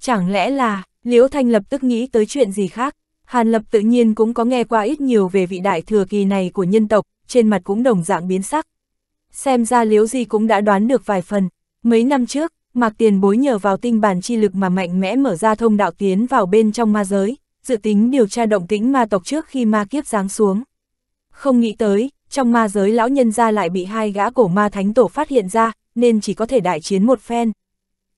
Chẳng lẽ là, Liễu Thanh lập tức nghĩ tới chuyện gì khác? Hàn Lập tự nhiên cũng có nghe qua ít nhiều về vị đại thừa kỳ này của nhân tộc, trên mặt cũng đồng dạng biến sắc. Xem ra Liễu Di cũng đã đoán được vài phần. Mấy năm trước, Mạc Tiền bối nhờ vào tinh bản chi lực mà mạnh mẽ mở ra thông đạo tiến vào bên trong ma giới, dự tính điều tra động tĩnh ma tộc trước khi ma kiếp giáng xuống. Không nghĩ tới, trong ma giới lão nhân ra lại bị hai gã cổ ma thánh tổ phát hiện ra, nên chỉ có thể đại chiến một phen.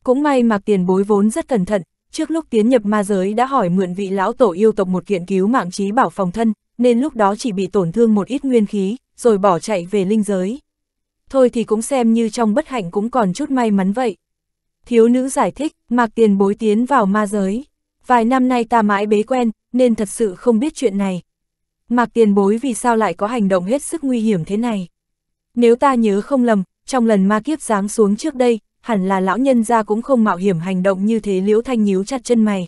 Cũng may Mạc Tiền bối vốn rất cẩn thận, trước lúc tiến nhập ma giới đã hỏi mượn vị lão tổ yêu tộc một kiện cứu mạng trí bảo phòng thân, nên lúc đó chỉ bị tổn thương một ít nguyên khí, rồi bỏ chạy về linh giới. Thôi thì cũng xem như trong bất hạnh cũng còn chút may mắn vậy. Thiếu nữ giải thích, Mạc Tiền bối tiến vào ma giới. Vài năm nay ta mãi bế quen, nên thật sự không biết chuyện này. Mạc Tiền bối vì sao lại có hành động hết sức nguy hiểm thế này? Nếu ta nhớ không lầm, trong lần ma kiếp giáng xuống trước đây, hẳn là lão nhân ra cũng không mạo hiểm hành động như thế Liễu Thanh nhíu chặt chân mày.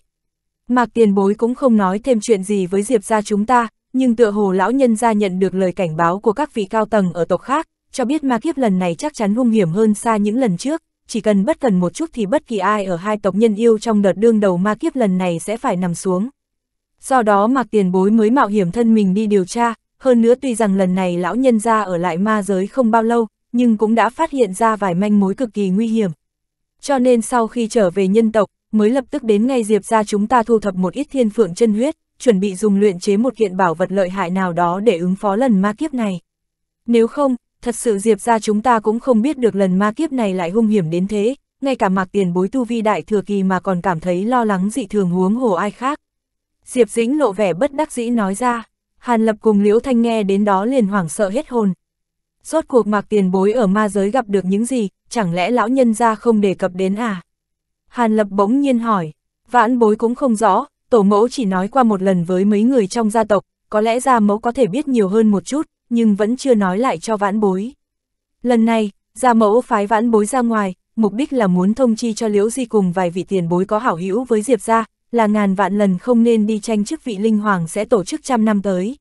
Mạc tiền bối cũng không nói thêm chuyện gì với Diệp ra chúng ta, nhưng tựa hồ lão nhân ra nhận được lời cảnh báo của các vị cao tầng ở tộc khác, cho biết ma kiếp lần này chắc chắn hung hiểm hơn xa những lần trước, chỉ cần bất cần một chút thì bất kỳ ai ở hai tộc nhân yêu trong đợt đương đầu ma kiếp lần này sẽ phải nằm xuống. Do đó Mạc Tiền Bối mới mạo hiểm thân mình đi điều tra, hơn nữa tuy rằng lần này lão nhân ra ở lại ma giới không bao lâu, nhưng cũng đã phát hiện ra vài manh mối cực kỳ nguy hiểm. Cho nên sau khi trở về nhân tộc, mới lập tức đến ngay Diệp ra chúng ta thu thập một ít thiên phượng chân huyết, chuẩn bị dùng luyện chế một kiện bảo vật lợi hại nào đó để ứng phó lần ma kiếp này. Nếu không, thật sự Diệp ra chúng ta cũng không biết được lần ma kiếp này lại hung hiểm đến thế, ngay cả mạc tiền bối tu vi đại thừa kỳ mà còn cảm thấy lo lắng dị thường huống hồ ai khác. Diệp Dĩnh lộ vẻ bất đắc dĩ nói ra, Hàn Lập cùng Liễu Thanh nghe đến đó liền hoảng sợ hết hồn, Rốt cuộc mạc tiền bối ở ma giới gặp được những gì, chẳng lẽ lão nhân ra không đề cập đến à? Hàn Lập bỗng nhiên hỏi, vãn bối cũng không rõ, tổ mẫu chỉ nói qua một lần với mấy người trong gia tộc, có lẽ gia mẫu có thể biết nhiều hơn một chút, nhưng vẫn chưa nói lại cho vãn bối. Lần này, gia mẫu phái vãn bối ra ngoài, mục đích là muốn thông chi cho Liễu Di cùng vài vị tiền bối có hảo hữu với Diệp gia, là ngàn vạn lần không nên đi tranh chức vị linh hoàng sẽ tổ chức trăm năm tới.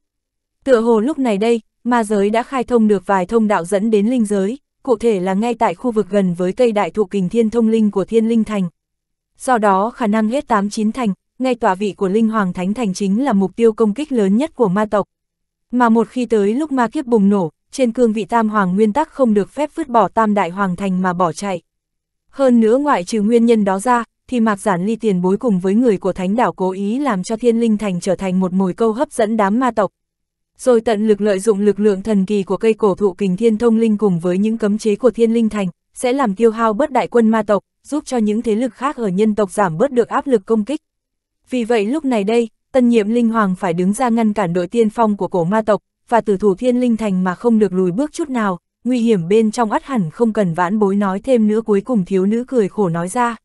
Tựa hồ lúc này đây, ma giới đã khai thông được vài thông đạo dẫn đến linh giới, cụ thể là ngay tại khu vực gần với cây đại thụ kình thiên thông linh của thiên linh thành. Do đó khả năng hết 89 thành, ngay tòa vị của linh hoàng thánh thành chính là mục tiêu công kích lớn nhất của ma tộc. Mà một khi tới lúc ma kiếp bùng nổ, trên cương vị tam hoàng nguyên tắc không được phép vứt bỏ tam đại hoàng thành mà bỏ chạy. Hơn nữa ngoại trừ nguyên nhân đó ra, thì mạc giản ly tiền bối cùng với người của thánh đảo cố ý làm cho thiên linh thành trở thành một mồi câu hấp dẫn đám ma tộc, rồi tận lực lợi dụng lực lượng thần kỳ của cây cổ thụ kình thiên thông linh cùng với những cấm chế của thiên linh thành, sẽ làm tiêu hao bớt đại quân ma tộc, giúp cho những thế lực khác ở nhân tộc giảm bớt được áp lực công kích. Vì vậy lúc này đây, tân nhiệm linh hoàng phải đứng ra ngăn cản đội tiên phong của cổ ma tộc, và tử thủ thiên linh thành mà không được lùi bước chút nào, nguy hiểm bên trong ắt hẳn không cần vãn bối nói thêm nữa cuối cùng thiếu nữ cười khổ nói ra.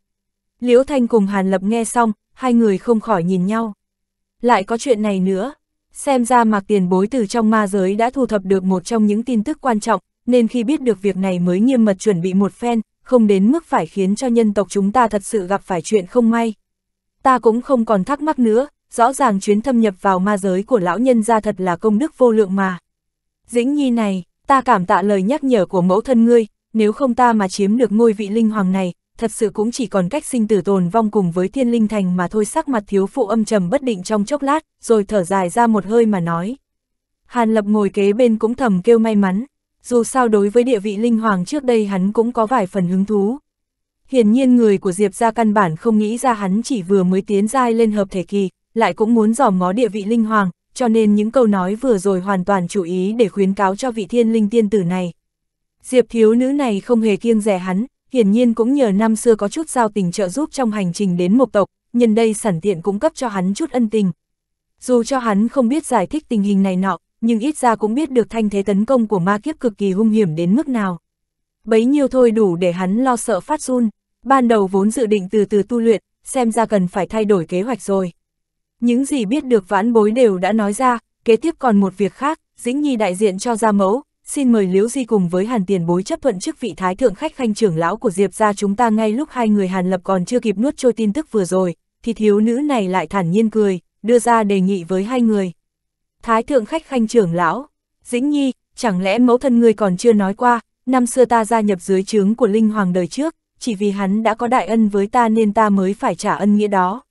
Liễu Thanh cùng Hàn Lập nghe xong, hai người không khỏi nhìn nhau. Lại có chuyện này nữa. Xem ra mạc tiền bối từ trong ma giới đã thu thập được một trong những tin tức quan trọng, nên khi biết được việc này mới nghiêm mật chuẩn bị một phen, không đến mức phải khiến cho nhân tộc chúng ta thật sự gặp phải chuyện không may. Ta cũng không còn thắc mắc nữa, rõ ràng chuyến thâm nhập vào ma giới của lão nhân ra thật là công đức vô lượng mà. Dĩnh nhi này, ta cảm tạ lời nhắc nhở của mẫu thân ngươi, nếu không ta mà chiếm được ngôi vị linh hoàng này, thật sự cũng chỉ còn cách sinh tử tồn vong cùng với thiên linh thành mà thôi sắc mặt thiếu phụ âm trầm bất định trong chốc lát, rồi thở dài ra một hơi mà nói. Hàn lập ngồi kế bên cũng thầm kêu may mắn, dù sao đối với địa vị linh hoàng trước đây hắn cũng có vài phần hứng thú. Hiển nhiên người của Diệp ra căn bản không nghĩ ra hắn chỉ vừa mới tiến dai lên hợp thể kỳ, lại cũng muốn dò ngó địa vị linh hoàng, cho nên những câu nói vừa rồi hoàn toàn chủ ý để khuyến cáo cho vị thiên linh tiên tử này. Diệp thiếu nữ này không hề kiêng rẻ hắn, hiển nhiên cũng nhờ năm xưa có chút giao tình trợ giúp trong hành trình đến mộc tộc, nhân đây sẵn tiện cũng cấp cho hắn chút ân tình. Dù cho hắn không biết giải thích tình hình này nọ, nhưng ít ra cũng biết được thanh thế tấn công của ma kiếp cực kỳ hung hiểm đến mức nào. Bấy nhiêu thôi đủ để hắn lo sợ phát run, ban đầu vốn dự định từ từ tu luyện, xem ra cần phải thay đổi kế hoạch rồi. Những gì biết được vãn bối đều đã nói ra, kế tiếp còn một việc khác, Dĩnh Nhi đại diện cho gia mẫu, xin mời Liễu Di cùng với Hàn Tiền Bối chấp thuận chức vị Thái Thượng Khách Khanh trưởng lão của Diệp gia chúng ta ngay lúc hai người Hàn Lập còn chưa kịp nuốt trôi tin tức vừa rồi, thì thiếu nữ này lại thản nhiên cười, đưa ra đề nghị với hai người. Thái Thượng Khách Khanh trưởng lão, Dĩnh Nhi, chẳng lẽ mẫu thân ngươi còn chưa nói qua, năm xưa ta gia nhập dưới trướng của Linh Hoàng đời trước, chỉ vì hắn đã có đại ân với ta nên ta mới phải trả ân nghĩa đó.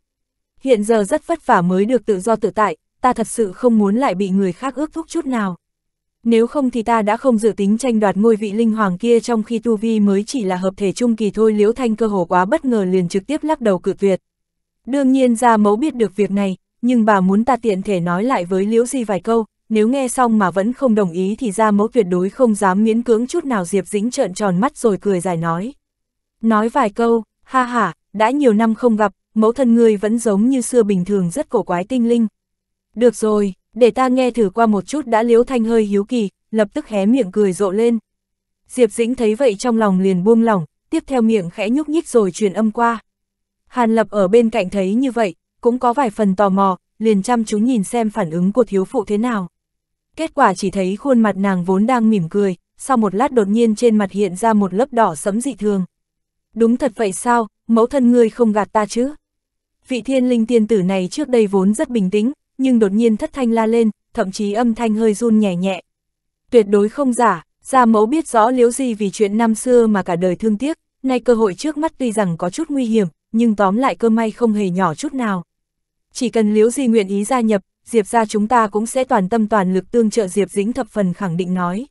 Hiện giờ rất vất vả mới được tự do tự tại, ta thật sự không muốn lại bị người khác ước thúc chút nào. Nếu không thì ta đã không dự tính tranh đoạt ngôi vị linh hoàng kia trong khi Tu Vi mới chỉ là hợp thể trung kỳ thôi Liễu Thanh cơ hồ quá bất ngờ liền trực tiếp lắc đầu cự tuyệt. Đương nhiên gia mẫu biết được việc này, nhưng bà muốn ta tiện thể nói lại với Liễu Di vài câu, nếu nghe xong mà vẫn không đồng ý thì gia mẫu tuyệt đối không dám miễn cưỡng chút nào Diệp Dĩnh trợn tròn mắt rồi cười dài nói. Nói vài câu, ha ha, đã nhiều năm không gặp, mẫu thân ngươi vẫn giống như xưa bình thường rất cổ quái tinh linh. Được rồi, để ta nghe thử qua một chút đã liếu thanh hơi hiếu kỳ, lập tức hé miệng cười rộ lên. Diệp Dĩnh thấy vậy trong lòng liền buông lỏng, tiếp theo miệng khẽ nhúc nhích rồi truyền âm qua. Hàn Lập ở bên cạnh thấy như vậy, cũng có vài phần tò mò, liền chăm chú nhìn xem phản ứng của thiếu phụ thế nào. Kết quả chỉ thấy khuôn mặt nàng vốn đang mỉm cười, sau một lát đột nhiên trên mặt hiện ra một lớp đỏ sẫm dị thường. Đúng thật vậy sao, mẫu thân ngươi không gạt ta chứ? Vị thiên linh tiên tử này trước đây vốn rất bình tĩnh, nhưng đột nhiên thất thanh la lên, thậm chí âm thanh hơi run nhẹ nhẹ. Tuyệt đối không giả, gia mẫu biết rõ liếu gì vì chuyện năm xưa mà cả đời thương tiếc, nay cơ hội trước mắt tuy rằng có chút nguy hiểm, nhưng tóm lại cơ may không hề nhỏ chút nào. Chỉ cần liếu gì nguyện ý gia nhập, Diệp ra chúng ta cũng sẽ toàn tâm toàn lực tương trợ Diệp Dĩnh thập phần khẳng định nói.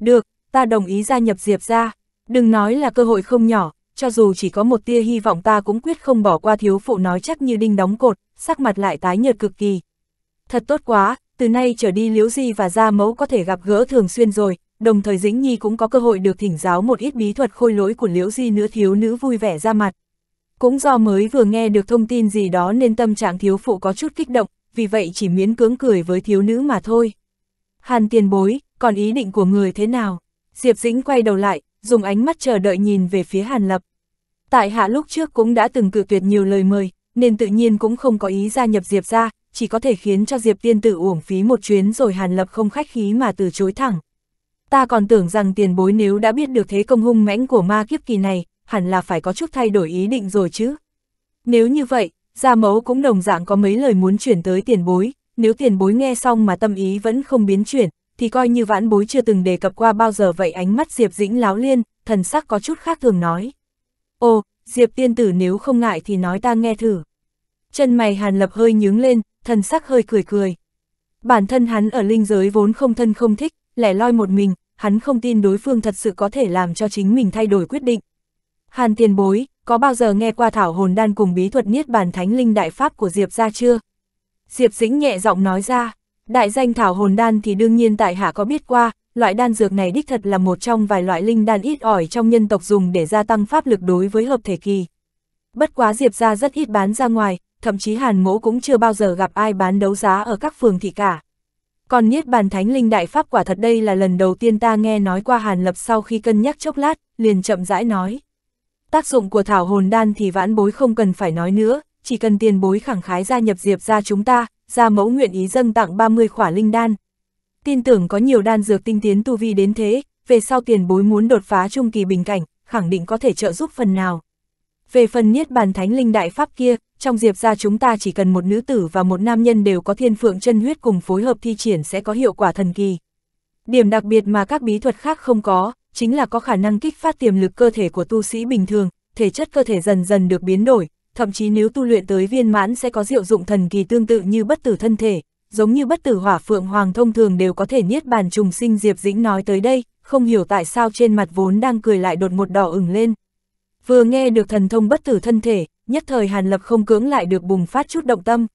Được, ta đồng ý gia nhập Diệp ra, đừng nói là cơ hội không nhỏ, cho dù chỉ có một tia hy vọng ta cũng quyết không bỏ qua thiếu phụ nói chắc như đinh đóng cột, sắc mặt lại tái nhợt cực kỳ, thật tốt quá, từ nay trở đi Liễu Di và Gia Mẫu có thể gặp gỡ thường xuyên rồi, đồng thời Dĩnh Nhi cũng có cơ hội được thỉnh giáo một ít bí thuật khôi lỗi của Liễu Di nữa thiếu nữ vui vẻ ra mặt. Cũng do mới vừa nghe được thông tin gì đó nên tâm trạng thiếu phụ có chút kích động, vì vậy chỉ miễn cưỡng cười với thiếu nữ mà thôi. Hàn tiền bối, còn ý định của người thế nào? Diệp Dĩnh quay đầu lại, dùng ánh mắt chờ đợi nhìn về phía Hàn Lập. Tại hạ lúc trước cũng đã từng cự tuyệt nhiều lời mời, nên tự nhiên cũng không có ý gia nhập Diệp ra, chỉ có thể khiến cho Diệp tiên tử uổng phí một chuyến rồi Hàn Lập không khách khí mà từ chối thẳng. Ta còn tưởng rằng tiền bối nếu đã biết được thế công hung mãnh của ma kiếp kỳ này, hẳn là phải có chút thay đổi ý định rồi chứ. Nếu như vậy, gia mấu cũng đồng dạng có mấy lời muốn chuyển tới tiền bối, nếu tiền bối nghe xong mà tâm ý vẫn không biến chuyển, thì coi như vãn bối chưa từng đề cập qua bao giờ vậy ánh mắt Diệp Dĩnh láo liên, thần sắc có chút khác thường nói. Ồ, Diệp tiên tử nếu không ngại thì nói ta nghe thử. Chân mày hàn lập hơi nhướng lên, thần sắc hơi cười cười. Bản thân hắn ở linh giới vốn không thân không thích, lẻ loi một mình, hắn không tin đối phương thật sự có thể làm cho chính mình thay đổi quyết định. Hàn tiền bối, có bao giờ nghe qua thảo hồn đan cùng bí thuật niết bàn thánh linh đại pháp của Diệp ra chưa? Diệp dĩnh nhẹ giọng nói ra, đại danh thảo hồn đan thì đương nhiên tại hạ có biết qua, loại đan dược này đích thật là một trong vài loại linh đan ít ỏi trong nhân tộc dùng để gia tăng pháp lực đối với hợp thể kỳ. Bất quá Diệp ra rất ít bán ra ngoài, thậm chí Hàn Mỗ cũng chưa bao giờ gặp ai bán đấu giá ở các phường thị cả. Còn Niết Bàn Thánh Linh Đại Pháp quả thật đây là lần đầu tiên ta nghe nói qua Hàn Lập sau khi cân nhắc chốc lát, liền chậm rãi nói. Tác dụng của Thảo Hồn Đan thì vãn bối không cần phải nói nữa, chỉ cần tiền bối khẳng khái gia nhập diệp ra chúng ta, ra mẫu nguyện ý dâng tặng 30 khỏa linh đan. Tin tưởng có nhiều đan dược tinh tiến tu vi đến thế, về sau tiền bối muốn đột phá trung kỳ bình cảnh, khẳng định có thể trợ giúp phần nào. Về phần Niết Bàn Thánh Linh Đại Pháp kia, trong Diệp ra chúng ta chỉ cần một nữ tử và một nam nhân đều có thiên phượng chân huyết cùng phối hợp thi triển sẽ có hiệu quả thần kỳ. Điểm đặc biệt mà các bí thuật khác không có, chính là có khả năng kích phát tiềm lực cơ thể của tu sĩ bình thường, thể chất cơ thể dần dần được biến đổi, thậm chí nếu tu luyện tới viên mãn sẽ có diệu dụng thần kỳ tương tự như bất tử thân thể, giống như bất tử hỏa phượng hoàng thông thường đều có thể niết bàn trùng sinh Diệp Dĩnh nói tới đây, không hiểu tại sao trên mặt vốn đang cười lại đột một đỏ ửng lên. Vừa nghe được thần thông bất tử thân thể, nhất thời Hàn Lập không cưỡng lại được bùng phát chút động tâm.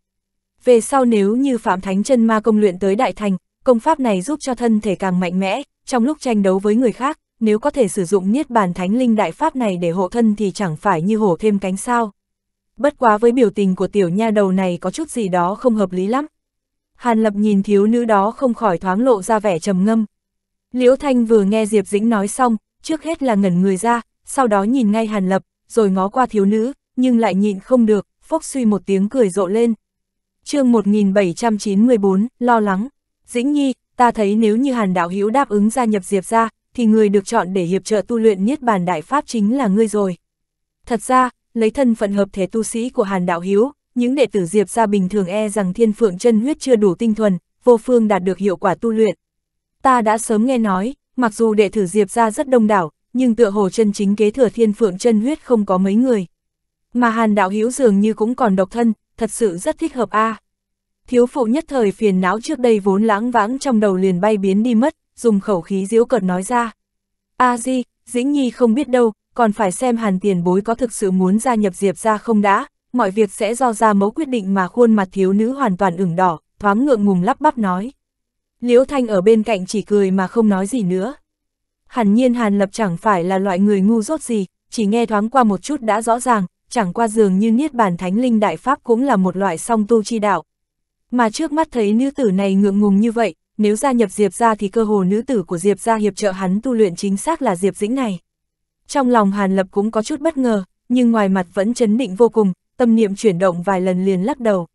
Về sau nếu như Phạm Thánh chân ma công luyện tới đại thành, công pháp này giúp cho thân thể càng mạnh mẽ, trong lúc tranh đấu với người khác, nếu có thể sử dụng niết bàn thánh linh đại pháp này để hộ thân thì chẳng phải như hổ thêm cánh sao. Bất quá với biểu tình của tiểu nha đầu này có chút gì đó không hợp lý lắm. Hàn Lập nhìn thiếu nữ đó không khỏi thoáng lộ ra vẻ trầm ngâm. Liễu Thanh vừa nghe Diệp Dĩnh nói xong, trước hết là ngẩn người ra, sau đó nhìn ngay Hàn Lập, rồi ngó qua thiếu nữ, nhưng lại nhịn không được, phốc suy một tiếng cười rộ lên. chương 1794, lo lắng, Dĩnh Nhi, ta thấy nếu như Hàn Đạo Hiếu đáp ứng gia nhập Diệp ra, thì người được chọn để hiệp trợ tu luyện Niết Bàn Đại Pháp chính là ngươi rồi. Thật ra, lấy thân phận hợp thể tu sĩ của Hàn Đạo Hiếu, những đệ tử Diệp ra bình thường e rằng thiên phượng chân huyết chưa đủ tinh thuần, vô phương đạt được hiệu quả tu luyện. Ta đã sớm nghe nói, mặc dù đệ tử Diệp ra rất đông đảo, nhưng tựa hồ chân chính kế thừa thiên phượng chân huyết không có mấy người. Mà hàn đạo hữu dường như cũng còn độc thân, thật sự rất thích hợp a à. Thiếu phụ nhất thời phiền não trước đây vốn lãng vãng trong đầu liền bay biến đi mất, dùng khẩu khí diễu cợt nói ra. a à di, dĩnh nhi không biết đâu, còn phải xem hàn tiền bối có thực sự muốn gia nhập diệp ra không đã, mọi việc sẽ do ra mẫu quyết định mà khuôn mặt thiếu nữ hoàn toàn ửng đỏ, thoáng ngượng ngùng lắp bắp nói. Liễu Thanh ở bên cạnh chỉ cười mà không nói gì nữa hẳn nhiên Hàn Lập chẳng phải là loại người ngu dốt gì, chỉ nghe thoáng qua một chút đã rõ ràng, chẳng qua dường như Niết Bàn Thánh Linh Đại Pháp cũng là một loại song tu chi đạo. Mà trước mắt thấy nữ tử này ngượng ngùng như vậy, nếu gia nhập Diệp ra thì cơ hồ nữ tử của Diệp ra hiệp trợ hắn tu luyện chính xác là Diệp Dĩnh này. Trong lòng Hàn Lập cũng có chút bất ngờ, nhưng ngoài mặt vẫn chấn định vô cùng, tâm niệm chuyển động vài lần liền lắc đầu.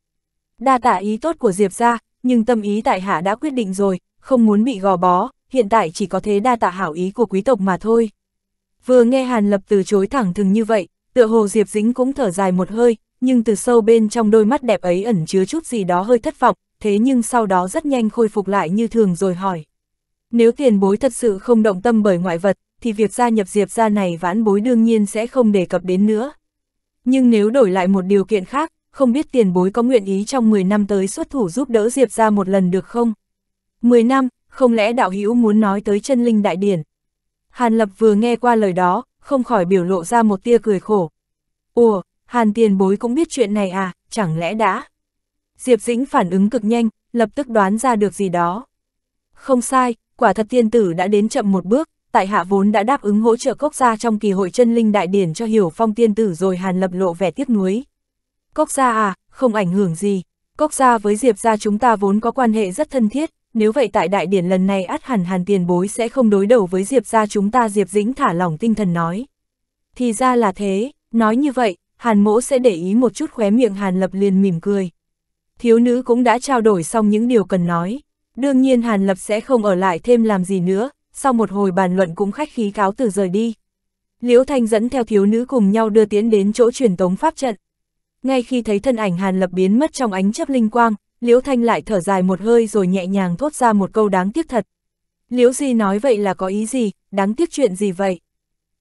Đa tạ ý tốt của Diệp ra, nhưng tâm ý tại hạ đã quyết định rồi, không muốn bị gò bó, hiện tại chỉ có thế đa tạ hảo ý của quý tộc mà thôi. Vừa nghe Hàn Lập từ chối thẳng thừng như vậy, tựa hồ Diệp Dĩnh cũng thở dài một hơi, nhưng từ sâu bên trong đôi mắt đẹp ấy ẩn chứa chút gì đó hơi thất vọng, thế nhưng sau đó rất nhanh khôi phục lại như thường rồi hỏi. Nếu tiền bối thật sự không động tâm bởi ngoại vật, thì việc gia nhập Diệp gia này vãn bối đương nhiên sẽ không đề cập đến nữa. Nhưng nếu đổi lại một điều kiện khác, không biết tiền bối có nguyện ý trong 10 năm tới xuất thủ giúp đỡ Diệp gia một lần được không? 10 năm, không lẽ đạo hữu muốn nói tới chân linh đại điển? Hàn Lập vừa nghe qua lời đó, không khỏi biểu lộ ra một tia cười khổ. Ủa, Hàn tiền bối cũng biết chuyện này à, chẳng lẽ đã? Diệp Dĩnh phản ứng cực nhanh, lập tức đoán ra được gì đó. Không sai, quả thật tiên tử đã đến chậm một bước, tại hạ vốn đã đáp ứng hỗ trợ cốc gia trong kỳ hội chân linh đại điển cho hiểu phong tiên tử rồi Hàn Lập lộ vẻ tiếc nuối. Cốc gia à, không ảnh hưởng gì, cốc gia với Diệp gia chúng ta vốn có quan hệ rất thân thiết, nếu vậy tại đại điển lần này át hẳn hàn tiền bối sẽ không đối đầu với Diệp ra chúng ta Diệp Dĩnh thả lỏng tinh thần nói. Thì ra là thế, nói như vậy, hàn mỗ sẽ để ý một chút khóe miệng hàn lập liền mỉm cười. Thiếu nữ cũng đã trao đổi xong những điều cần nói. Đương nhiên hàn lập sẽ không ở lại thêm làm gì nữa, sau một hồi bàn luận cũng khách khí cáo từ rời đi. Liễu Thanh dẫn theo thiếu nữ cùng nhau đưa tiến đến chỗ truyền tống pháp trận. Ngay khi thấy thân ảnh Hàn Lập biến mất trong ánh chấp linh quang, Liễu Thanh lại thở dài một hơi rồi nhẹ nhàng thốt ra một câu đáng tiếc thật. Liễu Di nói vậy là có ý gì, đáng tiếc chuyện gì vậy?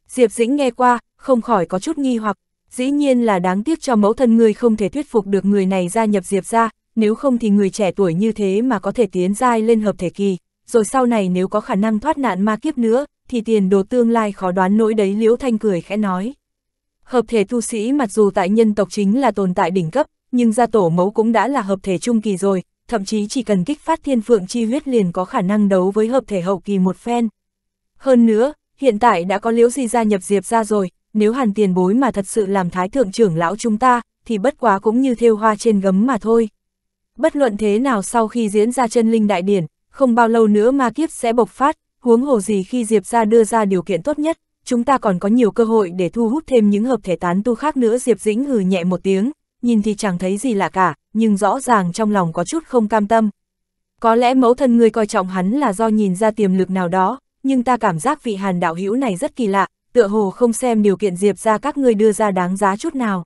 Diệp Dĩnh nghe qua, không khỏi có chút nghi hoặc, dĩ nhiên là đáng tiếc cho mẫu thân người không thể thuyết phục được người này gia nhập Diệp ra, nếu không thì người trẻ tuổi như thế mà có thể tiến dai lên hợp thể kỳ, rồi sau này nếu có khả năng thoát nạn ma kiếp nữa, thì tiền đồ tương lai khó đoán nỗi đấy Liễu Thanh cười khẽ nói. Hợp thể tu sĩ mặc dù tại nhân tộc chính là tồn tại đỉnh cấp, nhưng gia tổ mẫu cũng đã là hợp thể trung kỳ rồi, thậm chí chỉ cần kích phát thiên phượng chi huyết liền có khả năng đấu với hợp thể hậu kỳ một phen. Hơn nữa, hiện tại đã có liễu gì gia nhập diệp ra rồi, nếu hàn tiền bối mà thật sự làm thái thượng trưởng lão chúng ta, thì bất quá cũng như thêu hoa trên gấm mà thôi. Bất luận thế nào sau khi diễn ra chân linh đại điển, không bao lâu nữa ma kiếp sẽ bộc phát, huống hồ gì khi diệp ra đưa ra điều kiện tốt nhất, chúng ta còn có nhiều cơ hội để thu hút thêm những hợp thể tán tu khác nữa Diệp Dĩnh hừ nhẹ một tiếng, nhìn thì chẳng thấy gì lạ cả, nhưng rõ ràng trong lòng có chút không cam tâm. Có lẽ mẫu thân người coi trọng hắn là do nhìn ra tiềm lực nào đó, nhưng ta cảm giác vị hàn đạo hữu này rất kỳ lạ, tựa hồ không xem điều kiện diệp ra các ngươi đưa ra đáng giá chút nào.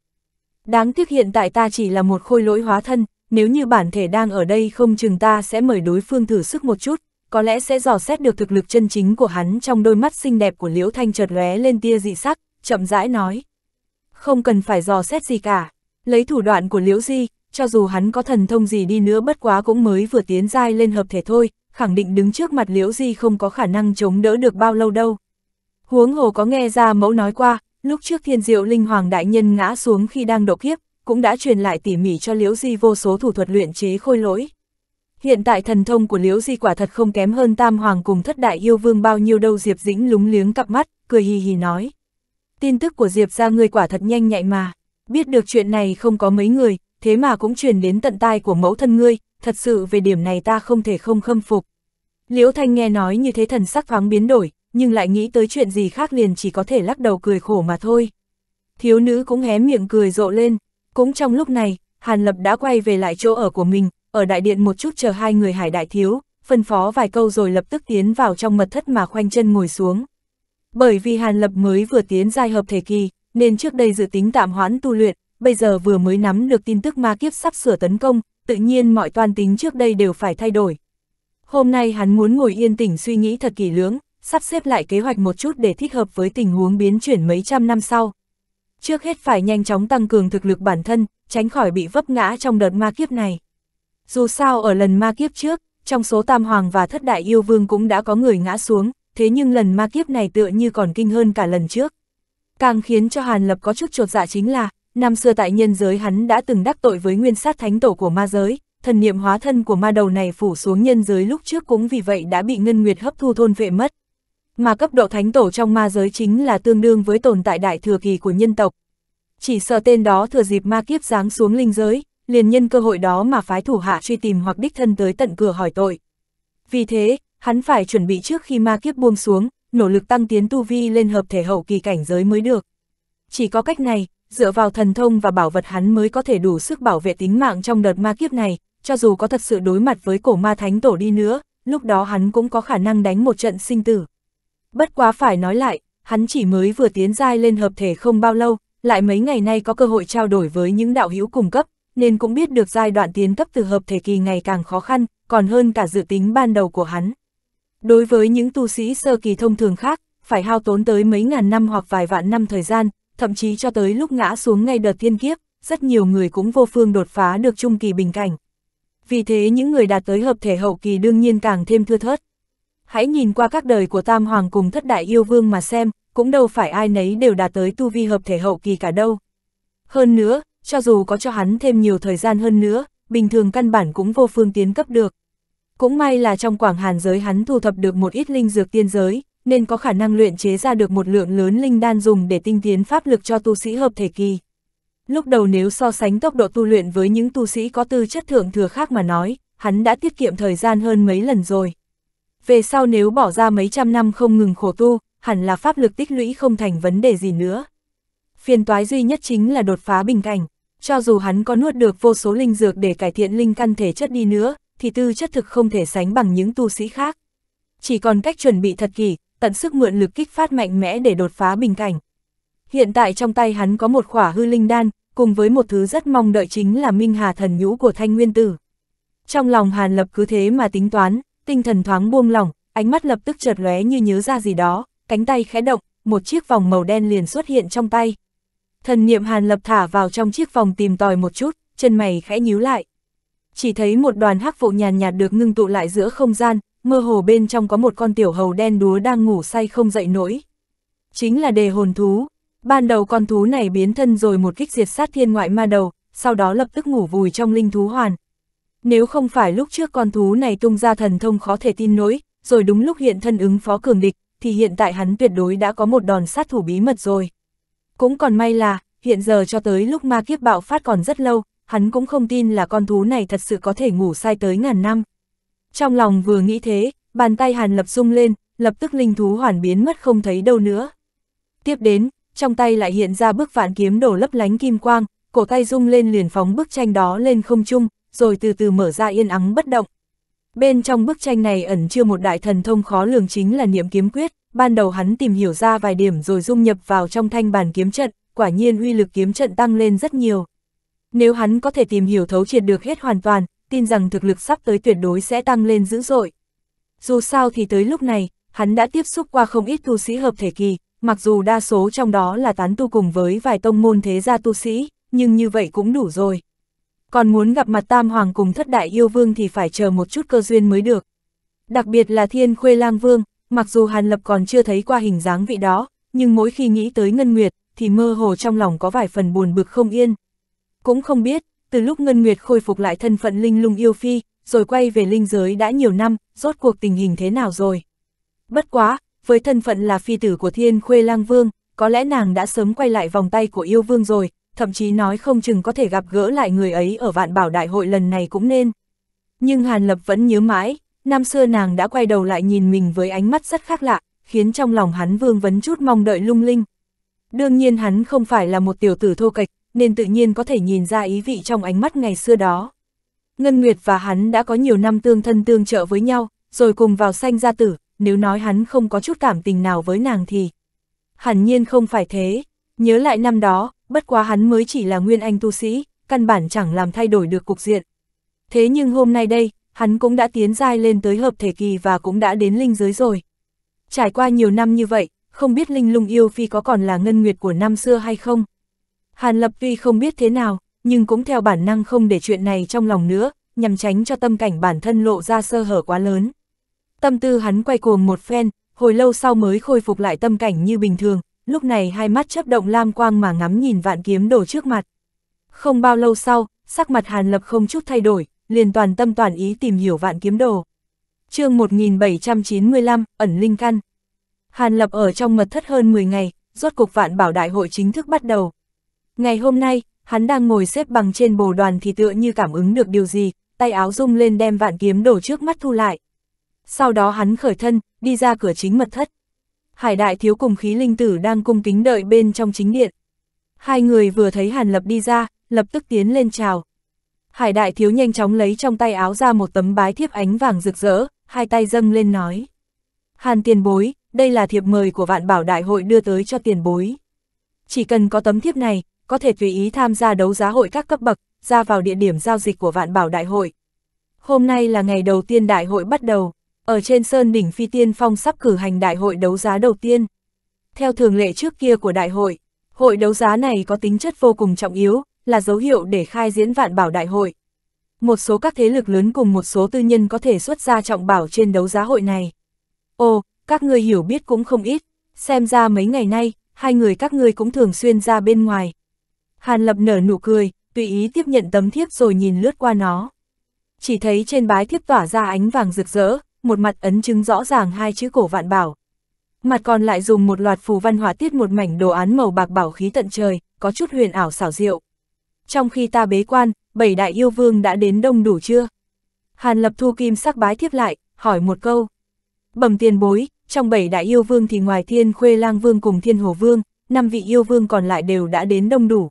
Đáng tiếc hiện tại ta chỉ là một khôi lỗi hóa thân, nếu như bản thể đang ở đây không chừng ta sẽ mời đối phương thử sức một chút, có lẽ sẽ dò xét được thực lực chân chính của hắn trong đôi mắt xinh đẹp của Liễu Thanh chợt lóe lên tia dị sắc, chậm rãi nói. Không cần phải dò xét gì cả, Lấy thủ đoạn của Liễu Di, cho dù hắn có thần thông gì đi nữa bất quá cũng mới vừa tiến dai lên hợp thể thôi, khẳng định đứng trước mặt Liễu Di không có khả năng chống đỡ được bao lâu đâu. Huống hồ có nghe ra mẫu nói qua, lúc trước thiên diệu linh hoàng đại nhân ngã xuống khi đang độ kiếp, cũng đã truyền lại tỉ mỉ cho Liễu Di vô số thủ thuật luyện chế khôi lỗi. Hiện tại thần thông của Liễu Di quả thật không kém hơn Tam Hoàng cùng thất đại yêu vương bao nhiêu đâu Diệp Dĩnh lúng liếng cặp mắt, cười hì hì nói. Tin tức của Diệp ra người quả thật nhanh nhạy mà biết được chuyện này không có mấy người, thế mà cũng truyền đến tận tai của mẫu thân ngươi, thật sự về điểm này ta không thể không khâm phục. Liễu Thanh nghe nói như thế thần sắc thoáng biến đổi, nhưng lại nghĩ tới chuyện gì khác liền chỉ có thể lắc đầu cười khổ mà thôi. Thiếu nữ cũng hé miệng cười rộ lên, cũng trong lúc này, Hàn Lập đã quay về lại chỗ ở của mình, ở đại điện một chút chờ hai người hải đại thiếu, phân phó vài câu rồi lập tức tiến vào trong mật thất mà khoanh chân ngồi xuống. Bởi vì Hàn Lập mới vừa tiến giai hợp thể kỳ, nên trước đây dự tính tạm hoãn tu luyện, bây giờ vừa mới nắm được tin tức ma kiếp sắp sửa tấn công, tự nhiên mọi toan tính trước đây đều phải thay đổi. Hôm nay hắn muốn ngồi yên tĩnh suy nghĩ thật kỹ lưỡng, sắp xếp lại kế hoạch một chút để thích hợp với tình huống biến chuyển mấy trăm năm sau. Trước hết phải nhanh chóng tăng cường thực lực bản thân, tránh khỏi bị vấp ngã trong đợt ma kiếp này. Dù sao ở lần ma kiếp trước, trong số tam hoàng và thất đại yêu vương cũng đã có người ngã xuống, thế nhưng lần ma kiếp này tựa như còn kinh hơn cả lần trước. Càng khiến cho Hàn Lập có chút trột dạ chính là, năm xưa tại nhân giới hắn đã từng đắc tội với nguyên sát thánh tổ của ma giới, thần niệm hóa thân của ma đầu này phủ xuống nhân giới lúc trước cũng vì vậy đã bị Ngân Nguyệt hấp thu thôn vệ mất. Mà cấp độ thánh tổ trong ma giới chính là tương đương với tồn tại đại thừa kỳ của nhân tộc. Chỉ sợ tên đó thừa dịp ma kiếp giáng xuống linh giới, liền nhân cơ hội đó mà phái thủ hạ truy tìm hoặc đích thân tới tận cửa hỏi tội. Vì thế, hắn phải chuẩn bị trước khi ma kiếp buông xuống, nỗ lực tăng tiến tu vi lên hợp thể hậu kỳ cảnh giới mới được. Chỉ có cách này, dựa vào thần thông và bảo vật hắn mới có thể đủ sức bảo vệ tính mạng trong đợt ma kiếp này, cho dù có thật sự đối mặt với cổ ma thánh tổ đi nữa, lúc đó hắn cũng có khả năng đánh một trận sinh tử. Bất quá phải nói lại, hắn chỉ mới vừa tiến giai lên hợp thể không bao lâu, lại mấy ngày nay có cơ hội trao đổi với những đạo hữu cùng cấp, nên cũng biết được giai đoạn tiến cấp từ hợp thể kỳ ngày càng khó khăn, còn hơn cả dự tính ban đầu của hắn. Đối với những tu sĩ sơ kỳ thông thường khác, phải hao tốn tới mấy ngàn năm hoặc vài vạn năm thời gian, thậm chí cho tới lúc ngã xuống ngay đợt thiên kiếp, rất nhiều người cũng vô phương đột phá được trung kỳ bình cảnh. Vì thế những người đạt tới hợp thể hậu kỳ đương nhiên càng thêm thưa thớt. Hãy nhìn qua các đời của Tam Hoàng cùng thất đại yêu vương mà xem, cũng đâu phải ai nấy đều đạt tới tu vi hợp thể hậu kỳ cả đâu. Hơn nữa, cho dù có cho hắn thêm nhiều thời gian hơn nữa, bình thường căn bản cũng vô phương tiến cấp được. Cũng may là trong quảng hàn giới hắn thu thập được một ít linh dược tiên giới, nên có khả năng luyện chế ra được một lượng lớn linh đan dùng để tinh tiến pháp lực cho tu sĩ hợp thể kỳ. Lúc đầu nếu so sánh tốc độ tu luyện với những tu sĩ có tư chất thượng thừa khác mà nói, hắn đã tiết kiệm thời gian hơn mấy lần rồi. Về sau nếu bỏ ra mấy trăm năm không ngừng khổ tu, hẳn là pháp lực tích lũy không thành vấn đề gì nữa. Phiền toái duy nhất chính là đột phá bình cảnh. Cho dù hắn có nuốt được vô số linh dược để cải thiện linh căn thể chất đi nữa, thì tư chất thực không thể sánh bằng những tu sĩ khác. Chỉ còn cách chuẩn bị thật kỳ, tận sức mượn lực kích phát mạnh mẽ để đột phá bình cảnh. Hiện tại trong tay hắn có một khỏa hư linh đan, cùng với một thứ rất mong đợi chính là Minh Hà thần nhũ của Thanh Nguyên Tử. Trong lòng Hàn Lập cứ thế mà tính toán, tinh thần thoáng buông lỏng, ánh mắt lập tức chợt lóe như nhớ ra gì đó, cánh tay khẽ động, một chiếc vòng màu đen liền xuất hiện trong tay. Thần niệm Hàn Lập thả vào trong chiếc vòng tìm tòi một chút, chân mày khẽ nhíu lại, chỉ thấy một đoàn hắc vụ nhàn nhạt được ngưng tụ lại giữa không gian, mơ hồ bên trong có một con tiểu hầu đen đúa đang ngủ say không dậy nổi. Chính là đề hồn thú. Ban đầu con thú này biến thân rồi một kích diệt sát thiên ngoại ma đầu, sau đó lập tức ngủ vùi trong linh thú hoàn. Nếu không phải lúc trước con thú này tung ra thần thông khó thể tin nổi, rồi đúng lúc hiện thân ứng phó cường địch, thì hiện tại hắn tuyệt đối đã có một đòn sát thủ bí mật rồi. Cũng còn may là, hiện giờ cho tới lúc ma kiếp bạo phát còn rất lâu, hắn cũng không tin là con thú này thật sự có thể ngủ sai tới ngàn năm. Trong lòng vừa nghĩ thế, bàn tay Hàn Lập rung lên, lập tức linh thú hoàn biến mất không thấy đâu nữa. Tiếp đến, trong tay lại hiện ra bức vạn kiếm đổ lấp lánh kim quang, cổ tay rung lên liền phóng bức tranh đó lên không trung, rồi từ từ mở ra yên ắng bất động. Bên trong bức tranh này ẩn chưa một đại thần thông khó lường chính là niệm kiếm quyết, ban đầu hắn tìm hiểu ra vài điểm rồi dung nhập vào trong thanh bàn kiếm trận, quả nhiên uy lực kiếm trận tăng lên rất nhiều. Nếu hắn có thể tìm hiểu thấu triệt được hết hoàn toàn, tin rằng thực lực sắp tới tuyệt đối sẽ tăng lên dữ dội. Dù sao thì tới lúc này, hắn đã tiếp xúc qua không ít tu sĩ hợp thể kỳ, mặc dù đa số trong đó là tán tu cùng với vài tông môn thế gia tu sĩ, nhưng như vậy cũng đủ rồi. Còn muốn gặp mặt Tam Hoàng cùng thất đại yêu vương thì phải chờ một chút cơ duyên mới được. Đặc biệt là Thiên Khuê Lang Vương, mặc dù Hàn Lập còn chưa thấy qua hình dáng vị đó, nhưng mỗi khi nghĩ tới Ngân Nguyệt, thì mơ hồ trong lòng có vài phần buồn bực không yên cũng không biết, từ lúc Ngân Nguyệt khôi phục lại thân phận linh lung yêu phi, rồi quay về linh giới đã nhiều năm, rốt cuộc tình hình thế nào rồi. Bất quá, với thân phận là phi tử của thiên khuê lang vương, có lẽ nàng đã sớm quay lại vòng tay của yêu vương rồi, thậm chí nói không chừng có thể gặp gỡ lại người ấy ở vạn bảo đại hội lần này cũng nên. Nhưng Hàn Lập vẫn nhớ mãi, năm xưa nàng đã quay đầu lại nhìn mình với ánh mắt rất khác lạ, khiến trong lòng hắn vương vấn chút mong đợi lung linh. Đương nhiên hắn không phải là một tiểu tử thô kịch, nên tự nhiên có thể nhìn ra ý vị trong ánh mắt ngày xưa đó. Ngân Nguyệt và hắn đã có nhiều năm tương thân tương trợ với nhau, rồi cùng vào sanh gia tử, nếu nói hắn không có chút cảm tình nào với nàng thì... Hẳn nhiên không phải thế, nhớ lại năm đó, bất quá hắn mới chỉ là nguyên anh tu sĩ, căn bản chẳng làm thay đổi được cục diện. Thế nhưng hôm nay đây, hắn cũng đã tiến dai lên tới hợp thể kỳ và cũng đã đến linh giới rồi. Trải qua nhiều năm như vậy, không biết linh lung yêu phi có còn là ngân nguyệt của năm xưa hay không? Hàn Lập tuy không biết thế nào, nhưng cũng theo bản năng không để chuyện này trong lòng nữa, nhằm tránh cho tâm cảnh bản thân lộ ra sơ hở quá lớn. Tâm tư hắn quay cuồng một phen, hồi lâu sau mới khôi phục lại tâm cảnh như bình thường, lúc này hai mắt chấp động lam quang mà ngắm nhìn vạn kiếm đồ trước mặt. Không bao lâu sau, sắc mặt Hàn Lập không chút thay đổi, liền toàn tâm toàn ý tìm hiểu vạn kiếm đồ. chương 1795, ẩn linh căn. Hàn Lập ở trong mật thất hơn 10 ngày, rốt cục vạn bảo đại hội chính thức bắt đầu. Ngày hôm nay, hắn đang ngồi xếp bằng trên bồ đoàn thì tựa như cảm ứng được điều gì, tay áo rung lên đem vạn kiếm đổ trước mắt thu lại. Sau đó hắn khởi thân, đi ra cửa chính mật thất. Hải đại thiếu cùng khí linh tử đang cung kính đợi bên trong chính điện. Hai người vừa thấy Hàn Lập đi ra, lập tức tiến lên chào. Hải đại thiếu nhanh chóng lấy trong tay áo ra một tấm bái thiếp ánh vàng rực rỡ, hai tay dâng lên nói. Hàn tiền bối, đây là thiệp mời của vạn bảo đại hội đưa tới cho tiền bối. Chỉ cần có tấm thiếp này, có thể tùy ý tham gia đấu giá hội các cấp bậc, ra vào địa điểm giao dịch của vạn bảo đại hội. Hôm nay là ngày đầu tiên đại hội bắt đầu, ở trên sơn đỉnh phi tiên phong sắp cử hành đại hội đấu giá đầu tiên. Theo thường lệ trước kia của đại hội, hội đấu giá này có tính chất vô cùng trọng yếu, là dấu hiệu để khai diễn vạn bảo đại hội. Một số các thế lực lớn cùng một số tư nhân có thể xuất ra trọng bảo trên đấu giá hội này. Ồ, các người hiểu biết cũng không ít, xem ra mấy ngày nay, hai người các ngươi cũng thường xuyên ra bên ngoài, Hàn Lập nở nụ cười, tùy ý tiếp nhận tấm thiếp rồi nhìn lướt qua nó. Chỉ thấy trên bái thiếp tỏa ra ánh vàng rực rỡ, một mặt ấn chứng rõ ràng hai chữ cổ vạn bảo. Mặt còn lại dùng một loạt phù văn họa tiết một mảnh đồ án màu bạc bảo khí tận trời, có chút huyền ảo xảo diệu. Trong khi ta bế quan, bảy đại yêu vương đã đến đông đủ chưa? Hàn Lập thu kim sắc bái thiếp lại, hỏi một câu. Bẩm tiền bối, trong bảy đại yêu vương thì ngoài thiên khuê lang vương cùng thiên hồ vương, năm vị yêu vương còn lại đều đã đến đông đủ.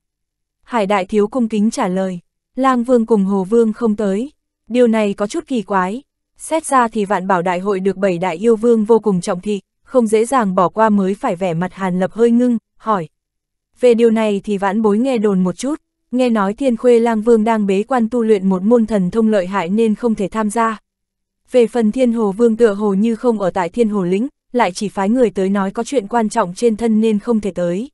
Hải đại thiếu cung kính trả lời, lang vương cùng hồ vương không tới. Điều này có chút kỳ quái. Xét ra thì vạn bảo đại hội được bảy đại yêu vương vô cùng trọng thị, không dễ dàng bỏ qua mới phải vẻ mặt hàn lập hơi ngưng, hỏi. Về điều này thì vãn bối nghe đồn một chút, nghe nói thiên khuê lang vương đang bế quan tu luyện một môn thần thông lợi hại nên không thể tham gia. Về phần thiên hồ vương tựa hồ như không ở tại thiên hồ lĩnh, lại chỉ phái người tới nói có chuyện quan trọng trên thân nên không thể tới.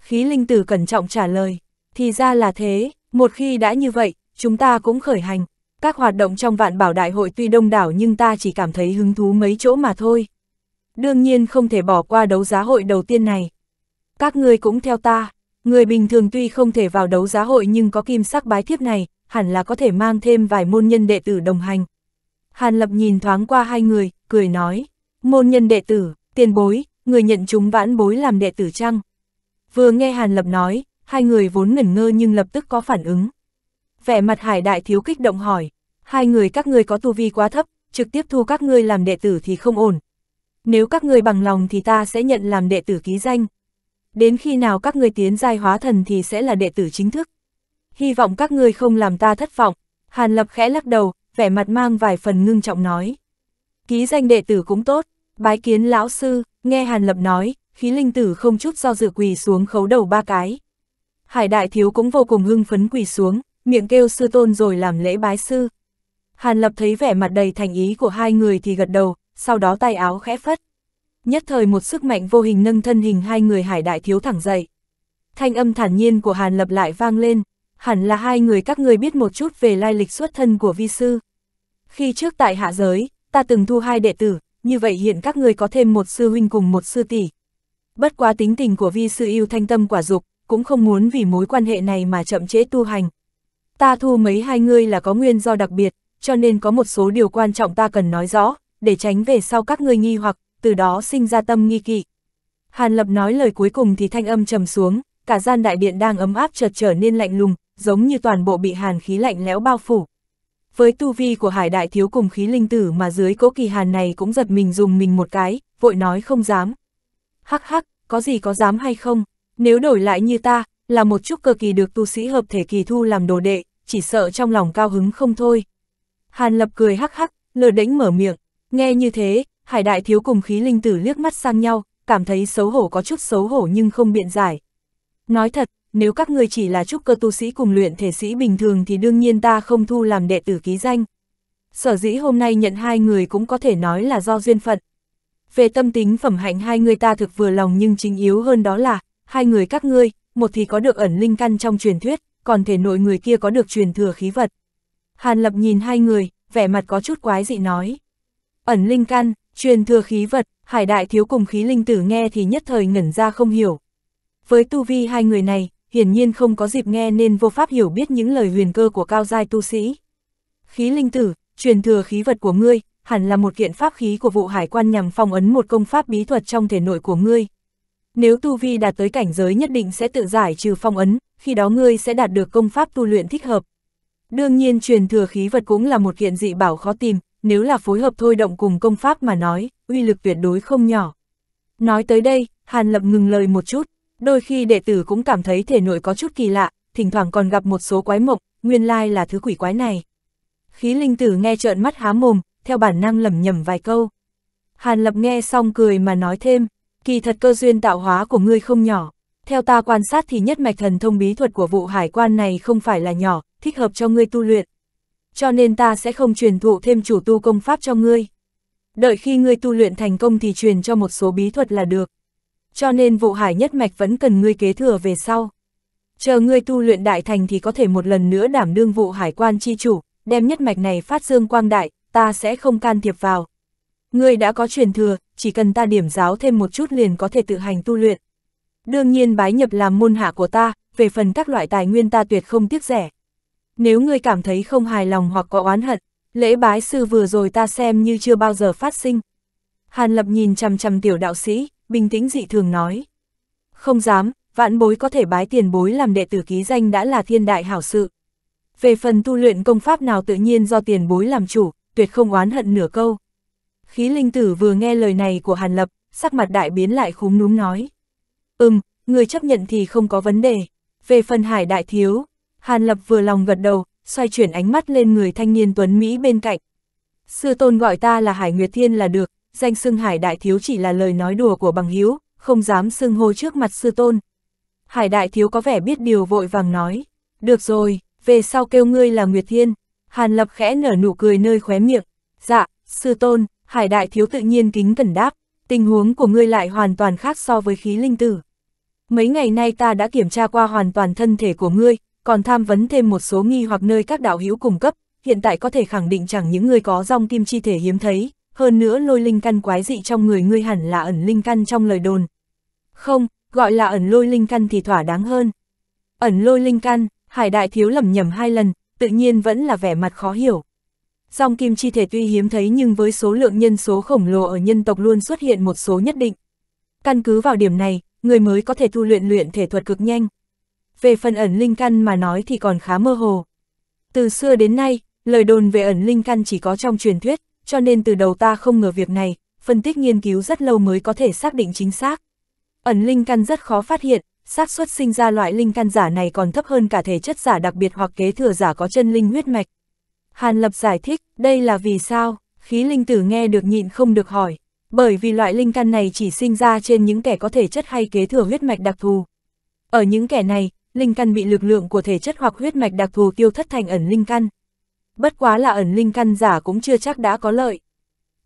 Khí linh tử cẩn trọng trả lời, thì ra là thế, một khi đã như vậy, chúng ta cũng khởi hành. Các hoạt động trong vạn bảo đại hội tuy đông đảo nhưng ta chỉ cảm thấy hứng thú mấy chỗ mà thôi. Đương nhiên không thể bỏ qua đấu giá hội đầu tiên này. Các ngươi cũng theo ta, người bình thường tuy không thể vào đấu giá hội nhưng có kim sắc bái thiếp này, hẳn là có thể mang thêm vài môn nhân đệ tử đồng hành. Hàn Lập nhìn thoáng qua hai người, cười nói, môn nhân đệ tử, tiền bối, người nhận chúng vãn bối làm đệ tử chăng? Vừa nghe Hàn Lập nói, hai người vốn ngẩn ngơ nhưng lập tức có phản ứng. Vẻ mặt hải đại thiếu kích động hỏi, hai người các ngươi có tu vi quá thấp, trực tiếp thu các ngươi làm đệ tử thì không ổn. Nếu các ngươi bằng lòng thì ta sẽ nhận làm đệ tử ký danh. Đến khi nào các ngươi tiến giai hóa thần thì sẽ là đệ tử chính thức. Hy vọng các ngươi không làm ta thất vọng. Hàn Lập khẽ lắc đầu, vẻ mặt mang vài phần ngưng trọng nói. Ký danh đệ tử cũng tốt, bái kiến lão sư, nghe Hàn Lập nói, khí linh tử không chút do dự quỳ xuống khấu đầu ba cái. Hải đại thiếu cũng vô cùng hưng phấn quỳ xuống, miệng kêu sư tôn rồi làm lễ bái sư. Hàn lập thấy vẻ mặt đầy thành ý của hai người thì gật đầu, sau đó tay áo khẽ phất. Nhất thời một sức mạnh vô hình nâng thân hình hai người hải đại thiếu thẳng dậy. Thanh âm thản nhiên của Hàn lập lại vang lên, hẳn là hai người các người biết một chút về lai lịch xuất thân của vi sư. Khi trước tại hạ giới, ta từng thu hai đệ tử, như vậy hiện các người có thêm một sư huynh cùng một sư tỷ. Bất quá tính tình của vi sư yêu thanh tâm quả dục, cũng không muốn vì mối quan hệ này mà chậm trễ tu hành. Ta thu mấy hai ngươi là có nguyên do đặc biệt, cho nên có một số điều quan trọng ta cần nói rõ, để tránh về sau các ngươi nghi hoặc, từ đó sinh ra tâm nghi kỵ. Hàn Lập nói lời cuối cùng thì thanh âm trầm xuống, cả gian đại điện đang ấm áp chợt trở nên lạnh lùng, giống như toàn bộ bị hàn khí lạnh lẽo bao phủ. Với tu vi của hải đại thiếu cùng khí linh tử mà dưới cố kỳ hàn này cũng giật mình dùng mình một cái, vội nói không dám. Hắc hắc, có gì có dám hay không, nếu đổi lại như ta, là một chút cơ kỳ được tu sĩ hợp thể kỳ thu làm đồ đệ, chỉ sợ trong lòng cao hứng không thôi. Hàn lập cười hắc hắc, lờ đánh mở miệng, nghe như thế, hải đại thiếu cùng khí linh tử liếc mắt sang nhau, cảm thấy xấu hổ có chút xấu hổ nhưng không biện giải. Nói thật, nếu các người chỉ là trúc cơ tu sĩ cùng luyện thể sĩ bình thường thì đương nhiên ta không thu làm đệ tử ký danh. Sở dĩ hôm nay nhận hai người cũng có thể nói là do duyên phận. Về tâm tính phẩm hạnh hai người ta thực vừa lòng nhưng chính yếu hơn đó là, hai người các ngươi, một thì có được ẩn linh căn trong truyền thuyết, còn thể nội người kia có được truyền thừa khí vật. Hàn Lập nhìn hai người, vẻ mặt có chút quái dị nói. Ẩn linh căn, truyền thừa khí vật, hải đại thiếu cùng khí linh tử nghe thì nhất thời ngẩn ra không hiểu. Với tu vi hai người này, hiển nhiên không có dịp nghe nên vô pháp hiểu biết những lời huyền cơ của cao giai tu sĩ. Khí linh tử, truyền thừa khí vật của ngươi, hẳn là một kiện pháp khí của vụ hải quan nhằm phong ấn một công pháp bí thuật trong thể nội của ngươi. Nếu tu vi đạt tới cảnh giới nhất định sẽ tự giải trừ phong ấn, khi đó ngươi sẽ đạt được công pháp tu luyện thích hợp. Đương nhiên truyền thừa khí vật cũng là một kiện dị bảo khó tìm, nếu là phối hợp thôi động cùng công pháp mà nói, uy lực tuyệt đối không nhỏ. Nói tới đây, Hàn Lập ngừng lời một chút, đôi khi đệ tử cũng cảm thấy thể nội có chút kỳ lạ, thỉnh thoảng còn gặp một số quái mộng, nguyên lai là thứ quỷ quái này. Khí linh tử nghe trợn mắt há mồm, theo bản năng lẩm nhẩm vài câu. Hàn Lập nghe xong cười mà nói thêm, kỳ thật cơ duyên tạo hóa của ngươi không nhỏ. Theo ta quan sát thì nhất mạch thần thông bí thuật của vụ hải quan này không phải là nhỏ, thích hợp cho ngươi tu luyện. Cho nên ta sẽ không truyền thụ thêm chủ tu công pháp cho ngươi. Đợi khi ngươi tu luyện thành công thì truyền cho một số bí thuật là được. Cho nên vụ hải nhất mạch vẫn cần ngươi kế thừa về sau. Chờ ngươi tu luyện đại thành thì có thể một lần nữa đảm đương vụ hải quan chi chủ, đem nhất mạch này phát dương quang đại, ta sẽ không can thiệp vào, Ngươi đã có truyền thừa, chỉ cần ta điểm giáo thêm một chút liền có thể tự hành tu luyện. Đương nhiên bái nhập làm môn hạ của ta, về phần các loại tài nguyên ta tuyệt không tiếc rẻ. Nếu ngươi cảm thấy không hài lòng hoặc có oán hận, lễ bái sư vừa rồi ta xem như chưa bao giờ phát sinh. Hàn Lập nhìn chằm chằm tiểu đạo sĩ, bình tĩnh dị thường nói. Không dám, vạn bối có thể bái tiền bối làm đệ tử ký danh đã là thiên đại hảo sự. Về phần tu luyện công pháp nào tự nhiên do tiền bối làm chủ, tuyệt không oán hận nửa câu. Khí linh tử vừa nghe lời này của Hàn Lập, sắc mặt đại biến lại khúm núm nói. Ừm, người chấp nhận thì không có vấn đề. Về phần hải đại thiếu, Hàn Lập vừa lòng gật đầu, xoay chuyển ánh mắt lên người thanh niên tuấn Mỹ bên cạnh. Sư tôn gọi ta là Hải Nguyệt Thiên là được, danh xưng Hải đại thiếu chỉ là lời nói đùa của bằng hiếu, không dám xưng hô trước mặt sư tôn. Hải đại thiếu có vẻ biết điều vội vàng nói. Được rồi, về sau kêu ngươi là Nguyệt Thiên. Hàn Lập khẽ nở nụ cười nơi khóe miệng. Dạ, sư tôn, Hải đại thiếu tự nhiên kính cẩn đáp, tình huống của ngươi lại hoàn toàn khác so với khí linh tử. Mấy ngày nay ta đã kiểm tra qua hoàn toàn thân thể của ngươi, còn tham vấn thêm một số nghi hoặc nơi các đạo hữu cung cấp, hiện tại có thể khẳng định chẳng những ngươi có dòng kim chi thể hiếm thấy, hơn nữa lôi linh căn quái dị trong người ngươi hẳn là ẩn linh căn trong lời đồn. Không, gọi là ẩn lôi linh căn thì thỏa đáng hơn. Ẩn lôi linh căn, hải đại thiếu lầm nhầm hai lần, tự nhiên vẫn là vẻ mặt khó hiểu. Dòng kim chi thể tuy hiếm thấy nhưng với số lượng nhân số khổng lồ ở nhân tộc luôn xuất hiện một số nhất định. Căn cứ vào điểm này, người mới có thể tu luyện luyện thể thuật cực nhanh. Về phần ẩn linh căn mà nói thì còn khá mơ hồ. Từ xưa đến nay, lời đồn về ẩn linh căn chỉ có trong truyền thuyết, cho nên từ đầu ta không ngờ việc này, phân tích nghiên cứu rất lâu mới có thể xác định chính xác. Ẩn linh căn rất khó phát hiện, xác suất sinh ra loại linh căn giả này còn thấp hơn cả thể chất giả đặc biệt hoặc kế thừa giả có chân linh huyết mạch. Hàn Lập giải thích, đây là vì sao, khí linh tử nghe được nhịn không được hỏi, bởi vì loại linh căn này chỉ sinh ra trên những kẻ có thể chất hay kế thừa huyết mạch đặc thù. Ở những kẻ này, linh căn bị lực lượng của thể chất hoặc huyết mạch đặc thù tiêu thất thành ẩn linh căn. Bất quá là ẩn linh căn giả cũng chưa chắc đã có lợi.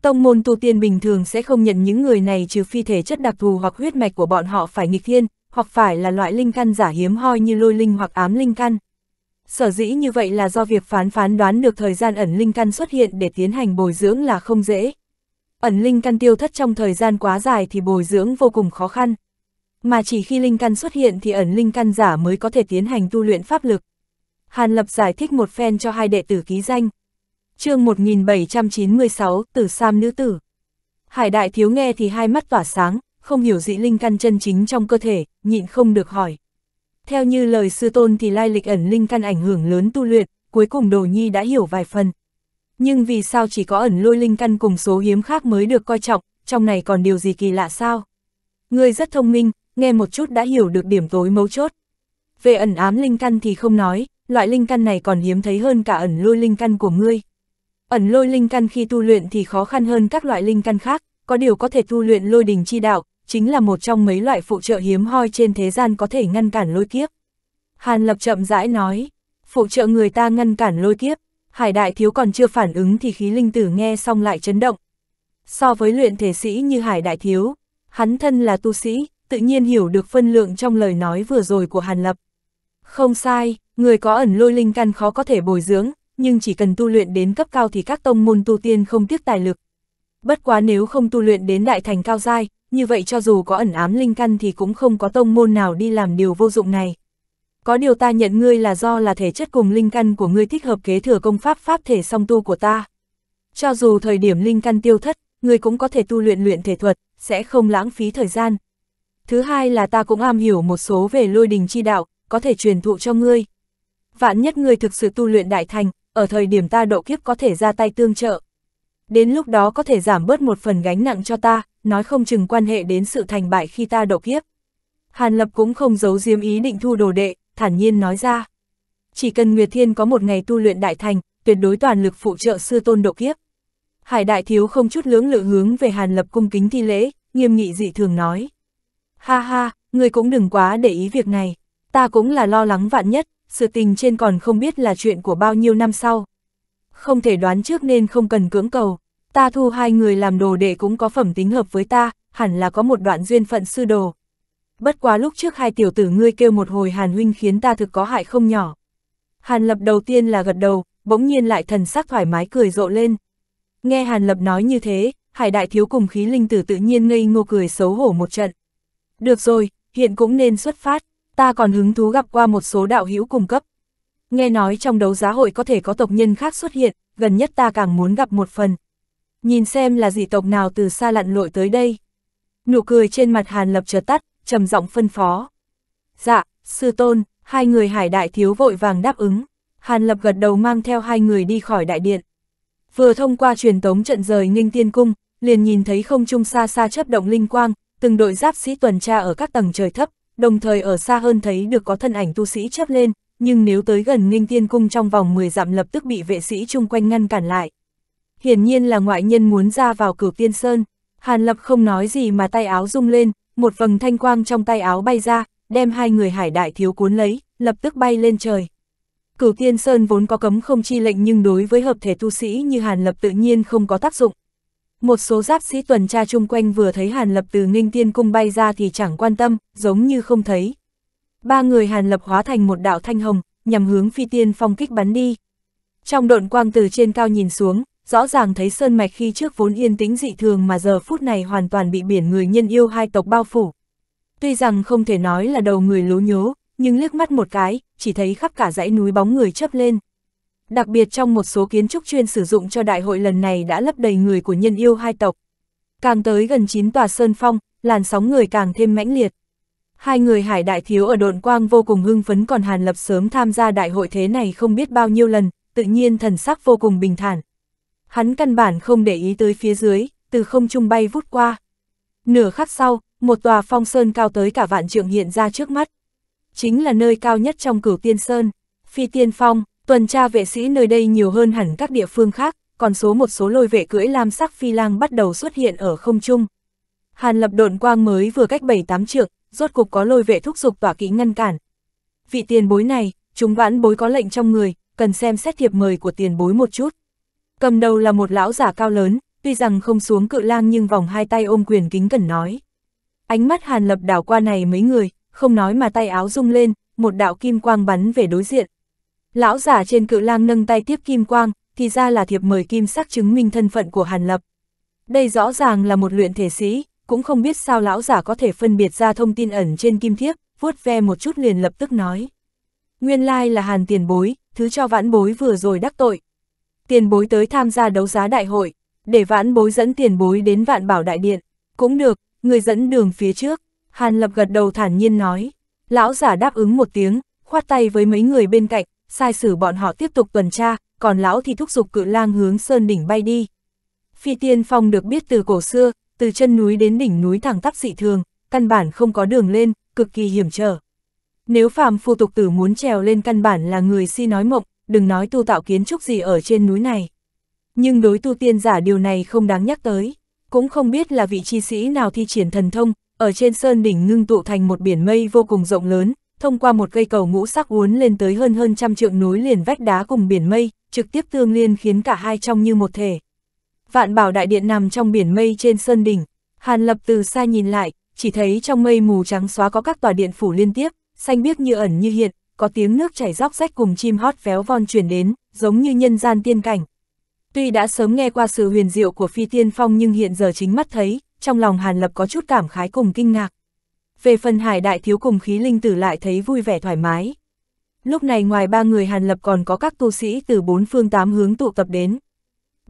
Tông môn tu tiên bình thường sẽ không nhận những người này trừ phi thể chất đặc thù hoặc huyết mạch của bọn họ phải nghịch thiên, hoặc phải là loại linh căn giả hiếm hoi như lôi linh hoặc ám linh căn. Sở dĩ như vậy là do việc phán phán đoán được thời gian ẩn linh căn xuất hiện để tiến hành bồi dưỡng là không dễ. Ẩn linh căn tiêu thất trong thời gian quá dài thì bồi dưỡng vô cùng khó khăn. Mà chỉ khi linh căn xuất hiện thì ẩn linh căn giả mới có thể tiến hành tu luyện pháp lực. Hàn Lập giải thích một phen cho hai đệ tử ký danh. chương 1796, Tử Sam Nữ Tử. Hải Đại Thiếu nghe thì hai mắt tỏa sáng, không hiểu dĩ linh căn chân chính trong cơ thể, nhịn không được hỏi. Theo như lời sư tôn thì lai lịch ẩn linh căn ảnh hưởng lớn tu luyện, cuối cùng đồ nhi đã hiểu vài phần. Nhưng vì sao chỉ có ẩn lôi linh căn cùng số hiếm khác mới được coi trọng, trong này còn điều gì kỳ lạ sao? Ngươi rất thông minh, nghe một chút đã hiểu được điểm tối mấu chốt. Về ẩn ám linh căn thì không nói, loại linh căn này còn hiếm thấy hơn cả ẩn lôi linh căn của ngươi. Ẩn lôi linh căn khi tu luyện thì khó khăn hơn các loại linh căn khác, có điều có thể tu luyện lôi đình chi đạo, chính là một trong mấy loại phụ trợ hiếm hoi trên thế gian có thể ngăn cản lôi kiếp. Hàn Lập chậm rãi nói, phụ trợ người ta ngăn cản lôi kiếp, hải đại thiếu còn chưa phản ứng thì khí linh tử nghe xong lại chấn động. So với luyện thể sĩ như hải đại thiếu, hắn thân là tu sĩ, tự nhiên hiểu được phân lượng trong lời nói vừa rồi của Hàn Lập. Không sai, người có ẩn lôi linh căn khó có thể bồi dưỡng, nhưng chỉ cần tu luyện đến cấp cao thì các tông môn tu tiên không tiếc tài lực. Bất quá nếu không tu luyện đến đại thành cao giai, như vậy cho dù có ẩn ám linh căn thì cũng không có tông môn nào đi làm điều vô dụng này. Có điều ta nhận ngươi là do là thể chất cùng linh căn của ngươi thích hợp kế thừa công pháp pháp thể song tu của ta. Cho dù thời điểm linh căn tiêu thất, ngươi cũng có thể tu luyện luyện thể thuật, sẽ không lãng phí thời gian. Thứ hai là ta cũng am hiểu một số về lôi đình chi đạo, có thể truyền thụ cho ngươi. Vạn nhất ngươi thực sự tu luyện đại thành, ở thời điểm ta độ kiếp có thể ra tay tương trợ đến lúc đó có thể giảm bớt một phần gánh nặng cho ta, nói không chừng quan hệ đến sự thành bại khi ta độ kiếp. Hàn Lập cũng không giấu diếm ý định thu đồ đệ, thản nhiên nói ra. Chỉ cần Nguyệt Thiên có một ngày tu luyện đại thành, tuyệt đối toàn lực phụ trợ sư tôn độ kiếp. Hải đại thiếu không chút lưỡng lự hướng về Hàn Lập cung kính thi lễ, nghiêm nghị dị thường nói. Ha ha, người cũng đừng quá để ý việc này, ta cũng là lo lắng vạn nhất, sự tình trên còn không biết là chuyện của bao nhiêu năm sau không thể đoán trước nên không cần cưỡng cầu. Ta thu hai người làm đồ đệ cũng có phẩm tính hợp với ta, hẳn là có một đoạn duyên phận sư đồ. Bất quá lúc trước hai tiểu tử ngươi kêu một hồi Hàn huynh khiến ta thực có hại không nhỏ. Hàn lập đầu tiên là gật đầu, bỗng nhiên lại thần sắc thoải mái cười rộ lên. Nghe Hàn lập nói như thế, hải đại thiếu cùng khí linh tử tự nhiên ngây ngô cười xấu hổ một trận. Được rồi, hiện cũng nên xuất phát, ta còn hứng thú gặp qua một số đạo hữu cung cấp. Nghe nói trong đấu giá hội có thể có tộc nhân khác xuất hiện, gần nhất ta càng muốn gặp một phần. Nhìn xem là dị tộc nào từ xa lặn lội tới đây. Nụ cười trên mặt Hàn Lập chợt tắt, trầm giọng phân phó. Dạ, sư tôn, hai người hải đại thiếu vội vàng đáp ứng. Hàn Lập gật đầu mang theo hai người đi khỏi đại điện. Vừa thông qua truyền tống trận rời Ninh Tiên Cung, liền nhìn thấy không trung xa xa chấp động linh quang, từng đội giáp sĩ tuần tra ở các tầng trời thấp, đồng thời ở xa hơn thấy được có thân ảnh tu sĩ chấp lên, nhưng nếu tới gần Ninh Tiên Cung trong vòng 10 dặm lập tức bị vệ sĩ chung quanh ngăn cản lại. Hiển nhiên là ngoại nhân muốn ra vào cửu tiên sơn, Hàn Lập không nói gì mà tay áo rung lên, một vầng thanh quang trong tay áo bay ra, đem hai người hải đại thiếu cuốn lấy, lập tức bay lên trời. Cửu Tiên Sơn vốn có cấm không chi lệnh nhưng đối với hợp thể tu sĩ như Hàn Lập tự nhiên không có tác dụng. Một số giáp sĩ tuần tra chung quanh vừa thấy Hàn Lập từ Ninh Tiên Cung bay ra thì chẳng quan tâm, giống như không thấy ba người hàn lập hóa thành một đạo thanh hồng, nhằm hướng phi tiên phong kích bắn đi. Trong độn quang từ trên cao nhìn xuống, rõ ràng thấy sơn mạch khi trước vốn yên tĩnh dị thường mà giờ phút này hoàn toàn bị biển người nhân yêu hai tộc bao phủ. Tuy rằng không thể nói là đầu người lố nhố, nhưng liếc mắt một cái, chỉ thấy khắp cả dãy núi bóng người chấp lên. Đặc biệt trong một số kiến trúc chuyên sử dụng cho đại hội lần này đã lấp đầy người của nhân yêu hai tộc. Càng tới gần chín tòa sơn phong, làn sóng người càng thêm mãnh liệt. Hai người hải đại thiếu ở đồn quang vô cùng hưng phấn còn Hàn Lập sớm tham gia đại hội thế này không biết bao nhiêu lần, tự nhiên thần sắc vô cùng bình thản. Hắn căn bản không để ý tới phía dưới, từ không trung bay vút qua. Nửa khắc sau, một tòa phong sơn cao tới cả vạn trượng hiện ra trước mắt. Chính là nơi cao nhất trong cửu tiên sơn, phi tiên phong, tuần tra vệ sĩ nơi đây nhiều hơn hẳn các địa phương khác, còn số một số lôi vệ cưỡi lam sắc phi lang bắt đầu xuất hiện ở không trung. Hàn lập độn quang mới vừa cách 7-8 trượng, rốt cục có lôi vệ thúc giục tỏa kỹ ngăn cản. Vị tiền bối này, chúng vãn bối có lệnh trong người, cần xem xét thiệp mời của tiền bối một chút. Cầm đầu là một lão giả cao lớn, tuy rằng không xuống cự lang nhưng vòng hai tay ôm quyền kính cẩn nói. Ánh mắt hàn lập đảo qua này mấy người, không nói mà tay áo rung lên, một đạo kim quang bắn về đối diện. Lão giả trên cự lang nâng tay tiếp kim quang, thì ra là thiệp mời kim sắc chứng minh thân phận của hàn lập. Đây rõ ràng là một luyện thể sĩ, cũng không biết sao lão giả có thể phân biệt ra thông tin ẩn trên kim thiếp, vuốt ve một chút liền lập tức nói. Nguyên lai là hàn tiền bối, thứ cho vãn bối vừa rồi đắc tội. Tiền bối tới tham gia đấu giá đại hội, để vãn bối dẫn tiền bối đến vạn bảo đại điện. Cũng được, người dẫn đường phía trước. Hàn lập gật đầu thản nhiên nói. Lão giả đáp ứng một tiếng, khoát tay với mấy người bên cạnh, sai xử bọn họ tiếp tục tuần tra, còn lão thì thúc giục cự lang hướng sơn đỉnh bay đi. Phi tiên phong được biết từ cổ xưa, từ chân núi đến đỉnh núi thẳng tắp dị thường, căn bản không có đường lên, cực kỳ hiểm trở. Nếu phàm phu tục tử muốn trèo lên căn bản là người si nói mộng, đừng nói tu tạo kiến trúc gì ở trên núi này. Nhưng đối tu tiên giả điều này không đáng nhắc tới, cũng không biết là vị chi sĩ nào thi triển thần thông, ở trên sơn đỉnh ngưng tụ thành một biển mây vô cùng rộng lớn, thông qua một cây cầu ngũ sắc uốn lên tới hơn hơn trăm trượng núi liền vách đá cùng biển mây, trực tiếp tương liên khiến cả hai trong như một thể vạn bảo đại điện nằm trong biển mây trên sơn đỉnh, Hàn Lập từ xa nhìn lại, chỉ thấy trong mây mù trắng xóa có các tòa điện phủ liên tiếp, xanh biếc như ẩn như hiện, có tiếng nước chảy róc rách cùng chim hót véo von truyền đến, giống như nhân gian tiên cảnh. Tuy đã sớm nghe qua sự huyền diệu của phi tiên phong nhưng hiện giờ chính mắt thấy, trong lòng Hàn Lập có chút cảm khái cùng kinh ngạc. Về phần hải đại thiếu cùng khí linh tử lại thấy vui vẻ thoải mái. Lúc này ngoài ba người Hàn Lập còn có các tu sĩ từ bốn phương tám hướng tụ tập đến,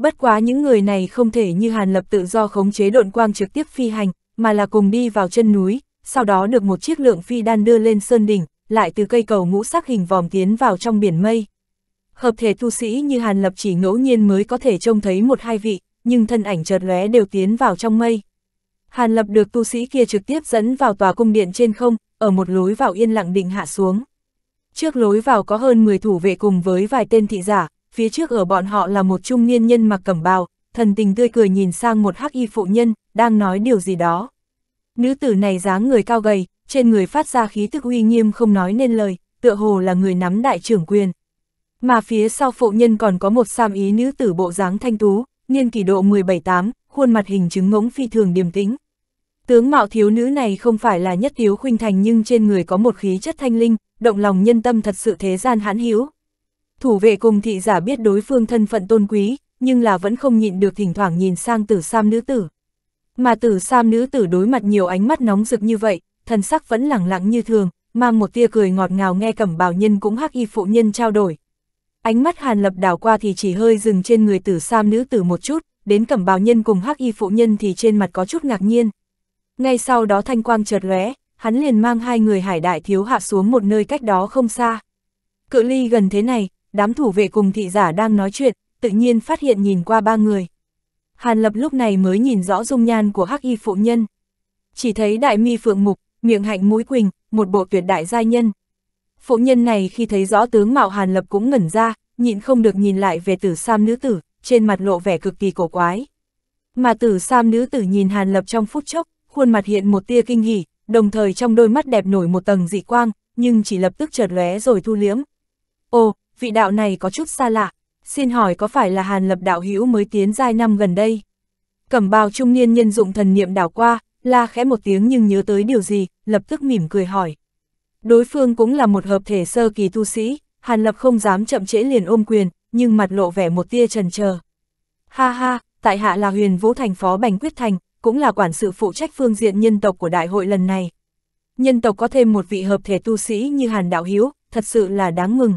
Bất quá những người này không thể như Hàn Lập tự do khống chế độn quang trực tiếp phi hành, mà là cùng đi vào chân núi, sau đó được một chiếc lượng phi đan đưa lên sơn đỉnh, lại từ cây cầu ngũ sắc hình vòm tiến vào trong biển mây. Hợp thể tu sĩ như Hàn Lập chỉ ngẫu nhiên mới có thể trông thấy một hai vị, nhưng thân ảnh chợt lóe đều tiến vào trong mây. Hàn Lập được tu sĩ kia trực tiếp dẫn vào tòa cung điện trên không, ở một lối vào yên lặng định hạ xuống. Trước lối vào có hơn 10 thủ vệ cùng với vài tên thị giả, phía trước ở bọn họ là một trung niên nhân mặc cẩm bào, thần tình tươi cười nhìn sang một hắc y phụ nhân, đang nói điều gì đó. Nữ tử này dáng người cao gầy, trên người phát ra khí tức uy nghiêm không nói nên lời, tựa hồ là người nắm đại trưởng quyền. Mà phía sau phụ nhân còn có một sam ý nữ tử bộ dáng thanh tú, niên kỷ độ 17-8, khuôn mặt hình chứng ngỗng phi thường điềm tĩnh. Tướng mạo thiếu nữ này không phải là nhất thiếu khuynh thành nhưng trên người có một khí chất thanh linh, động lòng nhân tâm thật sự thế gian hãn hữu Thủ vệ cùng thị giả biết đối phương thân phận tôn quý, nhưng là vẫn không nhịn được thỉnh thoảng nhìn sang tử sam nữ tử. Mà tử sam nữ tử đối mặt nhiều ánh mắt nóng rực như vậy, thần sắc vẫn lẳng lặng như thường, mang một tia cười ngọt ngào nghe cẩm bào nhân cũng hắc y phụ nhân trao đổi. Ánh mắt hàn lập đảo qua thì chỉ hơi dừng trên người tử sam nữ tử một chút, đến cẩm bào nhân cùng hắc y phụ nhân thì trên mặt có chút ngạc nhiên. Ngay sau đó thanh quang chợt lóe, hắn liền mang hai người hải đại thiếu hạ xuống một nơi cách đó không xa. Cự ly gần thế này, đám thủ vệ cùng thị giả đang nói chuyện, tự nhiên phát hiện nhìn qua ba người. Hàn Lập lúc này mới nhìn rõ dung nhan của hắc y phụ nhân. Chỉ thấy đại mi phượng mục, miệng hạnh mũi quỳnh, một bộ tuyệt đại giai nhân. Phụ nhân này khi thấy rõ tướng mạo Hàn Lập cũng ngẩn ra, nhịn không được nhìn lại về tử sam nữ tử, trên mặt lộ vẻ cực kỳ cổ quái. Mà tử sam nữ tử nhìn Hàn Lập trong phút chốc, khuôn mặt hiện một tia kinh hỉ, đồng thời trong đôi mắt đẹp nổi một tầng dị quang, nhưng chỉ lập tức chợt lóe rồi thu liếm Ồ, vị đạo này có chút xa lạ, xin hỏi có phải là Hàn Lập đạo hữu mới tiến giai năm gần đây? Cẩm bào trung niên nhân dụng thần niệm đảo qua, la khẽ một tiếng nhưng nhớ tới điều gì, lập tức mỉm cười hỏi. Đối phương cũng là một hợp thể sơ kỳ tu sĩ, Hàn Lập không dám chậm trễ liền ôm quyền, nhưng mặt lộ vẻ một tia trần chờ. Ha ha, tại hạ là huyền vũ thành phó Bành Quyết Thành, cũng là quản sự phụ trách phương diện nhân tộc của đại hội lần này. Nhân tộc có thêm một vị hợp thể tu sĩ như Hàn Đạo Hiếu, thật sự là đáng mừng.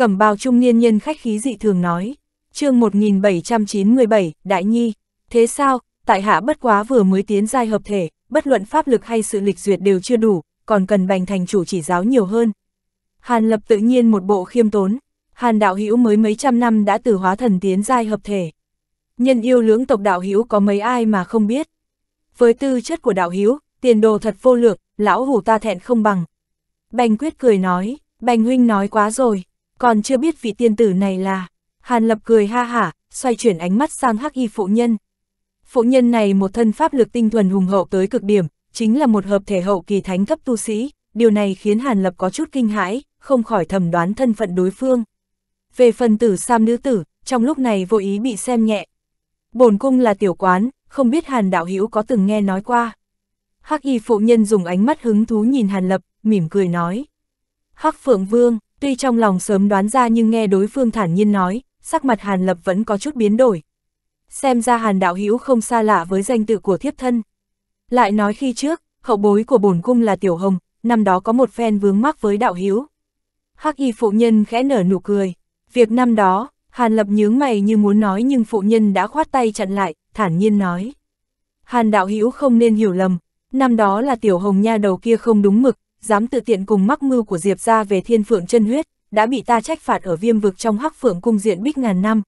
Cẩm bào trung niên nhân khách khí dị thường nói, chương 1797, Đại Nhi, thế sao, tại hạ bất quá vừa mới tiến giai hợp thể, bất luận pháp lực hay sự lịch duyệt đều chưa đủ, còn cần bành thành chủ chỉ giáo nhiều hơn. Hàn lập tự nhiên một bộ khiêm tốn, Hàn đạo hữu mới mấy trăm năm đã từ hóa thần tiến giai hợp thể. Nhân yêu lưỡng tộc đạo hữu có mấy ai mà không biết. Với tư chất của đạo hữu, tiền đồ thật vô lược, lão hủ ta thẹn không bằng. Bành quyết cười nói, Bành huynh nói quá rồi, còn chưa biết vị tiên tử này là. Hàn Lập cười ha hả, xoay chuyển ánh mắt sang hắc y phụ nhân. Phụ nhân này một thân pháp lực tinh thuần hùng hậu tới cực điểm, chính là một hợp thể hậu kỳ thánh cấp tu sĩ, điều này khiến Hàn Lập có chút kinh hãi, không khỏi thầm đoán thân phận đối phương. Về phần tử sam nữ tử, trong lúc này vô ý bị xem nhẹ. Bổn cung là tiểu quán, không biết Hàn đạo hữu có từng nghe nói qua. Hắc y phụ nhân dùng ánh mắt hứng thú nhìn Hàn Lập, mỉm cười nói. Hắc phượng vương, Tuy trong lòng sớm đoán ra nhưng nghe đối phương thản nhiên nói, sắc mặt Hàn Lập vẫn có chút biến đổi. Xem ra Hàn Đạo Hữu không xa lạ với danh tự của thiếp thân. Lại nói khi trước, hậu bối của bổn cung là Tiểu Hồng, năm đó có một phen vướng mắc với Đạo Hữu. Hắc y phụ nhân khẽ nở nụ cười. Việc năm đó, Hàn Lập nhướng mày như muốn nói nhưng phụ nhân đã khoát tay chặn lại, thản nhiên nói. Hàn Đạo Hữu không nên hiểu lầm, năm đó là Tiểu Hồng nha đầu kia không đúng mực, dám tự tiện cùng mắc mưu của Diệp ra về thiên phượng chân huyết, đã bị ta trách phạt ở viêm vực trong hắc phượng cung diện bích ngàn năm.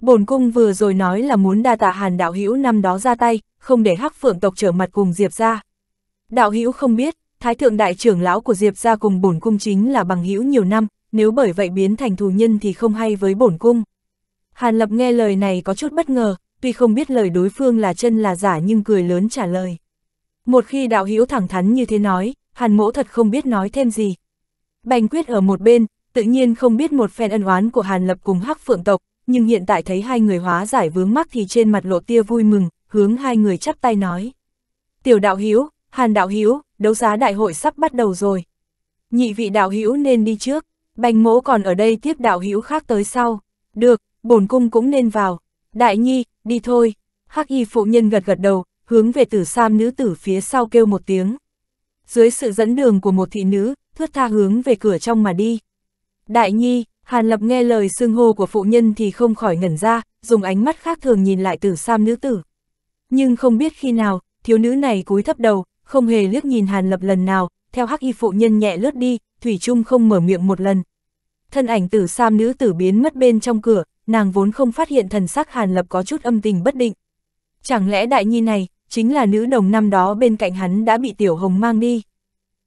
Bổn cung vừa rồi nói là muốn đa tạ hàn đạo hữu năm đó ra tay, không để hắc phượng tộc trở mặt cùng Diệp ra. Đạo hữu không biết, thái thượng đại trưởng lão của Diệp ra cùng bổn cung chính là bằng hữu nhiều năm, nếu bởi vậy biến thành thù nhân thì không hay với bổn cung. Hàn lập nghe lời này có chút bất ngờ, tuy không biết lời đối phương là chân là giả nhưng cười lớn trả lời. Một khi đạo hữu thẳng thắn như thế nói, Hàn mỗ thật không biết nói thêm gì. Bành quyết ở một bên, tự nhiên không biết một phen ân oán của Hàn lập cùng hắc phượng tộc, nhưng hiện tại thấy hai người hóa giải vướng mắc thì trên mặt lộ tia vui mừng, hướng hai người chắp tay nói. Tiểu đạo Hiếu, Hàn đạo Hiếu, đấu giá đại hội sắp bắt đầu rồi. Nhị vị đạo Hiếu nên đi trước, bành mỗ còn ở đây tiếp đạo Hiếu khác tới sau. Được, bổn cung cũng nên vào. Đại nhi, đi thôi. Hắc y phụ nhân gật gật đầu, hướng về tử sam nữ tử phía sau kêu một tiếng dưới sự dẫn đường của một thị nữ, thướt tha hướng về cửa trong mà đi. Đại nhi, Hàn Lập nghe lời xưng hô của phụ nhân thì không khỏi ngẩn ra, dùng ánh mắt khác thường nhìn lại tử sam nữ tử. Nhưng không biết khi nào, thiếu nữ này cúi thấp đầu, không hề liếc nhìn Hàn Lập lần nào, theo hắc y phụ nhân nhẹ lướt đi, Thủy Trung không mở miệng một lần. Thân ảnh tử sam nữ tử biến mất bên trong cửa, nàng vốn không phát hiện thần sắc Hàn Lập có chút âm tình bất định. Chẳng lẽ đại nhi này, chính là nữ đồng năm đó bên cạnh hắn đã bị Tiểu Hồng mang đi.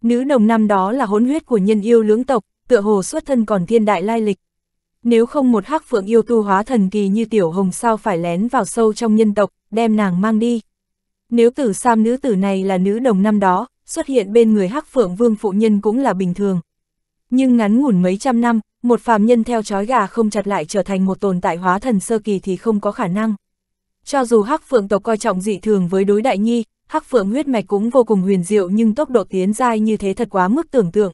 Nữ đồng năm đó là hỗn huyết của nhân yêu lưỡng tộc, tựa hồ xuất thân còn thiên đại lai lịch. Nếu không một hắc phượng yêu tu hóa thần kỳ như Tiểu Hồng sao phải lén vào sâu trong nhân tộc, đem nàng mang đi. Nếu tử sam nữ tử này là nữ đồng năm đó, xuất hiện bên người hắc phượng vương phụ nhân cũng là bình thường. Nhưng ngắn ngủn mấy trăm năm, một phàm nhân theo chói gà không chặt lại trở thành một tồn tại hóa thần sơ kỳ thì không có khả năng. Cho dù Hắc Phượng tộc coi trọng dị thường với đối đại nhi, Hắc Phượng huyết mạch cũng vô cùng huyền diệu nhưng tốc độ tiến giai như thế thật quá mức tưởng tượng.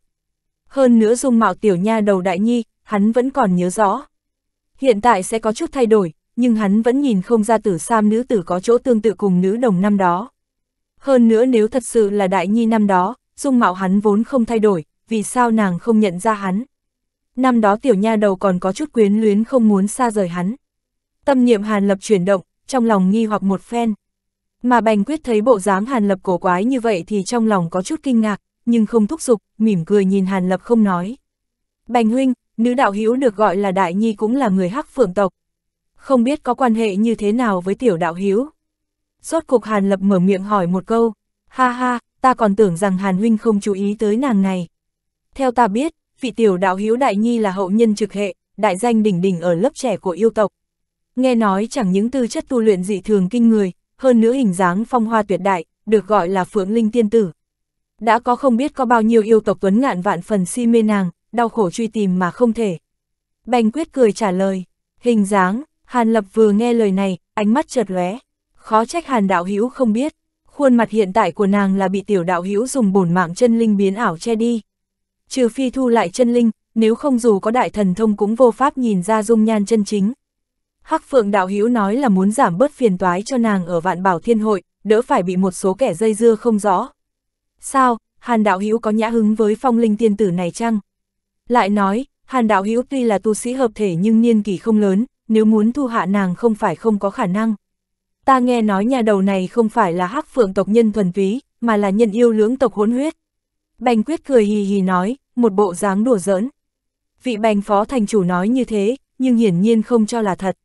Hơn nữa dung mạo tiểu nha đầu đại nhi, hắn vẫn còn nhớ rõ. Hiện tại sẽ có chút thay đổi, nhưng hắn vẫn nhìn không ra tử sam nữ tử có chỗ tương tự cùng nữ đồng năm đó. Hơn nữa nếu thật sự là đại nhi năm đó, dung mạo hắn vốn không thay đổi, vì sao nàng không nhận ra hắn. Năm đó tiểu nha đầu còn có chút quyến luyến không muốn xa rời hắn. Tâm niệm hàn lập chuyển động, trong lòng nghi hoặc một phen. Mà Bành Quyết thấy bộ dáng Hàn Lập cổ quái như vậy thì trong lòng có chút kinh ngạc, nhưng không thúc giục, mỉm cười nhìn Hàn Lập không nói. Bành huynh, nữ đạo hữu được gọi là Đại Nhi cũng là người hắc phượng tộc. Không biết có quan hệ như thế nào với tiểu đạo hữu. Rốt cục Hàn Lập mở miệng hỏi một câu, ha ha, ta còn tưởng rằng Hàn huynh không chú ý tới nàng này. Theo ta biết, vị tiểu đạo hữu Đại Nhi là hậu nhân trực hệ, đại danh đỉnh đỉnh ở lớp trẻ của yêu tộc nghe nói chẳng những tư chất tu luyện dị thường kinh người, hơn nữa hình dáng phong hoa tuyệt đại, được gọi là Phượng Linh Tiên Tử. Đã có không biết có bao nhiêu yêu tộc tuấn ngạn vạn phần si mê nàng, đau khổ truy tìm mà không thể. Bành quyết cười trả lời, hình dáng, Hàn Lập vừa nghe lời này, ánh mắt chợt lóe, khó trách Hàn Đạo Hữu không biết, khuôn mặt hiện tại của nàng là bị tiểu đạo hữu dùng bổn mạng chân linh biến ảo che đi. Trừ phi thu lại chân linh, nếu không dù có đại thần thông cũng vô pháp nhìn ra dung nhan chân chính, Hắc Phượng Đạo Hữu nói là muốn giảm bớt phiền toái cho nàng ở vạn bảo thiên hội, đỡ phải bị một số kẻ dây dưa không rõ. Sao, Hàn Đạo Hữu có nhã hứng với phong linh tiên tử này chăng? Lại nói, Hàn Đạo Hữu tuy là tu sĩ hợp thể nhưng niên kỷ không lớn, nếu muốn thu hạ nàng không phải không có khả năng. Ta nghe nói nhà đầu này không phải là hắc phượng tộc nhân thuần túy, mà là nhân yêu lưỡng tộc hỗn huyết. Bành quyết cười hì hì nói, một bộ dáng đùa giỡn. Vị bành phó thành chủ nói như thế, nhưng hiển nhiên không cho là thật.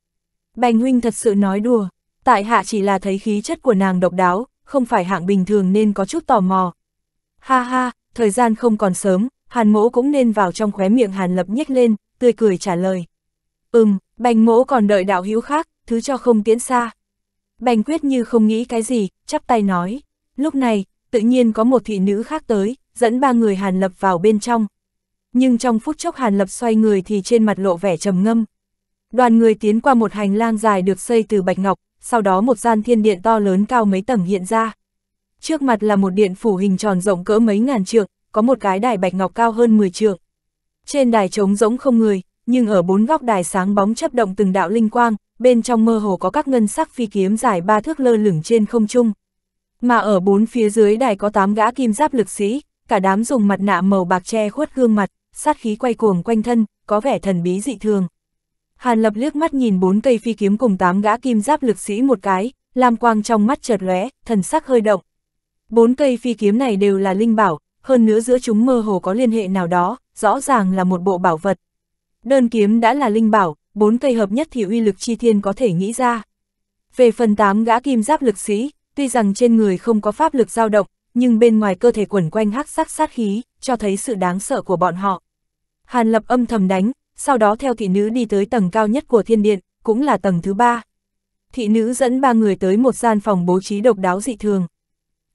Bành huynh thật sự nói đùa, tại hạ chỉ là thấy khí chất của nàng độc đáo, không phải hạng bình thường nên có chút tò mò. Ha ha, thời gian không còn sớm, hàn mỗ cũng nên vào trong khóe miệng hàn lập nhếch lên, tươi cười trả lời. Ừm, bành mỗ còn đợi đạo hữu khác, thứ cho không tiến xa. Bành quyết như không nghĩ cái gì, chắp tay nói. Lúc này, tự nhiên có một thị nữ khác tới, dẫn ba người hàn lập vào bên trong. Nhưng trong phút chốc hàn lập xoay người thì trên mặt lộ vẻ trầm ngâm. Đoàn người tiến qua một hành lang dài được xây từ bạch ngọc, sau đó một gian thiên điện to lớn cao mấy tầng hiện ra. Trước mặt là một điện phủ hình tròn rộng cỡ mấy ngàn trượng, có một cái đài bạch ngọc cao hơn 10 trượng. Trên đài trống rỗng không người, nhưng ở bốn góc đài sáng bóng chấp động từng đạo linh quang, bên trong mơ hồ có các ngân sắc phi kiếm dài ba thước lơ lửng trên không trung. Mà ở bốn phía dưới đài có tám gã kim giáp lực sĩ, cả đám dùng mặt nạ màu bạc che khuất gương mặt, sát khí quay cuồng quanh thân, có vẻ thần bí dị thường. Hàn Lập liếc mắt nhìn bốn cây phi kiếm cùng tám gã kim giáp lực sĩ một cái, lam quang trong mắt chợt lóe, thần sắc hơi động. Bốn cây phi kiếm này đều là linh bảo, hơn nữa giữa chúng mơ hồ có liên hệ nào đó, rõ ràng là một bộ bảo vật. Đơn kiếm đã là linh bảo, bốn cây hợp nhất thì uy lực chi thiên có thể nghĩ ra. Về phần tám gã kim giáp lực sĩ, tuy rằng trên người không có pháp lực dao động, nhưng bên ngoài cơ thể quẩn quanh hắc sắc sát khí, cho thấy sự đáng sợ của bọn họ. Hàn Lập âm thầm đánh, sau đó theo thị nữ đi tới tầng cao nhất của thiên điện, cũng là tầng thứ ba. Thị nữ dẫn ba người tới một gian phòng bố trí độc đáo dị thường.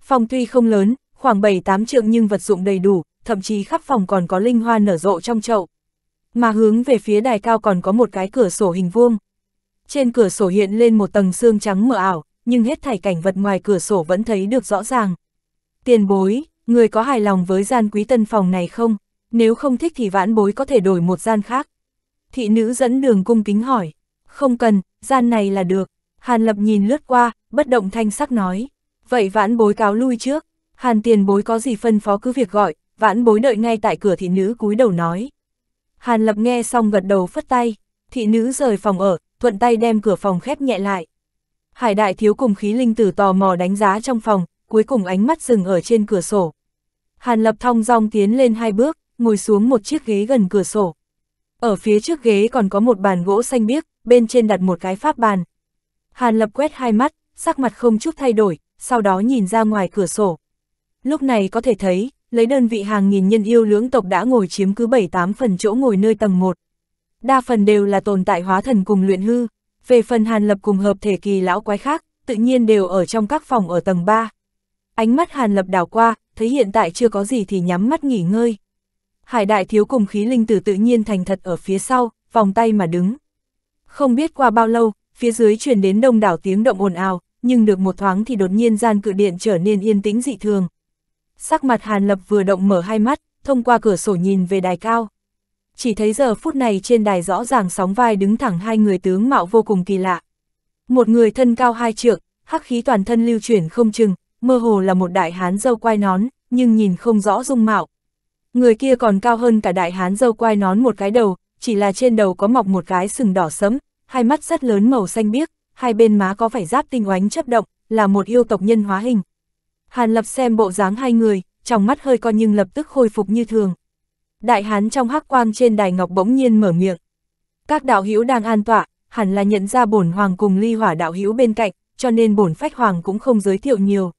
Phòng tuy không lớn, khoảng 7-8 trượng nhưng vật dụng đầy đủ, thậm chí khắp phòng còn có linh hoa nở rộ trong chậu. Mà hướng về phía đài cao còn có một cái cửa sổ hình vuông. Trên cửa sổ hiện lên một tầng xương trắng mờ ảo, nhưng hết thảy cảnh vật ngoài cửa sổ vẫn thấy được rõ ràng. Tiền bối, người có hài lòng với gian quý tân phòng này không? Nếu không thích thì vãn bối có thể đổi một gian khác. Thị nữ dẫn đường cung kính hỏi. Không cần, gian này là được. Hàn lập nhìn lướt qua, bất động thanh sắc nói. Vậy vãn bối cáo lui trước. Hàn tiền bối có gì phân phó cứ việc gọi, vãn bối đợi ngay tại cửa thị nữ cúi đầu nói. Hàn lập nghe xong gật đầu phất tay. Thị nữ rời phòng ở, thuận tay đem cửa phòng khép nhẹ lại. Hải đại thiếu cùng khí linh tử tò mò đánh giá trong phòng, cuối cùng ánh mắt dừng ở trên cửa sổ. Hàn lập thong dong tiến lên hai bước, ngồi xuống một chiếc ghế gần cửa sổ. Ở phía trước ghế còn có một bàn gỗ xanh biếc, bên trên đặt một cái pháp bàn. Hàn Lập quét hai mắt, sắc mặt không chút thay đổi, sau đó nhìn ra ngoài cửa sổ. Lúc này có thể thấy, lấy đơn vị hàng nghìn nhân yêu lưỡng tộc đã ngồi chiếm cứ 7-8 phần chỗ ngồi nơi tầng 1. Đa phần đều là tồn tại hóa thần cùng luyện hư, về phần Hàn Lập cùng hợp thể kỳ lão quái khác, tự nhiên đều ở trong các phòng ở tầng 3. Ánh mắt Hàn Lập đảo qua, thấy hiện tại chưa có gì thì nhắm mắt nghỉ ngơi. Hải đại thiếu cùng khí linh tử tự nhiên thành thật ở phía sau, vòng tay mà đứng. Không biết qua bao lâu, phía dưới truyền đến đông đảo tiếng động ồn ào, nhưng được một thoáng thì đột nhiên gian cự điện trở nên yên tĩnh dị thường. Sắc mặt Hàn Lập vừa động mở hai mắt, thông qua cửa sổ nhìn về đài cao. Chỉ thấy giờ phút này trên đài rõ ràng sóng vai đứng thẳng hai người tướng mạo vô cùng kỳ lạ. Một người thân cao hai trượng, hắc khí toàn thân lưu chuyển không chừng, mơ hồ là một đại hán dâu quai nón, nhưng nhìn không rõ dung mạo, Người kia còn cao hơn cả đại hán dâu quai nón một cái đầu, chỉ là trên đầu có mọc một cái sừng đỏ sẫm, hai mắt rất lớn màu xanh biếc, hai bên má có vảy giáp tinh oánh chấp động, là một yêu tộc nhân hóa hình. Hàn Lập xem bộ dáng hai người, trong mắt hơi co nhưng lập tức khôi phục như thường. Đại hán trong hắc quang trên đài ngọc bỗng nhiên mở miệng. Các đạo hữu đang an tọa, hẳn là nhận ra bổn hoàng cùng ly hỏa đạo hữu bên cạnh, cho nên bổn phách hoàng cũng không giới thiệu nhiều.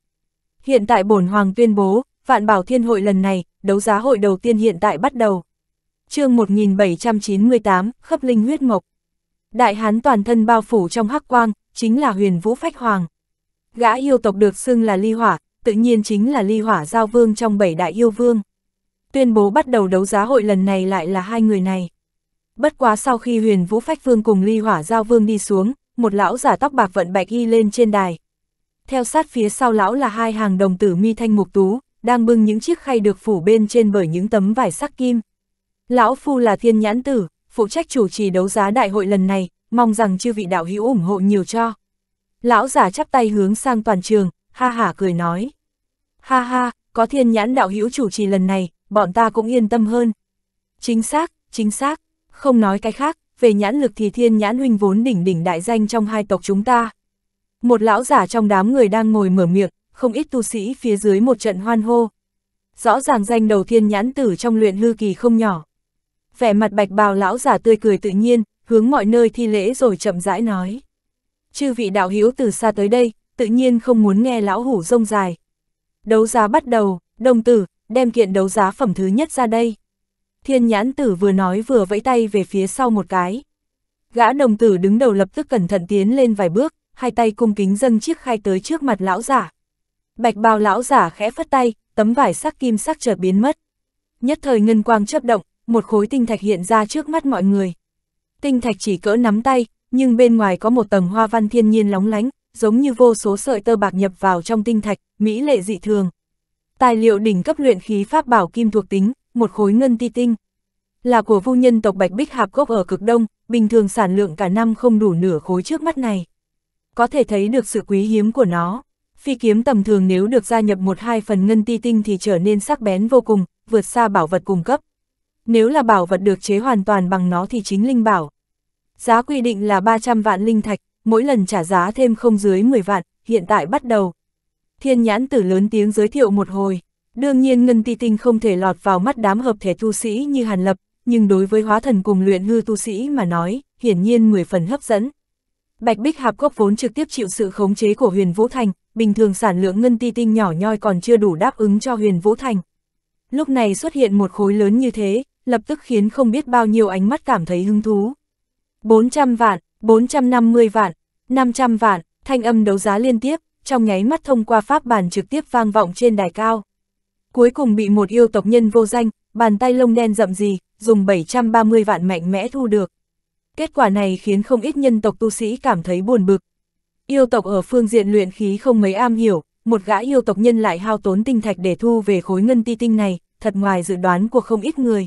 Hiện tại bổn hoàng tuyên bố, vạn bảo thiên hội lần này, đấu giá hội đầu tiên hiện tại bắt đầu. chương 1798, khắp linh huyết mộc. Đại hán toàn thân bao phủ trong hắc quang, chính là huyền vũ phách hoàng. Gã yêu tộc được xưng là ly hỏa, tự nhiên chính là ly hỏa giao vương trong bảy đại yêu vương. Tuyên bố bắt đầu đấu giá hội lần này lại là hai người này. Bất quá sau khi huyền vũ phách vương cùng ly hỏa giao vương đi xuống, một lão giả tóc bạc vận bạch y lên trên đài. Theo sát phía sau lão là hai hàng đồng tử mi thanh mục tú, đang bưng những chiếc khay được phủ bên trên bởi những tấm vải sắc kim. Lão Phu là thiên nhãn tử, phụ trách chủ trì đấu giá đại hội lần này, mong rằng chư vị đạo hữu ủng hộ nhiều cho. Lão giả chắp tay hướng sang toàn trường, ha ha cười nói. Ha ha, có thiên nhãn đạo hữu chủ trì lần này, bọn ta cũng yên tâm hơn. Chính xác, chính xác, không nói cái khác, về nhãn lực thì thiên nhãn huynh vốn đỉnh đỉnh đại danh trong hai tộc chúng ta. Một lão giả trong đám người đang ngồi mở miệng, không ít tu sĩ phía dưới một trận hoan hô. Rõ ràng danh đầu thiên nhãn tử trong luyện hư kỳ không nhỏ. Vẻ mặt bạch bào lão giả tươi cười tự nhiên, hướng mọi nơi thi lễ rồi chậm rãi nói. Chư vị đạo hữu từ xa tới đây, tự nhiên không muốn nghe lão hủ rông dài. Đấu giá bắt đầu, đồng tử, đem kiện đấu giá phẩm thứ nhất ra đây. Thiên nhãn tử vừa nói vừa vẫy tay về phía sau một cái. Gã đồng tử đứng đầu lập tức cẩn thận tiến lên vài bước, hai tay cung kính dâng chiếc khai tới trước mặt lão giả, Bạch bào lão giả khẽ phất tay, tấm vải sắc kim sắc chợt biến mất. Nhất thời ngân quang chớp động, một khối tinh thạch hiện ra trước mắt mọi người. Tinh thạch chỉ cỡ nắm tay, nhưng bên ngoài có một tầng hoa văn thiên nhiên lóng lánh, giống như vô số sợi tơ bạc nhập vào trong tinh thạch, mỹ lệ dị thường. Tài liệu đỉnh cấp luyện khí pháp bảo kim thuộc tính, một khối ngân ti tinh. Là của vu nhân tộc Bạch Bích Hạp gốc ở cực đông, bình thường sản lượng cả năm không đủ nửa khối trước mắt này. Có thể thấy được sự quý hiếm của nó. Phi kiếm tầm thường nếu được gia nhập một hai phần ngân ti tinh thì trở nên sắc bén vô cùng, vượt xa bảo vật cung cấp. Nếu là bảo vật được chế hoàn toàn bằng nó thì chính linh bảo. Giá quy định là 300 vạn linh thạch, mỗi lần trả giá thêm không dưới 10 vạn, hiện tại bắt đầu. Thiên nhãn tử lớn tiếng giới thiệu một hồi. Đương nhiên ngân ti tinh không thể lọt vào mắt đám hợp thể tu sĩ như Hàn Lập, nhưng đối với hóa thần cùng luyện hư tu sĩ mà nói, hiển nhiên 10 phần hấp dẫn. Bạch Bích Hạp gốc vốn trực tiếp chịu sự khống chế của Huyền Vũ Thành, bình thường sản lượng ngân ti tinh nhỏ nhoi còn chưa đủ đáp ứng cho huyền Vũ Thành. Lúc này xuất hiện một khối lớn như thế, lập tức khiến không biết bao nhiêu ánh mắt cảm thấy hứng thú. 400 vạn, 450 vạn, 500 vạn, thanh âm đấu giá liên tiếp, trong nháy mắt thông qua pháp bàn trực tiếp vang vọng trên đài cao. Cuối cùng bị một yêu tộc nhân vô danh, bàn tay lông đen rậm gì, dùng 730 vạn mạnh mẽ thu được. Kết quả này khiến không ít nhân tộc tu sĩ cảm thấy buồn bực, Yêu tộc ở phương diện luyện khí không mấy am hiểu, một gã yêu tộc nhân lại hao tốn tinh thạch để thu về khối ngân ti tinh này, thật ngoài dự đoán của không ít người.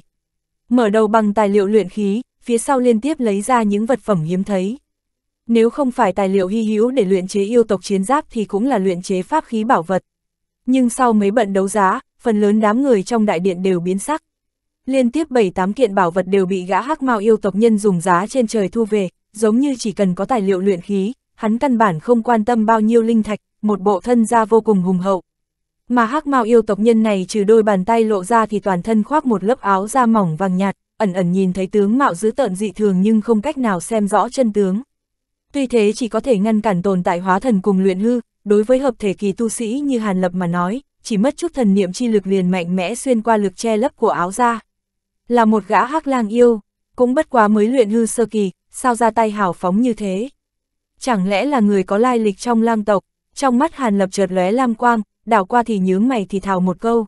Mở đầu bằng tài liệu luyện khí, phía sau liên tiếp lấy ra những vật phẩm hiếm thấy. Nếu không phải tài liệu hy hữu để luyện chế yêu tộc chiến giáp thì cũng là luyện chế pháp khí bảo vật. Nhưng sau mấy bận đấu giá, phần lớn đám người trong đại điện đều biến sắc. Liên tiếp 7-8 kiện bảo vật đều bị gã hắc mao yêu tộc nhân dùng giá trên trời thu về, giống như chỉ cần có tài liệu luyện khí, hắn căn bản không quan tâm bao nhiêu linh thạch, một bộ thân ra vô cùng hùng hậu. Mà hắc mao yêu tộc nhân này trừ đôi bàn tay lộ ra thì toàn thân khoác một lớp áo da mỏng vàng nhạt, ẩn ẩn nhìn thấy tướng mạo dữ tợn dị thường nhưng không cách nào xem rõ chân tướng. Tuy thế chỉ có thể ngăn cản tồn tại hóa thần cùng luyện hư, đối với hợp thể kỳ tu sĩ như Hàn Lập mà nói, chỉ mất chút thần niệm chi lực liền mạnh mẽ xuyên qua lực che lấp của áo da. Là một gã hắc lang yêu, cũng bất quá mới luyện hư sơ kỳ, sao ra tay hào phóng như thế chẳng lẽ là người có lai lịch trong lam tộc, trong mắt Hàn Lập chợt lóe lam quang, đảo qua thì nhướng mày thì thào một câu.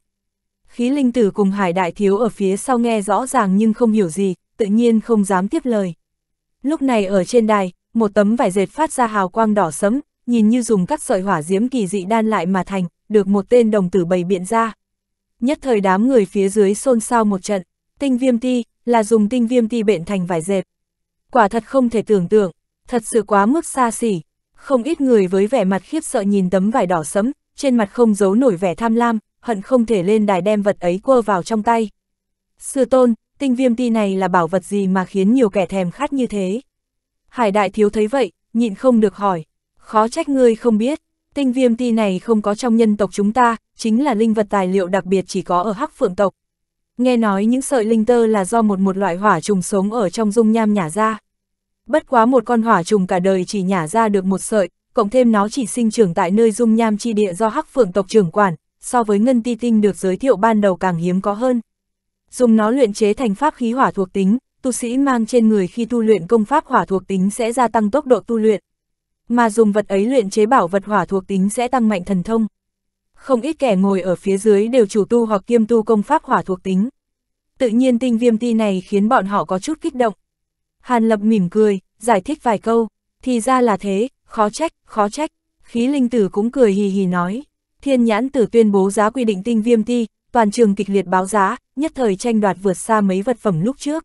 Khí linh tử cùng hải đại thiếu ở phía sau nghe rõ ràng nhưng không hiểu gì, tự nhiên không dám tiếp lời. Lúc này ở trên đài, một tấm vải dệt phát ra hào quang đỏ sẫm, nhìn như dùng các sợi hỏa diễm kỳ dị đan lại mà thành, được một tên đồng tử bày biện ra. Nhất thời đám người phía dưới xôn xao một trận, tinh viêm ti, là dùng tinh viêm ti bện thành vải dệt. Quả thật không thể tưởng tượng, thật sự quá mức xa xỉ. Không ít người với vẻ mặt khiếp sợ nhìn tấm vải đỏ sẫm, trên mặt không giấu nổi vẻ tham lam, hận không thể lên đài đem vật ấy quơ vào trong tay. Sư tôn, tinh viêm ti này là bảo vật gì mà khiến nhiều kẻ thèm khát như thế? Hải đại thiếu thấy vậy, nhịn không được hỏi. Khó trách ngươi không biết, tinh viêm ti này không có trong nhân tộc chúng ta, chính là linh vật tài liệu đặc biệt chỉ có ở Hắc Phượng tộc. Nghe nói những sợi linh tơ là do một một loại hỏa trùng sống ở trong dung nham nhả ra. Bất quá một con hỏa trùng cả đời chỉ nhả ra được một sợi, cộng thêm nó chỉ sinh trưởng tại nơi dung nham chi địa do hắc phượng tộc trưởng quản, so với ngân ti tinh được giới thiệu ban đầu càng hiếm có hơn. Dùng nó luyện chế thành pháp khí hỏa thuộc tính, tu sĩ mang trên người khi tu luyện công pháp hỏa thuộc tính sẽ gia tăng tốc độ tu luyện. Mà dùng vật ấy luyện chế bảo vật hỏa thuộc tính sẽ tăng mạnh thần thông. Không ít kẻ ngồi ở phía dưới đều chủ tu hoặc kiêm tu công pháp hỏa thuộc tính. Tự nhiên tinh viêm ti này khiến bọn họ có chút kích động. Hàn Lập mỉm cười, giải thích vài câu, thì ra là thế, khó trách, khó trách. Khí linh tử cũng cười hì hì nói. Thiên nhãn tử tuyên bố giá quy định tinh viêm ti, toàn trường kịch liệt báo giá, nhất thời tranh đoạt vượt xa mấy vật phẩm lúc trước.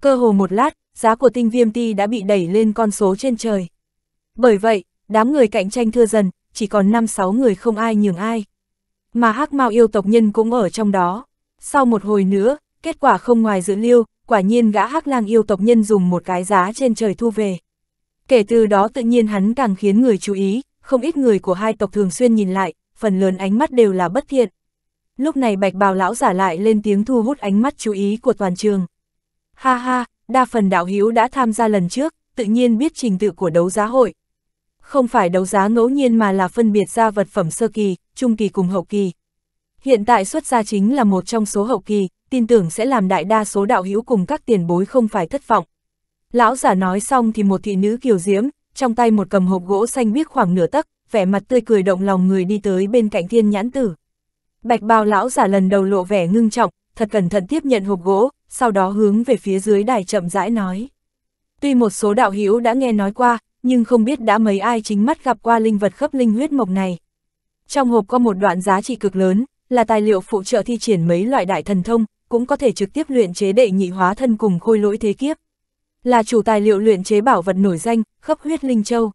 Cơ hồ một lát, giá của tinh viêm ti đã bị đẩy lên con số trên trời. Bởi vậy, đám người cạnh tranh thưa dần, chỉ còn 5-6 người không ai nhường ai. Mà hắc mao yêu tộc nhân cũng ở trong đó. Sau một hồi nữa, kết quả không ngoài dự liệu quả nhiên gã hắc lang yêu tộc nhân dùng một cái giá trên trời thu về. Kể từ đó tự nhiên hắn càng khiến người chú ý, không ít người của hai tộc thường xuyên nhìn lại, phần lớn ánh mắt đều là bất thiện. Lúc này bạch bào lão giả lại lên tiếng thu hút ánh mắt chú ý của toàn trường. Ha ha, đa phần đạo hữu đã tham gia lần trước, tự nhiên biết trình tự của đấu giá hội. Không phải đấu giá ngẫu nhiên mà là phân biệt ra vật phẩm sơ kỳ, trung kỳ cùng hậu kỳ. Hiện tại xuất ra chính là một trong số hậu kỳ, tin tưởng sẽ làm đại đa số đạo hữu cùng các tiền bối không phải thất vọng. Lão giả nói xong thì một thị nữ kiều diễm, trong tay một cầm hộp gỗ xanh biếc khoảng nửa tấc, vẻ mặt tươi cười động lòng người đi tới bên cạnh thiên nhãn tử. Bạch bào lão giả lần đầu lộ vẻ ngưng trọng, thật cẩn thận tiếp nhận hộp gỗ, sau đó hướng về phía dưới đài chậm rãi nói. Tuy một số đạo hữu đã nghe nói qua, nhưng không biết đã mấy ai chính mắt gặp qua linh vật khắp linh huyết mộc này. Trong hộp có một đoạn giá trị cực lớn, là tài liệu phụ trợ thi triển mấy loại đại thần thông, cũng có thể trực tiếp luyện chế đệ nhị hóa thân cùng khôi lỗi thế kiếp. Là chủ tài liệu luyện chế bảo vật nổi danh, khắp huyết linh châu.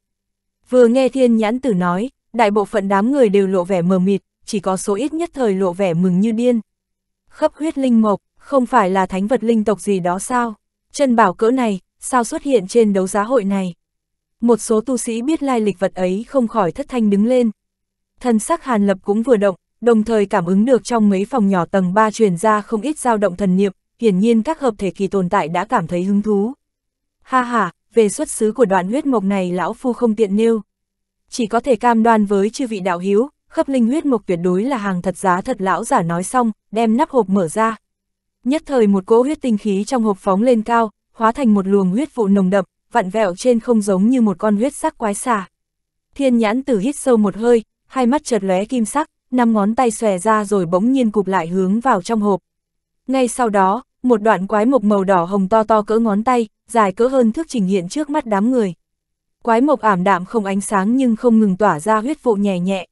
Vừa nghe thiên nhãn tử nói, đại bộ phận đám người đều lộ vẻ mờ mịt, chỉ có số ít nhất thời lộ vẻ mừng như điên. Khắp huyết linh mộc, không phải là thánh vật linh tộc gì đó sao? Chân bảo cỡ này, sao xuất hiện trên đấu giá hội này? Một số tu sĩ biết lai lịch vật ấy không khỏi thất thanh đứng lên. Thần sắc Hàn Lập cũng vừa động, đồng thời cảm ứng được trong mấy phòng nhỏ tầng 3 truyền ra không ít dao động thần niệm, hiển nhiên các hợp thể kỳ tồn tại đã cảm thấy hứng thú. Ha ha, về xuất xứ của đoạn huyết mộc này lão phu không tiện nêu. Chỉ có thể cam đoan với chư vị đạo hiếu, khắp linh huyết mộc tuyệt đối là hàng thật giá thật lão giả nói xong, đem nắp hộp mở ra. Nhất thời một cỗ huyết tinh khí trong hộp phóng lên cao, hóa thành một luồng huyết vụ nồng đậm, vặn vẹo trên không giống như một con huyết sắc quái xà. Thiên nhãn tử hít sâu một hơi, hai mắt chợt lóe kim sắc, năm ngón tay xòe ra rồi bỗng nhiên cụp lại hướng vào trong hộp. Ngay sau đó, một đoạn quái mộc màu đỏ hồng to to cỡ ngón tay, dài cỡ hơn thước trình hiện trước mắt đám người. Quái mộc ảm đạm không ánh sáng nhưng không ngừng tỏa ra huyết vụ nhẹ nhẹ.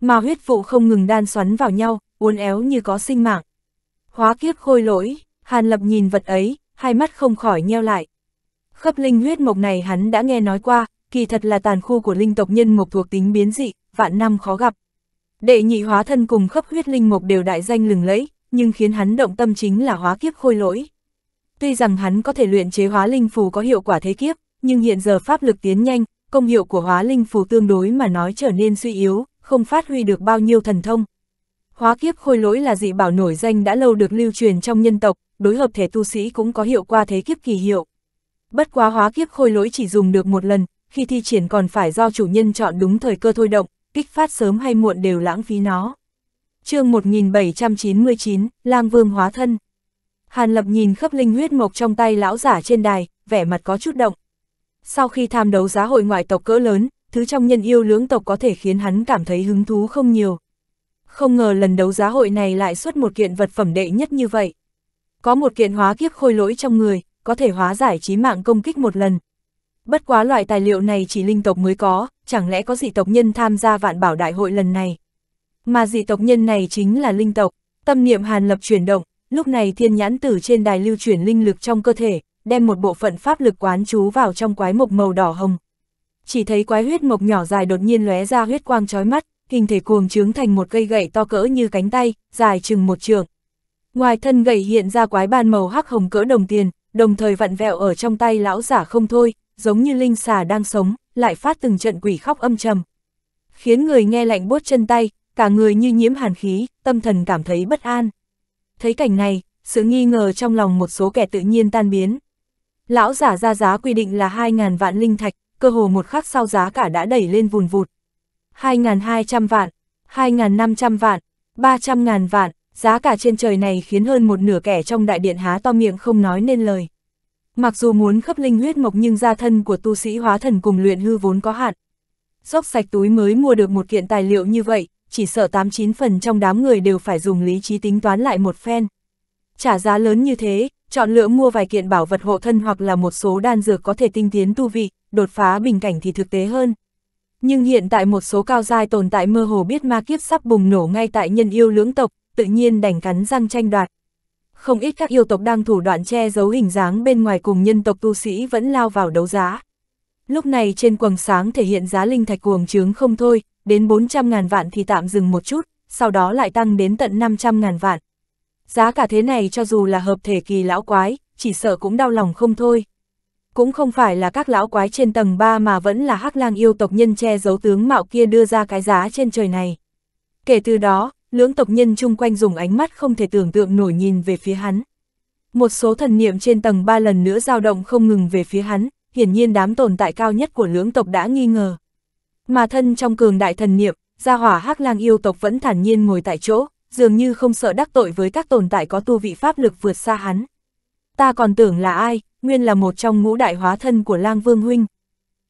Mà huyết vụ không ngừng đan xoắn vào nhau, uốn éo như có sinh mạng. Hóa kiếp khôi lỗi, Hàn Lập nhìn vật ấy, hai mắt không khỏi nheo lại. Khắp linh huyết mộc này hắn đã nghe nói qua, kỳ thật là tàn khu của linh tộc nhân mộc thuộc tính biến dị, vạn năm khó gặp. Đệ nhị hóa thân cùng khắp huyết linh mục đều đại danh lừng lẫy, nhưng khiến hắn động tâm chính là hóa kiếp khôi lỗi. Tuy rằng hắn có thể luyện chế hóa linh phù có hiệu quả thế kiếp, nhưng hiện giờ pháp lực tiến nhanh, công hiệu của hóa linh phù tương đối mà nói trở nên suy yếu, không phát huy được bao nhiêu thần thông. Hóa kiếp khôi lỗi là dị bảo nổi danh đã lâu được lưu truyền trong nhân tộc, đối hợp thể tu sĩ cũng có hiệu quả thế kiếp kỳ hiệu. Bất quá hóa kiếp khôi lỗi chỉ dùng được một lần, khi thi triển còn phải do chủ nhân chọn đúng thời cơ thôi động, kích phát sớm hay muộn đều lãng phí nó. chương 1799, Lang Vương hóa thân. Hàn Lập nhìn khắp linh huyết mộc trong tay lão giả trên đài, vẻ mặt có chút động. Sau khi tham đấu giá hội ngoại tộc cỡ lớn, thứ trong nhân yêu lưỡng tộc có thể khiến hắn cảm thấy hứng thú không nhiều. Không ngờ lần đấu giá hội này lại xuất một kiện vật phẩm đệ nhất như vậy. Có một kiện hóa kiếp khôi lỗi trong người, có thể hóa giải trí mạng công kích một lần. Bất quá loại tài liệu này chỉ linh tộc mới có, chẳng lẽ có dị tộc nhân tham gia vạn bảo đại hội lần này. Mà dị tộc nhân này chính là linh tộc, tâm niệm hàn lập chuyển động, lúc này thiên nhãn tử trên đài lưu chuyển linh lực trong cơ thể, đem một bộ phận pháp lực quán chú vào trong quái mộc màu đỏ hồng. Chỉ thấy quái huyết mộc nhỏ dài đột nhiên lóe ra huyết quang chói mắt, hình thể cuồng trướng thành một cây gậy to cỡ như cánh tay, dài chừng một trường. Ngoài thân gậy hiện ra quái ban màu hắc hồng cỡ đồng tiền, đồng thời vặn vẹo ở trong tay lão giả không thôi, giống như linh xà đang sống, lại phát từng trận quỷ khóc âm trầm. Khiến người nghe lạnh buốt chân tay, cả người như nhiễm hàn khí, tâm thần cảm thấy bất an. Thấy cảnh này, sự nghi ngờ trong lòng một số kẻ tự nhiên tan biến. Lão giả ra giá quy định là 2.000 vạn linh thạch, cơ hồ một khắc sau giá cả đã đẩy lên vùn vụt. 2.200 vạn, 2.500 vạn, 300.000 vạn, giá cả trên trời này khiến hơn một nửa kẻ trong đại điện há to miệng không nói nên lời. Mặc dù muốn khắp linh huyết mộc nhưng gia thân của tu sĩ hóa thần cùng luyện hư vốn có hạn. Dốc sạch túi mới mua được một kiện tài liệu như vậy, chỉ sợ 89 phần trong đám người đều phải dùng lý trí tính toán lại một phen. Trả giá lớn như thế, chọn lựa mua vài kiện bảo vật hộ thân hoặc là một số đan dược có thể tinh tiến tu vị, đột phá bình cảnh thì thực tế hơn. Nhưng hiện tại một số cao giai tồn tại mơ hồ biết ma kiếp sắp bùng nổ ngay tại nhân yêu lưỡng tộc, tự nhiên đành cắn răng tranh đoạt không ít các yêu tộc đang thủ đoạn che giấu hình dáng bên ngoài cùng nhân tộc tu sĩ vẫn lao vào đấu giá. Lúc này trên quầng sáng thể hiện giá linh thạch cuồng trướng không thôi, đến 400 ngàn vạn thì tạm dừng một chút, sau đó lại tăng đến tận 500 ngàn vạn. Giá cả thế này cho dù là hợp thể kỳ lão quái, chỉ sợ cũng đau lòng không thôi. Cũng không phải là các lão quái trên tầng 3 mà vẫn là hắc lang yêu tộc nhân che giấu tướng mạo kia đưa ra cái giá trên trời này. Kể từ đó, lưỡng tộc nhân chung quanh dùng ánh mắt không thể tưởng tượng nổi nhìn về phía hắn. Một số thần niệm trên tầng ba lần nữa dao động không ngừng về phía hắn, hiển nhiên đám tồn tại cao nhất của lưỡng tộc đã nghi ngờ. Mà thân trong cường đại thần niệm, gia hỏa hắc lang yêu tộc vẫn thản nhiên ngồi tại chỗ, dường như không sợ đắc tội với các tồn tại có tu vị pháp lực vượt xa hắn. Ta còn tưởng là ai, nguyên là một trong ngũ đại hóa thân của lang vương huynh.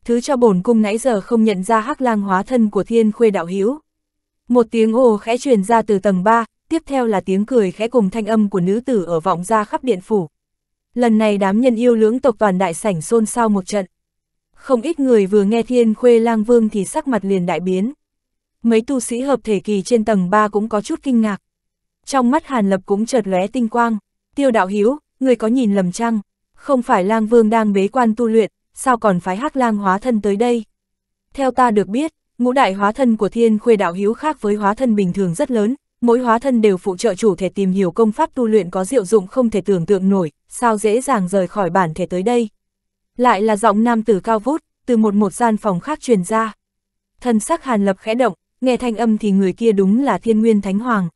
Thứ cho bổn cung nãy giờ không nhận ra hắc lang hóa thân của thiên khuê đạo hiếu. Một tiếng ồ khẽ truyền ra từ tầng 3, tiếp theo là tiếng cười khẽ cùng thanh âm của nữ tử ở vọng ra khắp điện phủ. Lần này đám nhân yêu lưỡng tộc toàn đại sảnh xôn xao một trận. Không ít người vừa nghe thiên khuê lang vương thì sắc mặt liền đại biến. Mấy tu sĩ hợp thể kỳ trên tầng 3 cũng có chút kinh ngạc. Trong mắt Hàn Lập cũng chợt lóe tinh quang, tiêu đạo hiếu, người có nhìn lầm chăng? Không phải lang vương đang bế quan tu luyện, sao còn phái hắc lang hóa thân tới đây? Theo ta được biết, Ngũ đại hóa thân của thiên khuê đạo hiếu khác với hóa thân bình thường rất lớn, mỗi hóa thân đều phụ trợ chủ thể tìm hiểu công pháp tu luyện có diệu dụng không thể tưởng tượng nổi, sao dễ dàng rời khỏi bản thể tới đây. Lại là giọng nam tử cao vút, từ một một gian phòng khác truyền ra. Thân sắc hàn lập khẽ động, nghe thanh âm thì người kia đúng là thiên nguyên thánh hoàng.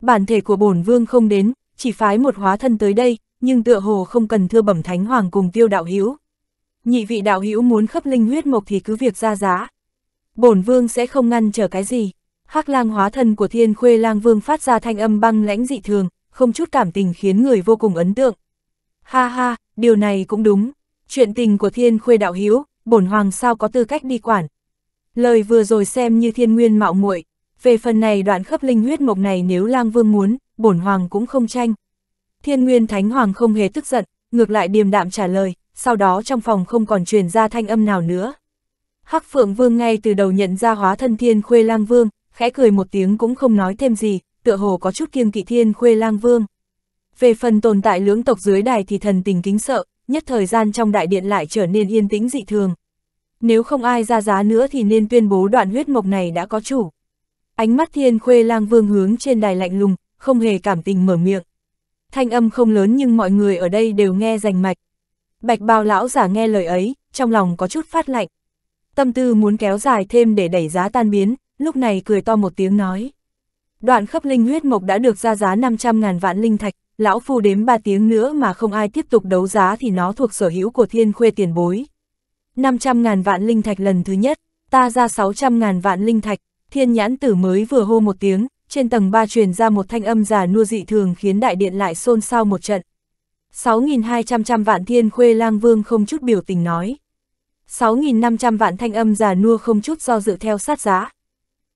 Bản thể của bổn vương không đến, chỉ phái một hóa thân tới đây, nhưng tựa hồ không cần thưa bẩm thánh hoàng cùng tiêu đạo hữu Nhị vị đạo hữu muốn khấp linh huyết mộc thì cứ việc ra giá, bổn vương sẽ không ngăn trở cái gì. Hắc lang hóa thân của thiên khuê lang vương phát ra thanh âm băng lãnh dị thường, không chút cảm tình khiến người vô cùng ấn tượng. Ha ha, điều này cũng đúng. Chuyện tình của thiên khuê đạo hiếu, bổn hoàng sao có tư cách đi quản. Lời vừa rồi xem như thiên nguyên mạo muội về phần này đoạn khớp linh huyết mộc này nếu lang vương muốn, bổn hoàng cũng không tranh. Thiên nguyên thánh hoàng không hề tức giận, ngược lại điềm đạm trả lời, sau đó trong phòng không còn truyền ra thanh âm nào nữa. Hắc Phượng Vương ngay từ đầu nhận ra hóa thân Thiên Khuê Lang Vương, khẽ cười một tiếng cũng không nói thêm gì, tựa hồ có chút kiêng kỵ Thiên Khuê Lang Vương. Về phần tồn tại lưỡng tộc dưới đài thì thần tình kính sợ, nhất thời gian trong đại điện lại trở nên yên tĩnh dị thường. Nếu không ai ra giá nữa thì nên tuyên bố đoạn huyết mộc này đã có chủ. Ánh mắt Thiên Khuê Lang Vương hướng trên đài lạnh lùng, không hề cảm tình mở miệng. Thanh âm không lớn nhưng mọi người ở đây đều nghe rành mạch. Bạch bào lão giả nghe lời ấy, trong lòng có chút phát lạnh tâm tư muốn kéo dài thêm để đẩy giá tan biến, lúc này cười to một tiếng nói. Đoạn khắp linh huyết mộc đã được ra giá 500.000 vạn linh thạch, lão phu đếm 3 tiếng nữa mà không ai tiếp tục đấu giá thì nó thuộc sở hữu của thiên khuê tiền bối. 500.000 vạn linh thạch lần thứ nhất, ta ra 600.000 vạn linh thạch, thiên nhãn tử mới vừa hô một tiếng, trên tầng 3 truyền ra một thanh âm già nua dị thường khiến đại điện lại xôn xao một trận. 6.200 vạn thiên khuê lang vương không chút biểu tình nói. 6.500 vạn thanh âm già nua không chút do dự theo sát giá.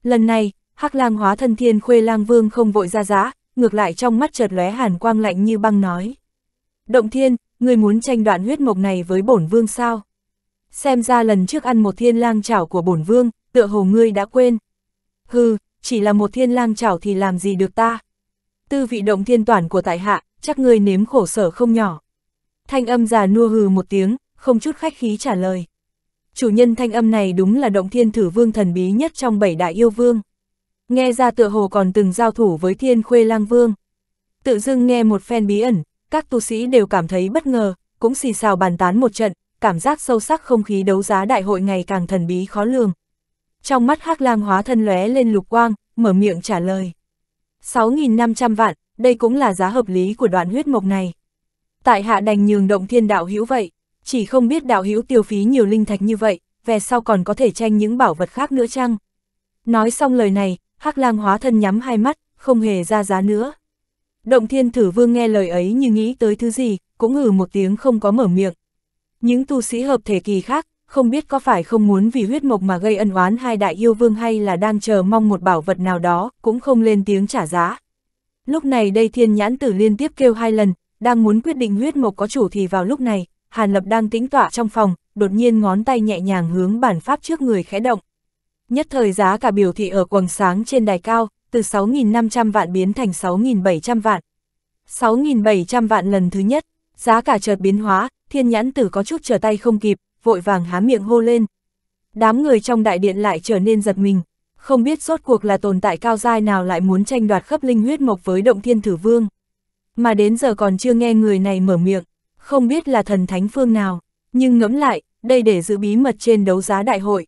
Lần này, hắc lang hóa thân thiên khuê lang vương không vội ra giá, ngược lại trong mắt chợt lóe hàn quang lạnh như băng nói. Động thiên, người muốn tranh đoạn huyết mộc này với bổn vương sao? Xem ra lần trước ăn một thiên lang chảo của bổn vương, tựa hồ ngươi đã quên. Hừ, chỉ là một thiên lang chảo thì làm gì được ta? Tư vị động thiên toàn của tại hạ, chắc ngươi nếm khổ sở không nhỏ. Thanh âm già nua hừ một tiếng, không chút khách khí trả lời chủ nhân thanh âm này đúng là động thiên thử vương thần bí nhất trong bảy đại yêu vương. Nghe ra tựa hồ còn từng giao thủ với thiên khuê lang vương. Tự dưng nghe một phen bí ẩn, các tu sĩ đều cảm thấy bất ngờ, cũng xì xào bàn tán một trận, cảm giác sâu sắc không khí đấu giá đại hội ngày càng thần bí khó lường. Trong mắt hắc lang hóa thân lóe lên lục quang, mở miệng trả lời. 6.500 vạn, đây cũng là giá hợp lý của đoạn huyết mộc này. Tại hạ đành nhường động thiên đạo hữu vậy chỉ không biết đạo hữu tiêu phí nhiều linh thạch như vậy, về sau còn có thể tranh những bảo vật khác nữa chăng? Nói xong lời này, hắc lang hóa thân nhắm hai mắt, không hề ra giá nữa. Động thiên thử vương nghe lời ấy như nghĩ tới thứ gì, cũng ngử một tiếng không có mở miệng. Những tu sĩ hợp thể kỳ khác, không biết có phải không muốn vì huyết mộc mà gây ân oán hai đại yêu vương hay là đang chờ mong một bảo vật nào đó, cũng không lên tiếng trả giá. Lúc này đây thiên nhãn tử liên tiếp kêu hai lần, đang muốn quyết định huyết mộc có chủ thì vào lúc này, Hàn Lập đang tĩnh tọa trong phòng, đột nhiên ngón tay nhẹ nhàng hướng bản pháp trước người khẽ động. Nhất thời giá cả biểu thị ở quầng sáng trên đài cao, từ 6.500 vạn biến thành 6.700 vạn. 6.700 vạn lần thứ nhất, giá cả chợt biến hóa, thiên nhãn tử có chút trở tay không kịp, vội vàng há miệng hô lên. Đám người trong đại điện lại trở nên giật mình, không biết rốt cuộc là tồn tại cao dai nào lại muốn tranh đoạt khắp linh huyết mộc với động thiên thử vương. Mà đến giờ còn chưa nghe người này mở miệng không biết là thần thánh phương nào, nhưng ngẫm lại, đây để giữ bí mật trên đấu giá đại hội.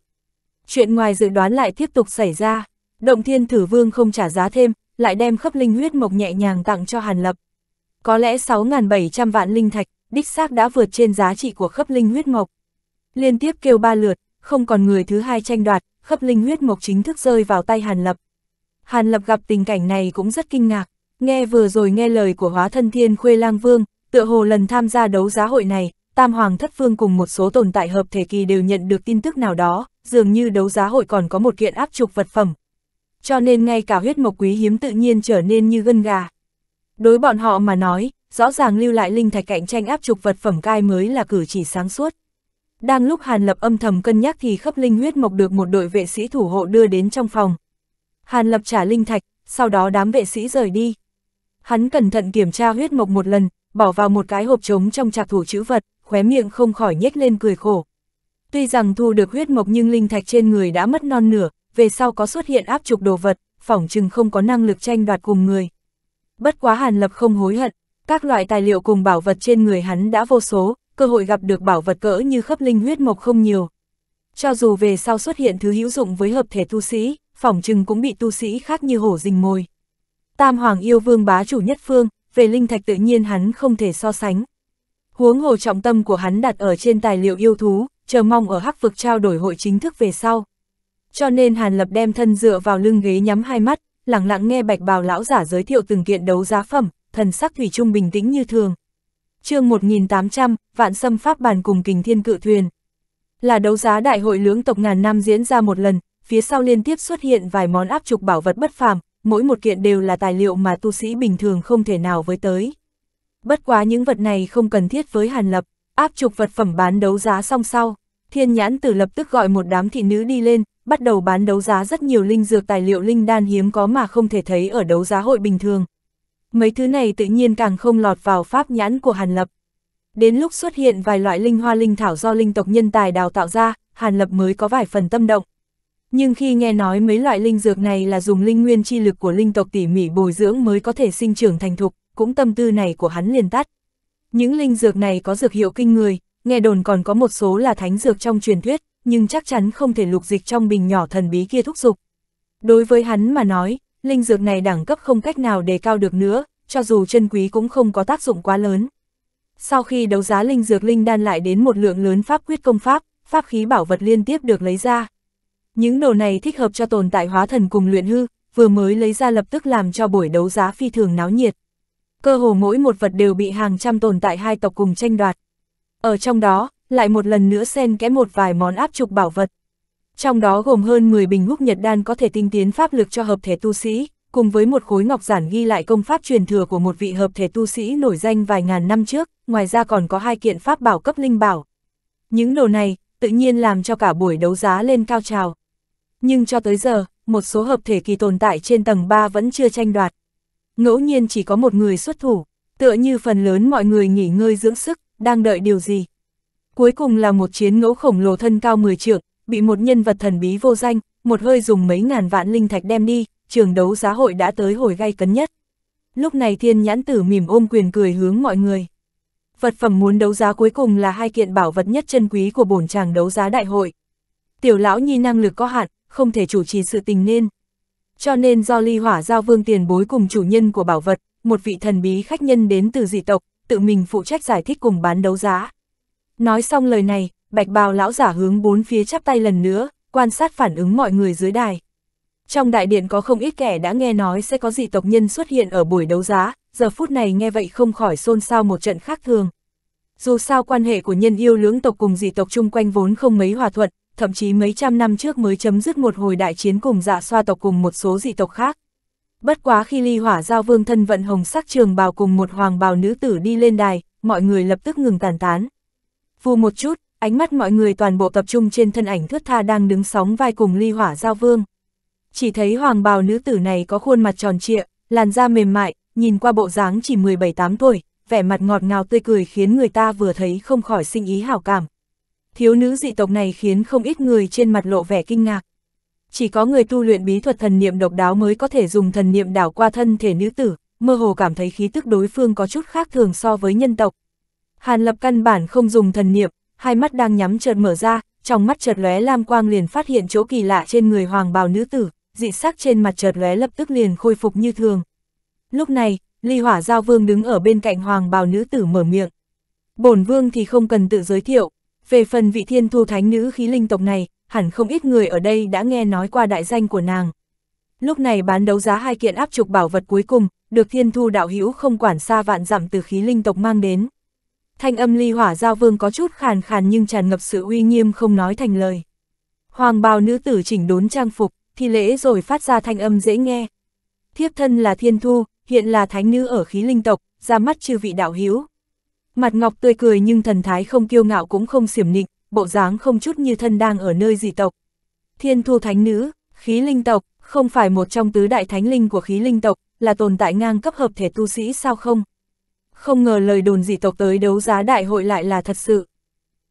Chuyện ngoài dự đoán lại tiếp tục xảy ra, động thiên thử vương không trả giá thêm, lại đem khắp linh huyết mộc nhẹ nhàng tặng cho Hàn Lập. Có lẽ 6.700 vạn linh thạch, đích xác đã vượt trên giá trị của khắp linh huyết mộc. Liên tiếp kêu ba lượt, không còn người thứ hai tranh đoạt, khắp linh huyết mộc chính thức rơi vào tay Hàn Lập. Hàn Lập gặp tình cảnh này cũng rất kinh ngạc, nghe vừa rồi nghe lời của hóa thân thiên khuê lang vương, Tựa hồ lần tham gia đấu giá hội này, Tam Hoàng Thất Phương cùng một số tồn tại hợp thể kỳ đều nhận được tin tức nào đó, dường như đấu giá hội còn có một kiện áp trục vật phẩm. Cho nên ngay cả huyết mộc quý hiếm tự nhiên trở nên như gân gà. Đối bọn họ mà nói, rõ ràng lưu lại linh thạch cạnh tranh áp trục vật phẩm cai mới là cử chỉ sáng suốt. Đang lúc Hàn Lập âm thầm cân nhắc thì khắp linh huyết mộc được một đội vệ sĩ thủ hộ đưa đến trong phòng. Hàn Lập trả linh thạch, sau đó đám vệ sĩ rời đi. Hắn cẩn thận kiểm tra huyết mộc một lần, bỏ vào một cái hộp trống trong trạc thủ chữ vật, khóe miệng không khỏi nhếch lên cười khổ. Tuy rằng thu được huyết mộc nhưng linh thạch trên người đã mất non nửa, về sau có xuất hiện áp trục đồ vật, phỏng chừng không có năng lực tranh đoạt cùng người. Bất quá Hàn Lập không hối hận, các loại tài liệu cùng bảo vật trên người hắn đã vô số, cơ hội gặp được bảo vật cỡ như khớp linh huyết mộc không nhiều. Cho dù về sau xuất hiện thứ hữu dụng với hợp thể tu sĩ, phỏng chừng cũng bị tu sĩ khác như hổ rình mồi. Tam Hoàng yêu vương bá chủ nhất phương, về linh thạch tự nhiên hắn không thể so sánh. Huống hồ trọng tâm của hắn đặt ở trên tài liệu yêu thú, chờ mong ở hắc vực trao đổi hội chính thức về sau. Cho nên Hàn Lập đem thân dựa vào lưng ghế nhắm hai mắt, lặng lặng nghe bạch bào lão giả giới thiệu từng kiện đấu giá phẩm, thần sắc thủy trung bình tĩnh như thường. chương 1800, vạn xâm pháp bàn cùng kình thiên cự thuyền. Là đấu giá đại hội lưỡng tộc ngàn năm diễn ra một lần, phía sau liên tiếp xuất hiện vài món áp trục bảo vật bất phàm, mỗi một kiện đều là tài liệu mà tu sĩ bình thường không thể nào với tới. Bất quá những vật này không cần thiết với Hàn Lập, áp trục vật phẩm bán đấu giá xong sau, thiên nhãn tử lập tức gọi một đám thị nữ đi lên, bắt đầu bán đấu giá rất nhiều linh dược tài liệu linh đan hiếm có mà không thể thấy ở đấu giá hội bình thường. Mấy thứ này tự nhiên càng không lọt vào pháp nhãn của Hàn Lập. Đến lúc xuất hiện vài loại linh hoa linh thảo do linh tộc nhân tài đào tạo ra, Hàn Lập mới có vài phần tâm động. Nhưng khi nghe nói mấy loại linh dược này là dùng linh nguyên chi lực của linh tộc tỉ mỉ bồi dưỡng mới có thể sinh trưởng thành thục, cũng tâm tư này của hắn liền tắt. Những linh dược này có dược hiệu kinh người, nghe đồn còn có một số là thánh dược trong truyền thuyết, nhưng chắc chắn không thể lục dịch trong bình nhỏ thần bí kia thúc dục. Đối với hắn mà nói, linh dược này đẳng cấp không cách nào đề cao được nữa, cho dù chân quý cũng không có tác dụng quá lớn. Sau khi đấu giá linh dược linh đan lại đến một lượng lớn pháp quyết công pháp, pháp khí bảo vật liên tiếp được lấy ra, những đồ này thích hợp cho tồn tại hóa thần cùng luyện hư, vừa mới lấy ra lập tức làm cho buổi đấu giá phi thường náo nhiệt. Cơ hồ mỗi một vật đều bị hàng trăm tồn tại hai tộc cùng tranh đoạt. Ở trong đó, lại một lần nữa xen kẽ một vài món áp trục bảo vật. Trong đó gồm hơn 10 bình húc nhật đan có thể tinh tiến pháp lực cho hợp thể tu sĩ, cùng với một khối ngọc giản ghi lại công pháp truyền thừa của một vị hợp thể tu sĩ nổi danh vài ngàn năm trước, ngoài ra còn có hai kiện pháp bảo cấp linh bảo. Những đồ này, tự nhiên làm cho cả buổi đấu giá lên cao trào nhưng cho tới giờ, một số hợp thể kỳ tồn tại trên tầng 3 vẫn chưa tranh đoạt. Ngẫu nhiên chỉ có một người xuất thủ, tựa như phần lớn mọi người nghỉ ngơi dưỡng sức, đang đợi điều gì. Cuối cùng là một chiến ngẫu khổng lồ thân cao 10 trượng, bị một nhân vật thần bí vô danh, một hơi dùng mấy ngàn vạn linh thạch đem đi, trường đấu giá hội đã tới hồi gay cấn nhất. Lúc này thiên nhãn tử mỉm ôm quyền cười hướng mọi người. Vật phẩm muốn đấu giá cuối cùng là hai kiện bảo vật nhất chân quý của bổn chàng đấu giá đại hội. Tiểu lão nhi năng lực có hạn, không thể chủ trì sự tình nên. Cho nên do ly hỏa giao vương tiền bối cùng chủ nhân của bảo vật, một vị thần bí khách nhân đến từ dị tộc, tự mình phụ trách giải thích cùng bán đấu giá. Nói xong lời này, bạch bào lão giả hướng bốn phía chắp tay lần nữa, quan sát phản ứng mọi người dưới đài. Trong đại điện có không ít kẻ đã nghe nói sẽ có dị tộc nhân xuất hiện ở buổi đấu giá, giờ phút này nghe vậy không khỏi xôn xao một trận khác thường. Dù sao quan hệ của nhân yêu lưỡng tộc cùng dị tộc chung quanh vốn không mấy hòa thuận, thậm chí mấy trăm năm trước mới chấm dứt một hồi đại chiến cùng dạ xoa tộc cùng một số dị tộc khác. Bất quá khi ly hỏa giao vương thân vận hồng sắc trường bào cùng một hoàng bào nữ tử đi lên đài, mọi người lập tức ngừng tàn tán. Vù một chút, ánh mắt mọi người toàn bộ tập trung trên thân ảnh thướt tha đang đứng sóng vai cùng ly hỏa giao vương. Chỉ thấy hoàng bào nữ tử này có khuôn mặt tròn trịa, làn da mềm mại, nhìn qua bộ dáng chỉ 17-8 tuổi, vẻ mặt ngọt ngào tươi cười khiến người ta vừa thấy không khỏi sinh ý hảo cảm, Thiếu nữ dị tộc này khiến không ít người trên mặt lộ vẻ kinh ngạc. Chỉ có người tu luyện bí thuật thần niệm độc đáo mới có thể dùng thần niệm đảo qua thân thể nữ tử, mơ hồ cảm thấy khí tức đối phương có chút khác thường so với nhân tộc. Hàn Lập căn bản không dùng thần niệm, hai mắt đang nhắm chợt mở ra, trong mắt chợt lóe lam quang liền phát hiện chỗ kỳ lạ trên người hoàng bào nữ tử, dị sắc trên mặt chợt lóe lập tức liền khôi phục như thường. Lúc này, Ly Hỏa Giao Vương đứng ở bên cạnh hoàng bào nữ tử mở miệng. Bổn vương thì không cần tự giới thiệu, về phần vị thiên thu thánh nữ khí linh tộc này, hẳn không ít người ở đây đã nghe nói qua đại danh của nàng. Lúc này bán đấu giá hai kiện áp trục bảo vật cuối cùng, được thiên thu đạo hữu không quản xa vạn dặm từ khí linh tộc mang đến. Thanh âm ly hỏa giao vương có chút khàn khàn nhưng tràn ngập sự uy nghiêm không nói thành lời. Hoàng bào nữ tử chỉnh đốn trang phục, thi lễ rồi phát ra thanh âm dễ nghe. Thiếp thân là thiên thu, hiện là thánh nữ ở khí linh tộc, ra mắt chư vị đạo hữu Mặt Ngọc tươi cười nhưng thần thái không kiêu ngạo cũng không xiểm nịnh, bộ dáng không chút như thân đang ở nơi dị tộc. Thiên Thu Thánh Nữ, khí linh tộc, không phải một trong tứ đại thánh linh của khí linh tộc, là tồn tại ngang cấp hợp thể tu sĩ sao không? Không ngờ lời đồn dị tộc tới đấu giá đại hội lại là thật sự.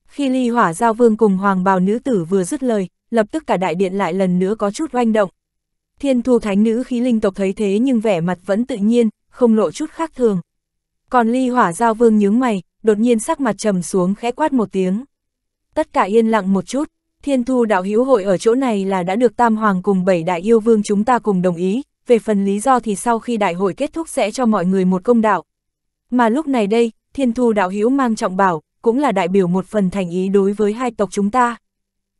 Khi ly hỏa giao vương cùng hoàng bào nữ tử vừa dứt lời, lập tức cả đại điện lại lần nữa có chút oanh động. Thiên thu thánh nữ khí linh tộc thấy thế nhưng vẻ mặt vẫn tự nhiên, không lộ chút khác thường. Còn ly hỏa giao vương nhướng mày, đột nhiên sắc mặt trầm xuống khẽ quát một tiếng. Tất cả yên lặng một chút, thiên thu đạo hữu hội ở chỗ này là đã được tam hoàng cùng bảy đại yêu vương chúng ta cùng đồng ý, về phần lý do thì sau khi đại hội kết thúc sẽ cho mọi người một công đạo. Mà lúc này đây, thiên thu đạo hữu mang trọng bảo, cũng là đại biểu một phần thành ý đối với hai tộc chúng ta.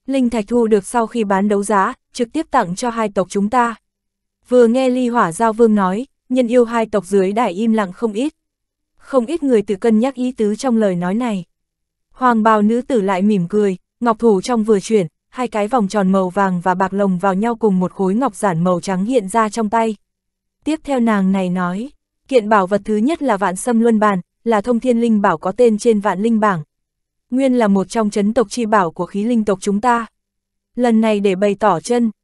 Linh thạch thu được sau khi bán đấu giá, trực tiếp tặng cho hai tộc chúng ta. Vừa nghe ly hỏa giao vương nói, nhân yêu hai tộc dưới đại im lặng không ít không ít người tự cân nhắc ý tứ trong lời nói này. Hoàng bào nữ tử lại mỉm cười, ngọc thủ trong vừa chuyển, hai cái vòng tròn màu vàng và bạc lồng vào nhau cùng một khối ngọc giản màu trắng hiện ra trong tay. Tiếp theo nàng này nói, kiện bảo vật thứ nhất là vạn sâm luân bàn, là thông thiên linh bảo có tên trên vạn linh bảng. Nguyên là một trong chấn tộc chi bảo của khí linh tộc chúng ta. Lần này để bày tỏ chân,